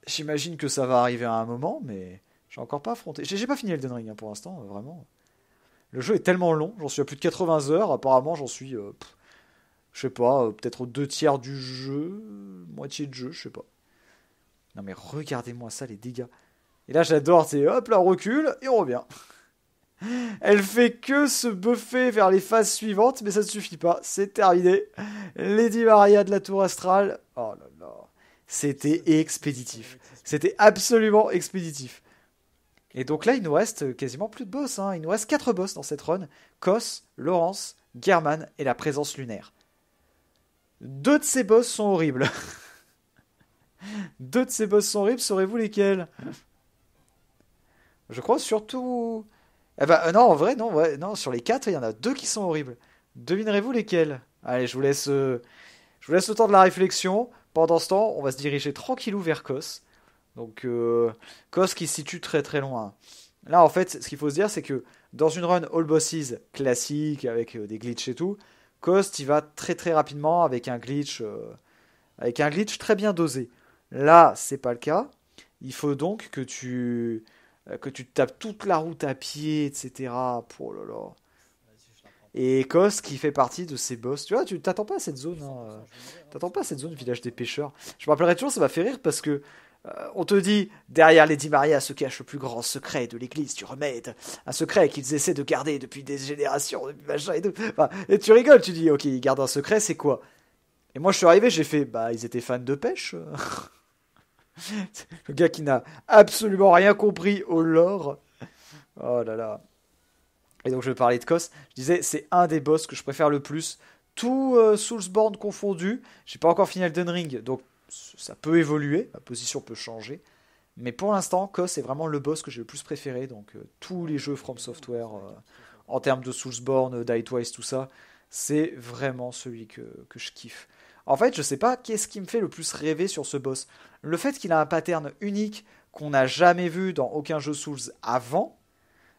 [SPEAKER 1] J'imagine que ça va arriver à un moment, mais j'ai encore pas affronté. J'ai pas fini Elden Ring hein, pour l'instant, vraiment. Le jeu est tellement long, j'en suis à plus de 80 heures. Apparemment, j'en suis, euh, je sais pas, peut-être aux deux tiers du jeu, moitié de jeu, je sais pas. Non mais regardez-moi ça les dégâts. Et là j'adore, c'est hop là on recule et on revient. <laughs> Elle fait que se buffer vers les phases suivantes, mais ça ne suffit pas, c'est terminé. Lady Maria de la Tour Astrale, oh là là, c'était expéditif. C'était absolument expéditif. Et donc là, il nous reste quasiment plus de boss. Hein. Il nous reste 4 boss dans cette run. Kos, Laurence, German et la présence lunaire. Deux de ces boss sont horribles. <laughs> Deux de ces boss sont horribles, saurez-vous lesquels Je crois surtout. Eh ben, euh, non, en vrai, non, non, sur les quatre, il y en a deux qui sont horribles. Devinerez-vous lesquels Allez, je vous, laisse, euh, je vous laisse le temps de la réflexion. Pendant ce temps, on va se diriger tranquillou vers Cos. Donc, Cos euh, qui se situe très très loin. Là, en fait, ce qu'il faut se dire, c'est que dans une run all bosses classique avec des glitches et tout, Cos il va très très rapidement avec un glitch, avec un glitch très bien dosé. Là, c'est pas le cas. Il faut donc que tu euh, que tu tapes toute la route à pied, etc. Pour oh là Et Kos qui fait partie de ces boss. Tu vois, tu t'attends pas à cette zone. Hein, euh, t'attends pas à cette zone village des pêcheurs. Je me rappellerai toujours, ça m'a fait rire parce que euh, on te dit derrière Lady Maria se cache le plus grand secret de l'église tu remets Un secret qu'ils essaient de garder depuis des générations, depuis machin et tout. et tu rigoles, tu dis ok, ils gardent un secret, c'est quoi Et moi je suis arrivé, j'ai fait bah ils étaient fans de pêche. <laughs> <laughs> le gars qui n'a absolument rien compris au lore. Oh là là. Et donc je vais parler de Cos, Je disais, c'est un des boss que je préfère le plus. Tout euh, Soulsborne confondu. J'ai pas encore fini Elden Ring, donc ça peut évoluer. Ma position peut changer. Mais pour l'instant, Kos est vraiment le boss que j'ai le plus préféré. Donc euh, tous les jeux From Software, euh, en termes de Soulsborne, Die Twice, tout ça, c'est vraiment celui que, que je kiffe. En fait, je sais pas qu'est-ce qui me fait le plus rêver sur ce boss. Le fait qu'il a un pattern unique qu'on n'a jamais vu dans aucun jeu Souls avant,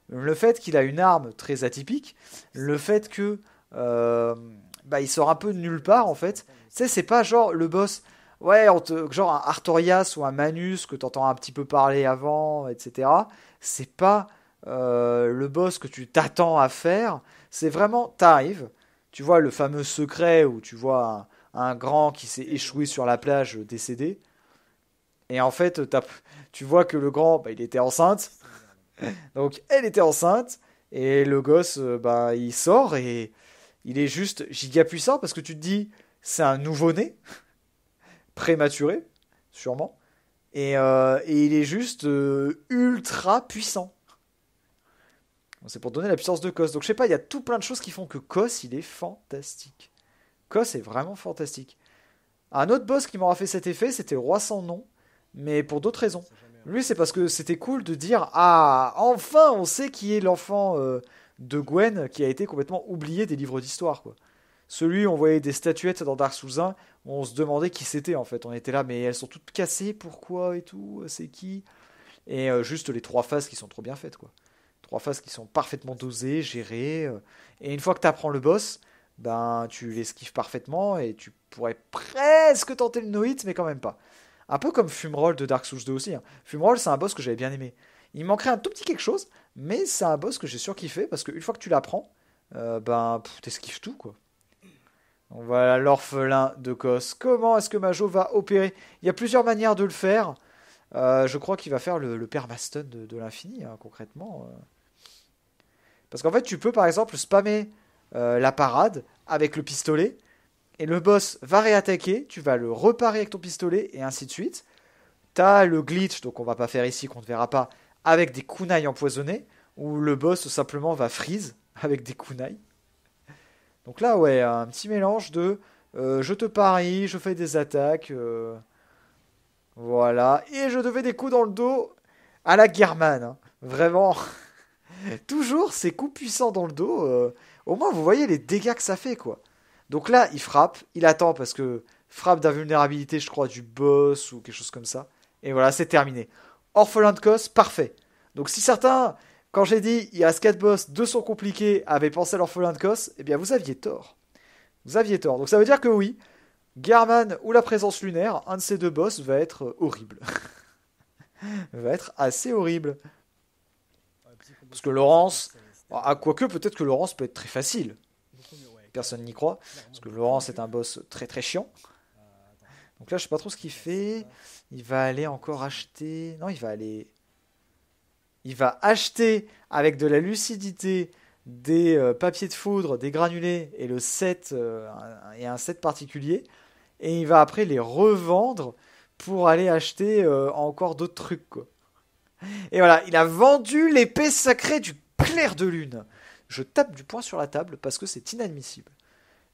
[SPEAKER 1] le fait qu'il a une arme très atypique, le fait que euh, bah, il sort un peu de nulle part en fait. Tu sais, c'est pas genre le boss, ouais, genre un Artorias ou un Manus que t'entends un petit peu parler avant, etc. C'est pas euh, le boss que tu t'attends à faire. C'est vraiment, t'arrives, tu vois le fameux secret où tu vois un grand qui s'est échoué sur la plage euh, décédé. Et en fait, euh, tu vois que le grand, bah, il était enceinte. <laughs> Donc elle était enceinte. Et le gosse, euh, bah, il sort et il est juste giga puissant parce que tu te dis, c'est un nouveau-né, <laughs> prématuré, sûrement. Et, il est juste ultra puissant. C'est pour donner la puissance de Cos Donc je sais pas, il y a tout plein de choses qui font que Cos il est fantastique. Cos est vraiment fantastique. Un autre boss qui m'aura fait cet effet, c'était Roi sans nom, mais pour d'autres raisons. Lui, c'est parce que c'était cool de dire Ah, enfin, on sait qui est l'enfant euh, de Gwen qui a été complètement oublié des livres d'histoire, quoi. Celui on voyait des statuettes dans Dark Souls on se demandait qui c'était en fait. On était là, mais elles sont toutes cassées, pourquoi et tout, c'est qui Et euh, juste les trois phases qui sont trop bien faites, quoi. Trois phases qui sont parfaitement dosées, gérées. Euh. Et une fois que tu apprends le boss, ben tu l'esquives parfaitement et tu pourrais presque tenter le no mais quand même pas. Un peu comme Fumeroll de Dark Souls 2 aussi. Hein. Fumeroll, c'est un boss que j'avais bien aimé. Il manquerait un tout petit quelque chose, mais c'est un boss que j'ai surkiffé parce qu'une fois que tu l'apprends, euh, ben ben t'esquives tout quoi. voilà l'orphelin de Kos. Comment est-ce que Majo va opérer Il y a plusieurs manières de le faire. Euh, je crois qu'il va faire le, Père Maston de, l'infini, hein, concrètement. Euh. Parce qu'en fait, tu peux par exemple spammer euh, la parade avec le pistolet. Et le boss va réattaquer, tu vas le reparer avec ton pistolet et ainsi de suite. T'as le glitch, donc on va pas faire ici, qu'on ne verra pas, avec des kunai empoisonnés, où le boss simplement va freeze avec des kunai. Donc là, ouais, un petit mélange de euh, je te parie, je fais des attaques, euh, voilà, et je devais des coups dans le dos à la German, hein. Vraiment, <laughs> toujours ces coups puissants dans le dos. Au moins, vous voyez les dégâts que ça fait, quoi. Donc là, il frappe, il attend parce que frappe d'invulnérabilité, je crois, du boss ou quelque chose comme ça. Et voilà, c'est terminé. Orphelin de Cos, parfait. Donc si certains, quand j'ai dit il y a 4 boss, 2 sont compliqués, avaient pensé à l'orphelin de Cos, eh bien vous aviez tort. Vous aviez tort. Donc ça veut dire que oui, Garman ou la présence lunaire, un de ces deux boss va être horrible. <laughs> va être assez horrible. Parce que Laurence, à ah, quoique, peut-être que Laurence peut être très facile. Personne n'y croit, parce que Laurence est un boss très très chiant. Donc là, je sais pas trop ce qu'il fait. Il va aller encore acheter. Non, il va aller. Il va acheter avec de la lucidité des euh, papiers de foudre, des granulés et le set euh, et un set particulier. Et il va après les revendre pour aller acheter euh, encore d'autres trucs. Et voilà, il a vendu l'épée sacrée du clair de lune, je tape du poing sur la table parce que c'est inadmissible.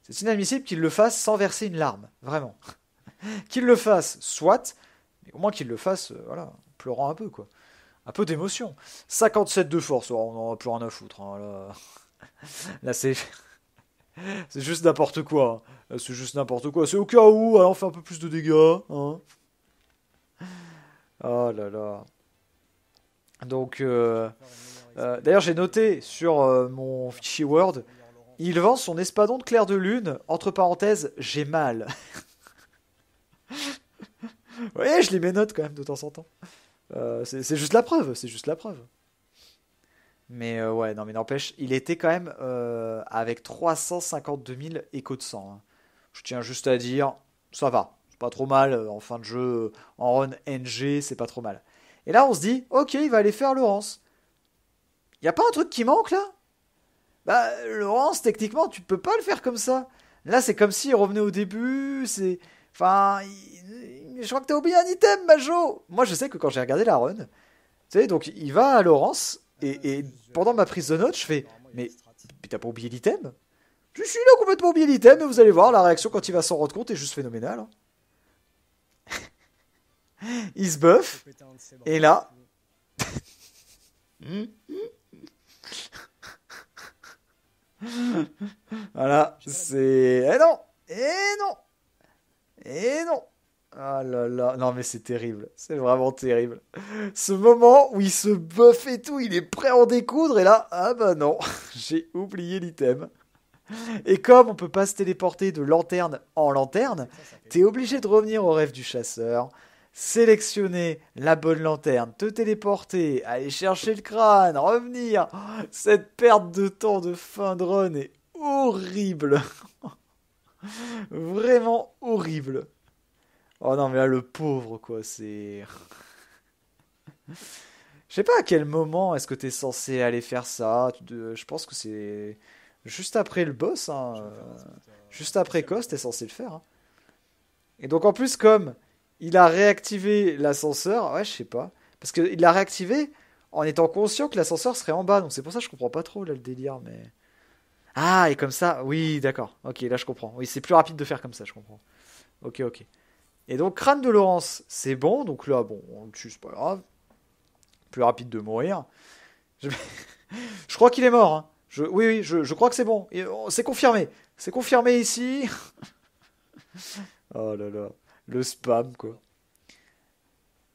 [SPEAKER 1] C'est inadmissible qu'il le fasse sans verser une larme, vraiment. <laughs> qu'il le fasse, soit, mais au moins qu'il le fasse, euh, voilà, pleurant un peu, quoi. Un peu d'émotion. 57 de force, oh, on en a plus rien à foutre, hein, <laughs> là. c'est. <laughs> c'est juste n'importe quoi. Hein. C'est juste n'importe quoi. C'est au cas où, alors on fait un peu plus de dégâts, hein. Oh là là. Donc. Euh, euh, d'ailleurs, j'ai noté sur euh, mon fichier Word, il vend son espadon de clair de lune, entre parenthèses, j'ai mal. Vous je les mets notes quand même de temps en temps. Euh, c'est juste la preuve, c'est juste la preuve. Mais ouais, non, mais n'empêche, il était quand même avec 352 000 échos de sang. Hein. Je tiens juste à dire, ça va, c'est pas trop mal. En fin de jeu, en run NG, c'est pas trop mal. Et là, on se dit, ok, il va aller faire Laurence. Y a pas un truc qui manque là Bah, Laurence, techniquement, tu peux pas le faire comme ça. Là, c'est comme s'il revenait au début, c'est. Enfin, je crois que t'as oublié un item, Majo Moi, je sais que quand j'ai regardé la run, tu sais, donc il va à Laurence, et, pendant ma prise de note, je fais Mais t'as pas oublié l'item Je suis là complètement oublié l'item, et vous allez voir, la réaction quand il va s'en rendre compte est juste phénoménale. Hein. <laughs> il se buff, et là. <laughs> Hmm, hmm. <laughs> voilà, c'est. Eh non Eh non Eh non Ah là là, non mais c'est terrible, c'est vraiment terrible. Ce moment où il se buff et tout, il est prêt à en découdre, et là, ah bah non, <laughs> j'ai oublié l'item. Et comme on peut pas se téléporter de lanterne en lanterne, t'es obligé de revenir au rêve du chasseur sélectionner la bonne lanterne, te téléporter, aller chercher le crâne, revenir. Cette perte de temps de fin de run est horrible. <laughs> Vraiment horrible. Oh non, mais là, le pauvre, quoi, c'est. <laughs> Je sais pas à quel moment est-ce que t'es censé aller faire ça. Je pense que c'est juste après le boss. Hein. Euh, juste après Cost, t'es censé le faire. Hein. Et donc, en plus, comme il a réactivé l'ascenseur. Ouais, je sais pas. Parce qu'il l'a réactivé en étant conscient que l'ascenseur serait en bas. Donc c'est pour ça que je comprends pas trop là le délire. Mais. Ah, et comme ça. Oui, d'accord. Ok, là je comprends. Oui, c'est plus rapide de faire comme ça, je comprends. Ok, ok. Et donc, crâne de Laurence, c'est bon. Donc là, bon, on le c'est pas grave. Plus rapide de mourir. Je, <laughs> crois qu'il est mort. Hein. Je... Oui, oui, je, je crois que c'est bon. Oh, c'est confirmé. C'est confirmé ici. <laughs> oh là là le spam, quoi.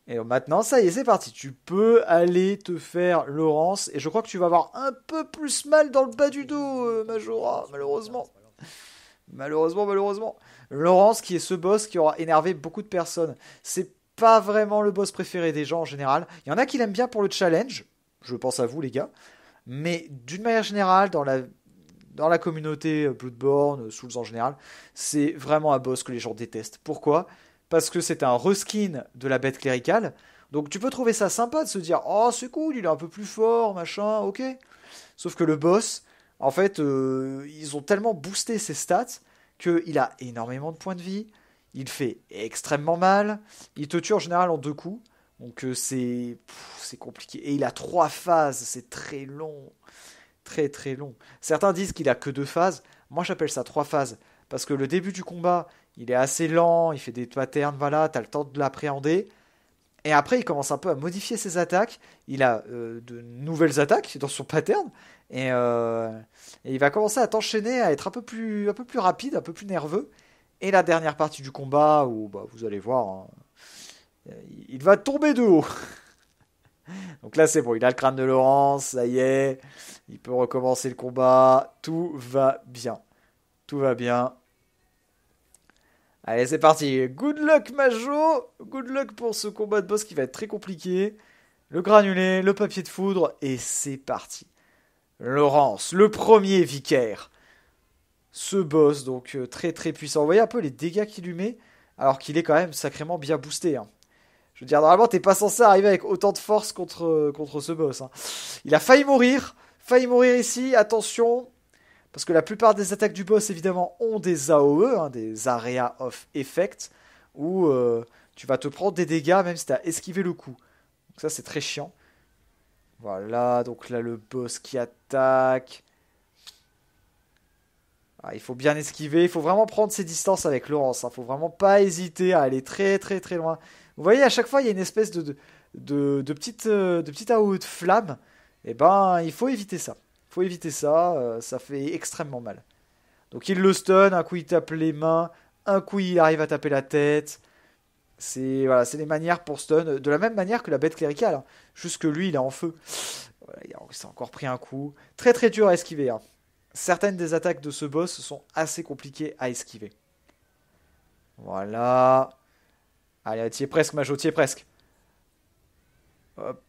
[SPEAKER 1] Et euh, maintenant, ça y est, c'est parti. Tu peux aller te faire Laurence, et je crois que tu vas avoir un peu plus mal dans le bas du dos, euh, Majora, malheureusement. Malheureusement, malheureusement. Laurence, qui est ce boss qui aura énervé beaucoup de personnes. C'est pas vraiment le boss préféré des gens en général. Il y en a qui l'aiment bien pour le challenge, je pense à vous les gars. Mais d'une manière générale, dans la dans la communauté Bloodborne, euh, euh, Souls en général, c'est vraiment un boss que les gens détestent. Pourquoi Parce que c'est un reskin de la bête cléricale. Donc tu peux trouver ça sympa de se dire Oh, c'est cool, il est un peu plus fort, machin, ok. Sauf que le boss, en fait, euh, ils ont tellement boosté ses stats qu'il a énormément de points de vie, il fait extrêmement mal, il te tue en général en deux coups. Donc c'est compliqué. Et il a trois phases, c'est très long très très long. Certains disent qu'il a que deux phases, moi j'appelle ça trois phases, parce que le début du combat, il est assez lent, il fait des patterns, voilà, t'as le temps de l'appréhender. Et après, il commence un peu à modifier ses attaques. Il a euh, de nouvelles attaques dans son pattern. Euh, et, il va commencer à t'enchaîner, à être un peu, plus, un peu plus rapide, un peu plus nerveux. Et la dernière partie du combat, où bah, vous allez voir, hein, il va tomber de haut. <laughs> Donc là, c'est bon, il a le crâne de Laurence, ça y est, il peut recommencer le combat, tout va bien. Tout va bien. Allez, c'est parti. Good luck, Majo. Good luck pour ce combat de boss qui va être très compliqué. Le granulé, le papier de foudre, et c'est parti. Laurence, le premier vicaire. Ce boss, donc euh, très très puissant. Vous voyez un peu les dégâts qu'il lui met, alors qu'il est quand même sacrément bien boosté. Hein. Je veux dire, normalement, t'es pas censé arriver avec autant de force contre, contre ce boss. Hein. Il a failli mourir. Failli mourir ici. Attention. Parce que la plupart des attaques du boss, évidemment, ont des AOE, hein, des Area of Effect, où euh, tu vas te prendre des dégâts même si t'as esquivé le coup. Donc ça, c'est très chiant. Voilà, donc là, le boss qui attaque. Ah, il faut bien esquiver, il faut vraiment prendre ses distances avec Laurence. Il hein. faut vraiment pas hésiter à aller très très très loin vous voyez, à chaque fois, il y a une espèce de, petite, euh, de flamme. Et eh ben, il faut éviter ça. Il faut éviter ça, euh, ça fait extrêmement mal. Donc il le stun, un coup il tape les mains, un coup il arrive à taper la tête. C'est voilà, c'est les manières pour stun, de la même manière que la bête cléricale. Hein. Juste que lui, il est en feu. il s'est encore pris un coup. Très très dur à esquiver. Hein. Certaines des attaques de ce boss sont assez compliquées à esquiver. Voilà. Allez, t'y presque, Majot, presque. Hop,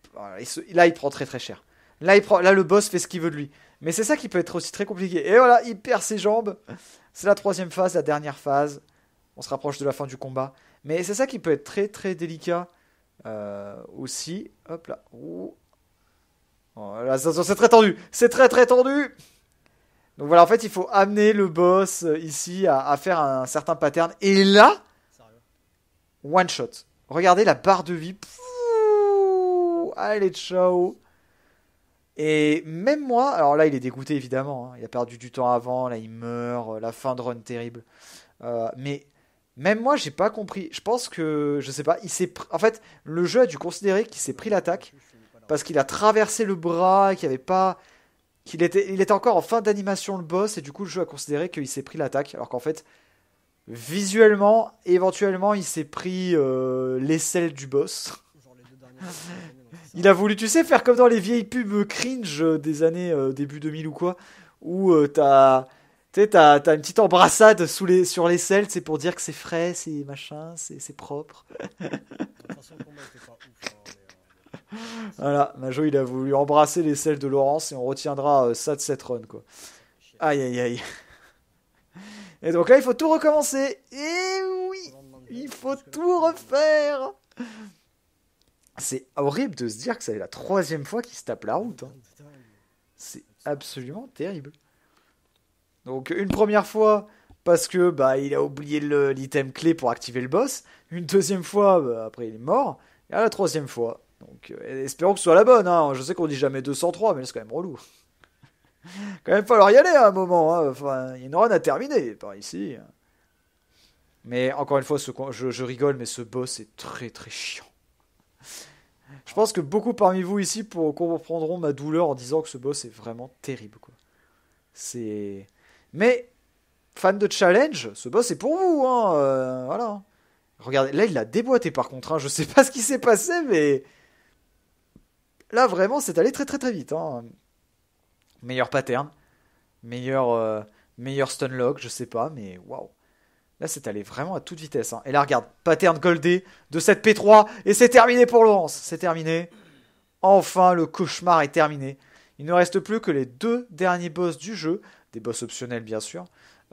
[SPEAKER 1] Là, il prend très très cher. Là, il prend... là, le boss fait ce qu'il veut de lui. Mais c'est ça qui peut être aussi très compliqué. Et voilà, il perd ses jambes. C'est la troisième phase, la dernière phase. On se rapproche de la fin du combat. Mais c'est ça qui peut être très très délicat euh, aussi. Hop là. Oh, c'est très tendu. C'est très très tendu. Donc voilà, en fait, il faut amener le boss euh, ici à faire un certain pattern. Et là, One shot. Regardez la barre de vie. allez, ciao. Et même moi, alors là, il est dégoûté évidemment. Hein. Il a perdu du temps avant, là, il meurt. Euh, la fin de run terrible. Euh, mais même moi, j'ai pas compris. Je pense que, je sais pas, il s'est. En fait, le jeu a dû considérer qu'il s'est pris l'attaque parce qu'il a traversé le bras, qu'il avait pas, qu'il était, il était encore en fin d'animation le boss et du coup le jeu a considéré qu'il s'est pris l'attaque alors qu'en fait Visuellement, éventuellement, il s'est pris euh, l'aisselle du boss. Ah il a voulu, tu sais, faire comme dans les vieilles pubs cringe euh, des années euh, début 2000 ou quoi, où euh, t'as. t'as, une petite embrassade sous les, sur l'aisselle, c'est pour dire que c'est frais, c'est machin, c'est, propre. Hein, voilà, Majo, il a voulu embrasser les l'aisselle de Laurence et on retiendra ça de cette run, quoi. Aïe, aïe, aïe. Et donc là, il faut tout recommencer. Et oui, il faut tout refaire. C'est horrible de se dire que c'est la troisième fois qu'il se tape la route. Hein. C'est absolument terrible. Donc une première fois parce que bah il a oublié l'item clé pour activer le boss. Une deuxième fois, bah, après il est mort. Et à la troisième fois. Donc euh, espérons que ce soit la bonne. Hein. Je sais qu'on dit jamais 203, mais c'est quand même relou. <laughs> quand même falloir y aller à un moment. Hein. y Enfin, une run à terminer, par ici. Mais encore une fois, je, je, rigole, mais ce boss est très très chiant. Je pense que beaucoup parmi vous ici pour, comprendront ma douleur en disant que ce boss est vraiment terrible. C'est. Mais, fan de challenge, ce boss est pour vous. Hein, euh, voilà. Regardez, là il l'a déboîté par contre. Hein. Je sais pas ce qui s'est passé, mais. Là vraiment, c'est allé très très très vite meilleur pattern, meilleur, stunlock, euh, meilleur stun je sais pas, mais waouh. Là, c'est allé vraiment à toute vitesse. Hein. Et là, regarde, pattern goldé de cette P3, et c'est terminé pour Laurence. C'est terminé. Enfin, le cauchemar est terminé. Il ne reste plus que les deux derniers boss du jeu, des boss optionnels bien sûr,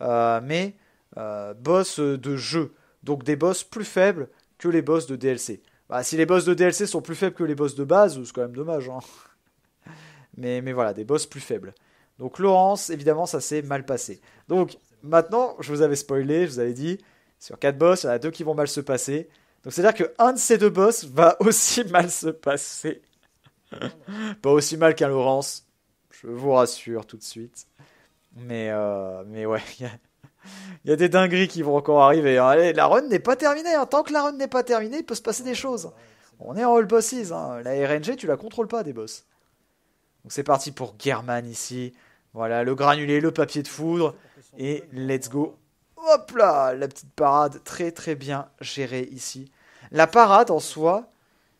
[SPEAKER 1] euh, mais euh, boss de jeu, donc des boss plus faibles que les boss de DLC. Bah, si les boss de DLC sont plus faibles que les boss de base, c'est quand même dommage. Hein mais, voilà, des boss plus faibles. Donc Laurence, évidemment, ça s'est mal passé. Donc maintenant, je vous avais spoilé, je vous avais dit, sur 4 boss, il y en a 2 qui vont mal se passer. Donc c'est-à-dire qu'un de ces deux boss va <laughs> aussi mal se passer. <laughs> Pas aussi mal qu'un Laurence, je vous rassure tout de suite. Mais, euh, ouais, <laughs> il y, a des dingueries qui vont encore arriver. Hein. Allez, la run n'est pas terminée. En hein. Tant que la run n'est pas terminée, il peut se passer des choses. On est en all bosses. Hein. La RNG, tu la contrôles pas des boss. Donc c'est parti pour German ici. Voilà, le granulé, le papier de foudre. Et let's go. Hop là, la petite parade très très bien gérée ici. La parade en soi,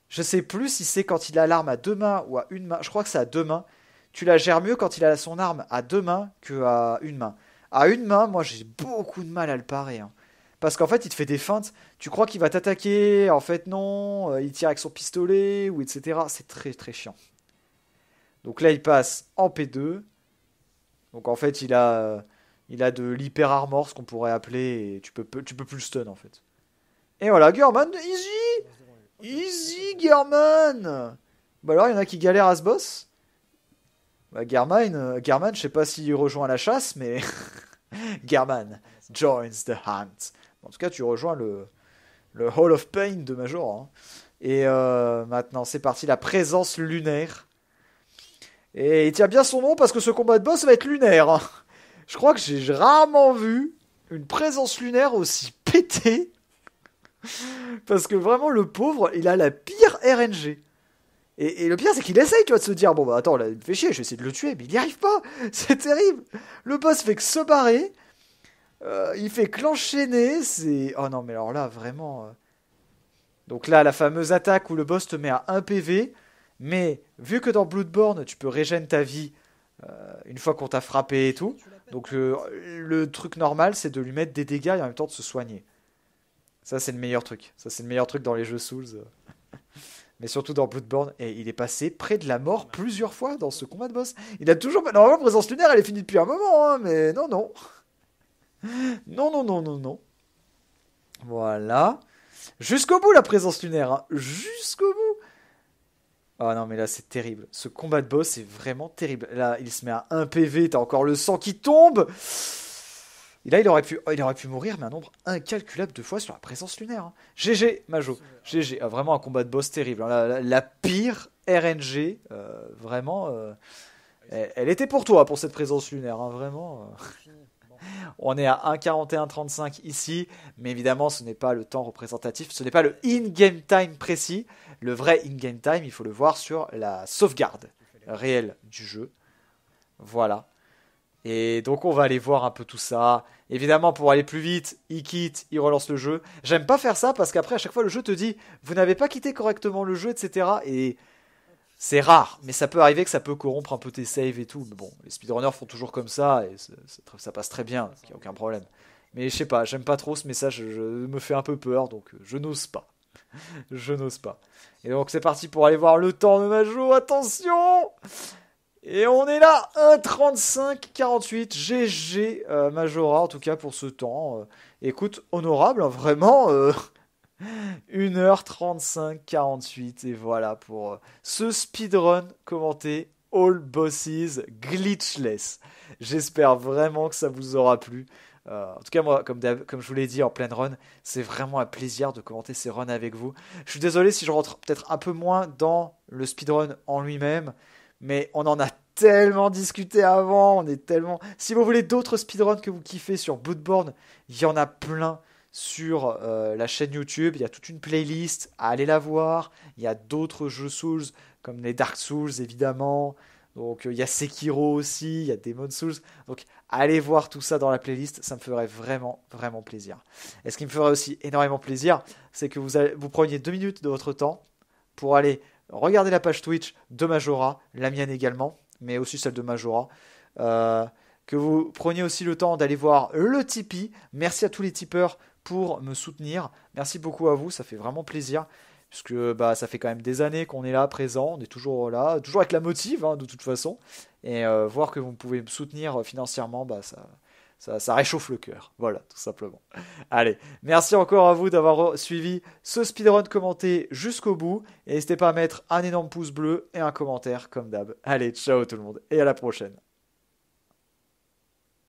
[SPEAKER 1] je sais plus si c'est quand il a l'arme à deux mains ou à une main. Je crois que c'est à deux mains. Tu la gères mieux quand il a son arme à deux mains que à une main. À une main, moi j'ai beaucoup de mal à le parer. Hein. Parce qu'en fait, il te fait des feintes. Tu crois qu'il va t'attaquer, en fait non. Euh, il tire avec son pistolet ou etc. C'est très très chiant. Donc là, il passe en P2. Donc en fait, il a, euh, il a de l'hyper armor, ce qu'on pourrait appeler. tu peux, tu peux plus le stun en fait. Et voilà, German, easy, easy German. Bah alors, il y en a qui galèrent à ce boss. Bah, German, euh, je sais pas s'il rejoint la chasse, mais <laughs> German joins the hunt. En tout cas, tu rejoins le, le Hall of Pain de Major. Hein. Et euh, maintenant, c'est parti, la présence lunaire. Et il tient bien son nom parce que ce combat de boss va être lunaire. Je crois que j'ai rarement vu une présence lunaire aussi pétée. Parce que vraiment, le pauvre, il a la pire RNG. Et, le pire, c'est qu'il essaye, tu vois, de se dire Bon, bah attends, il me fait chier, je vais essayer de le tuer, mais il n'y arrive pas. <laughs> C'est terrible. Le boss fait que se barrer. Euh, il fait que C'est. Oh non, mais alors là, vraiment. Euh. Donc là, la fameuse attaque où le boss te met à 1 PV. Mais Vu que dans Bloodborne, tu peux régénérer ta vie euh, une fois qu'on t'a frappé et tout. Donc euh, le truc normal, c'est de lui mettre des dégâts et en même temps de se soigner. Ça, c'est le meilleur truc. Ça, c'est le meilleur truc dans les jeux Souls. <laughs> Mais surtout dans Bloodborne. Et il est passé près de la mort plusieurs fois dans ce combat de boss. Il a toujours. Normalement, présence lunaire, elle est finie depuis un moment, hein, mais non, non. <laughs> Non, non, non, non, non. Voilà. Jusqu'au bout, la présence lunaire. Hein. Jusqu'au bout. Oh non, mais là, c'est terrible. Ce combat de boss est vraiment terrible. Là, il se met à 1 PV, t'as encore le sang qui tombe. Et là, il aurait pu, il aurait pu mourir, mais un nombre incalculable de fois sur la présence lunaire. GG, hein. Majo. GG. Ah, vraiment un combat de boss terrible. Hein. La, pire RNG, euh, vraiment. Euh, elle, était pour toi, pour cette présence lunaire. Hein, vraiment. Euh. <laughs> On est à 1,41,35 ici, mais évidemment, ce n'est pas le temps représentatif, ce n'est pas le in-game time précis. Le vrai in-game time, il faut le voir sur la sauvegarde réelle du jeu. Voilà. Et donc on va aller voir un peu tout ça. Évidemment, pour aller plus vite, il quitte, il relance le jeu. J'aime pas faire ça parce qu'après, à chaque fois, le jeu te dit, vous n'avez pas quitté correctement le jeu, etc. Et c'est rare, mais ça peut arriver que ça peut corrompre un peu tes saves et tout. Mais bon, les speedrunners font toujours comme ça et ça, passe très bien, il n'y a aucun problème. Mais je sais pas, j'aime pas trop ce message, je me fais un peu peur, donc je n'ose pas. <laughs> Je n'ose pas. Et donc c'est parti pour aller voir le temps de Majora Attention Et on est là 1h35 48 GG Majora en tout cas pour ce temps. Euh, écoute, honorable, hein, vraiment. 1h35-48. Euh, <laughs> et voilà pour euh, ce speedrun commenté. All Bosses Glitchless. J'espère vraiment que ça vous aura plu. Euh, en tout cas, moi, comme, je vous l'ai dit en pleine run, c'est vraiment un plaisir de commenter ces runs avec vous. Je suis désolé si je rentre peut-être un peu moins dans le speedrun en lui-même, mais on en a tellement discuté avant, on est tellement... Si vous voulez d'autres speedruns que vous kiffez sur Bootborn, il y en a plein sur euh, la chaîne YouTube, il y a toute une playlist, à aller la voir, il y a d'autres jeux Souls, comme les Dark Souls évidemment, donc euh, il y a Sekiro aussi, il y a Demon Souls, donc Allez voir tout ça dans la playlist, ça me ferait vraiment, vraiment plaisir. Et ce qui me ferait aussi énormément plaisir, c'est que vous, preniez deux minutes de votre temps pour aller regarder la page Twitch de Majora, la mienne également, mais aussi celle de Majora. Euh, que vous preniez aussi le temps d'aller voir le Tipeee. Merci à tous les tipeurs pour me soutenir. Merci beaucoup à vous, ça fait vraiment plaisir puisque bah, ça fait quand même des années qu'on est là, présent, on est toujours là, toujours avec la motive, hein, de toute façon. Et euh, voir que vous pouvez me soutenir euh, financièrement, bah, ça, ça, ça, réchauffe le cœur. Voilà, tout simplement. Allez, merci encore à vous d'avoir suivi ce speedrun commenté jusqu'au bout. Et n'hésitez pas à mettre un énorme pouce bleu et un commentaire, comme d'hab. Allez, ciao tout le monde, et à la prochaine.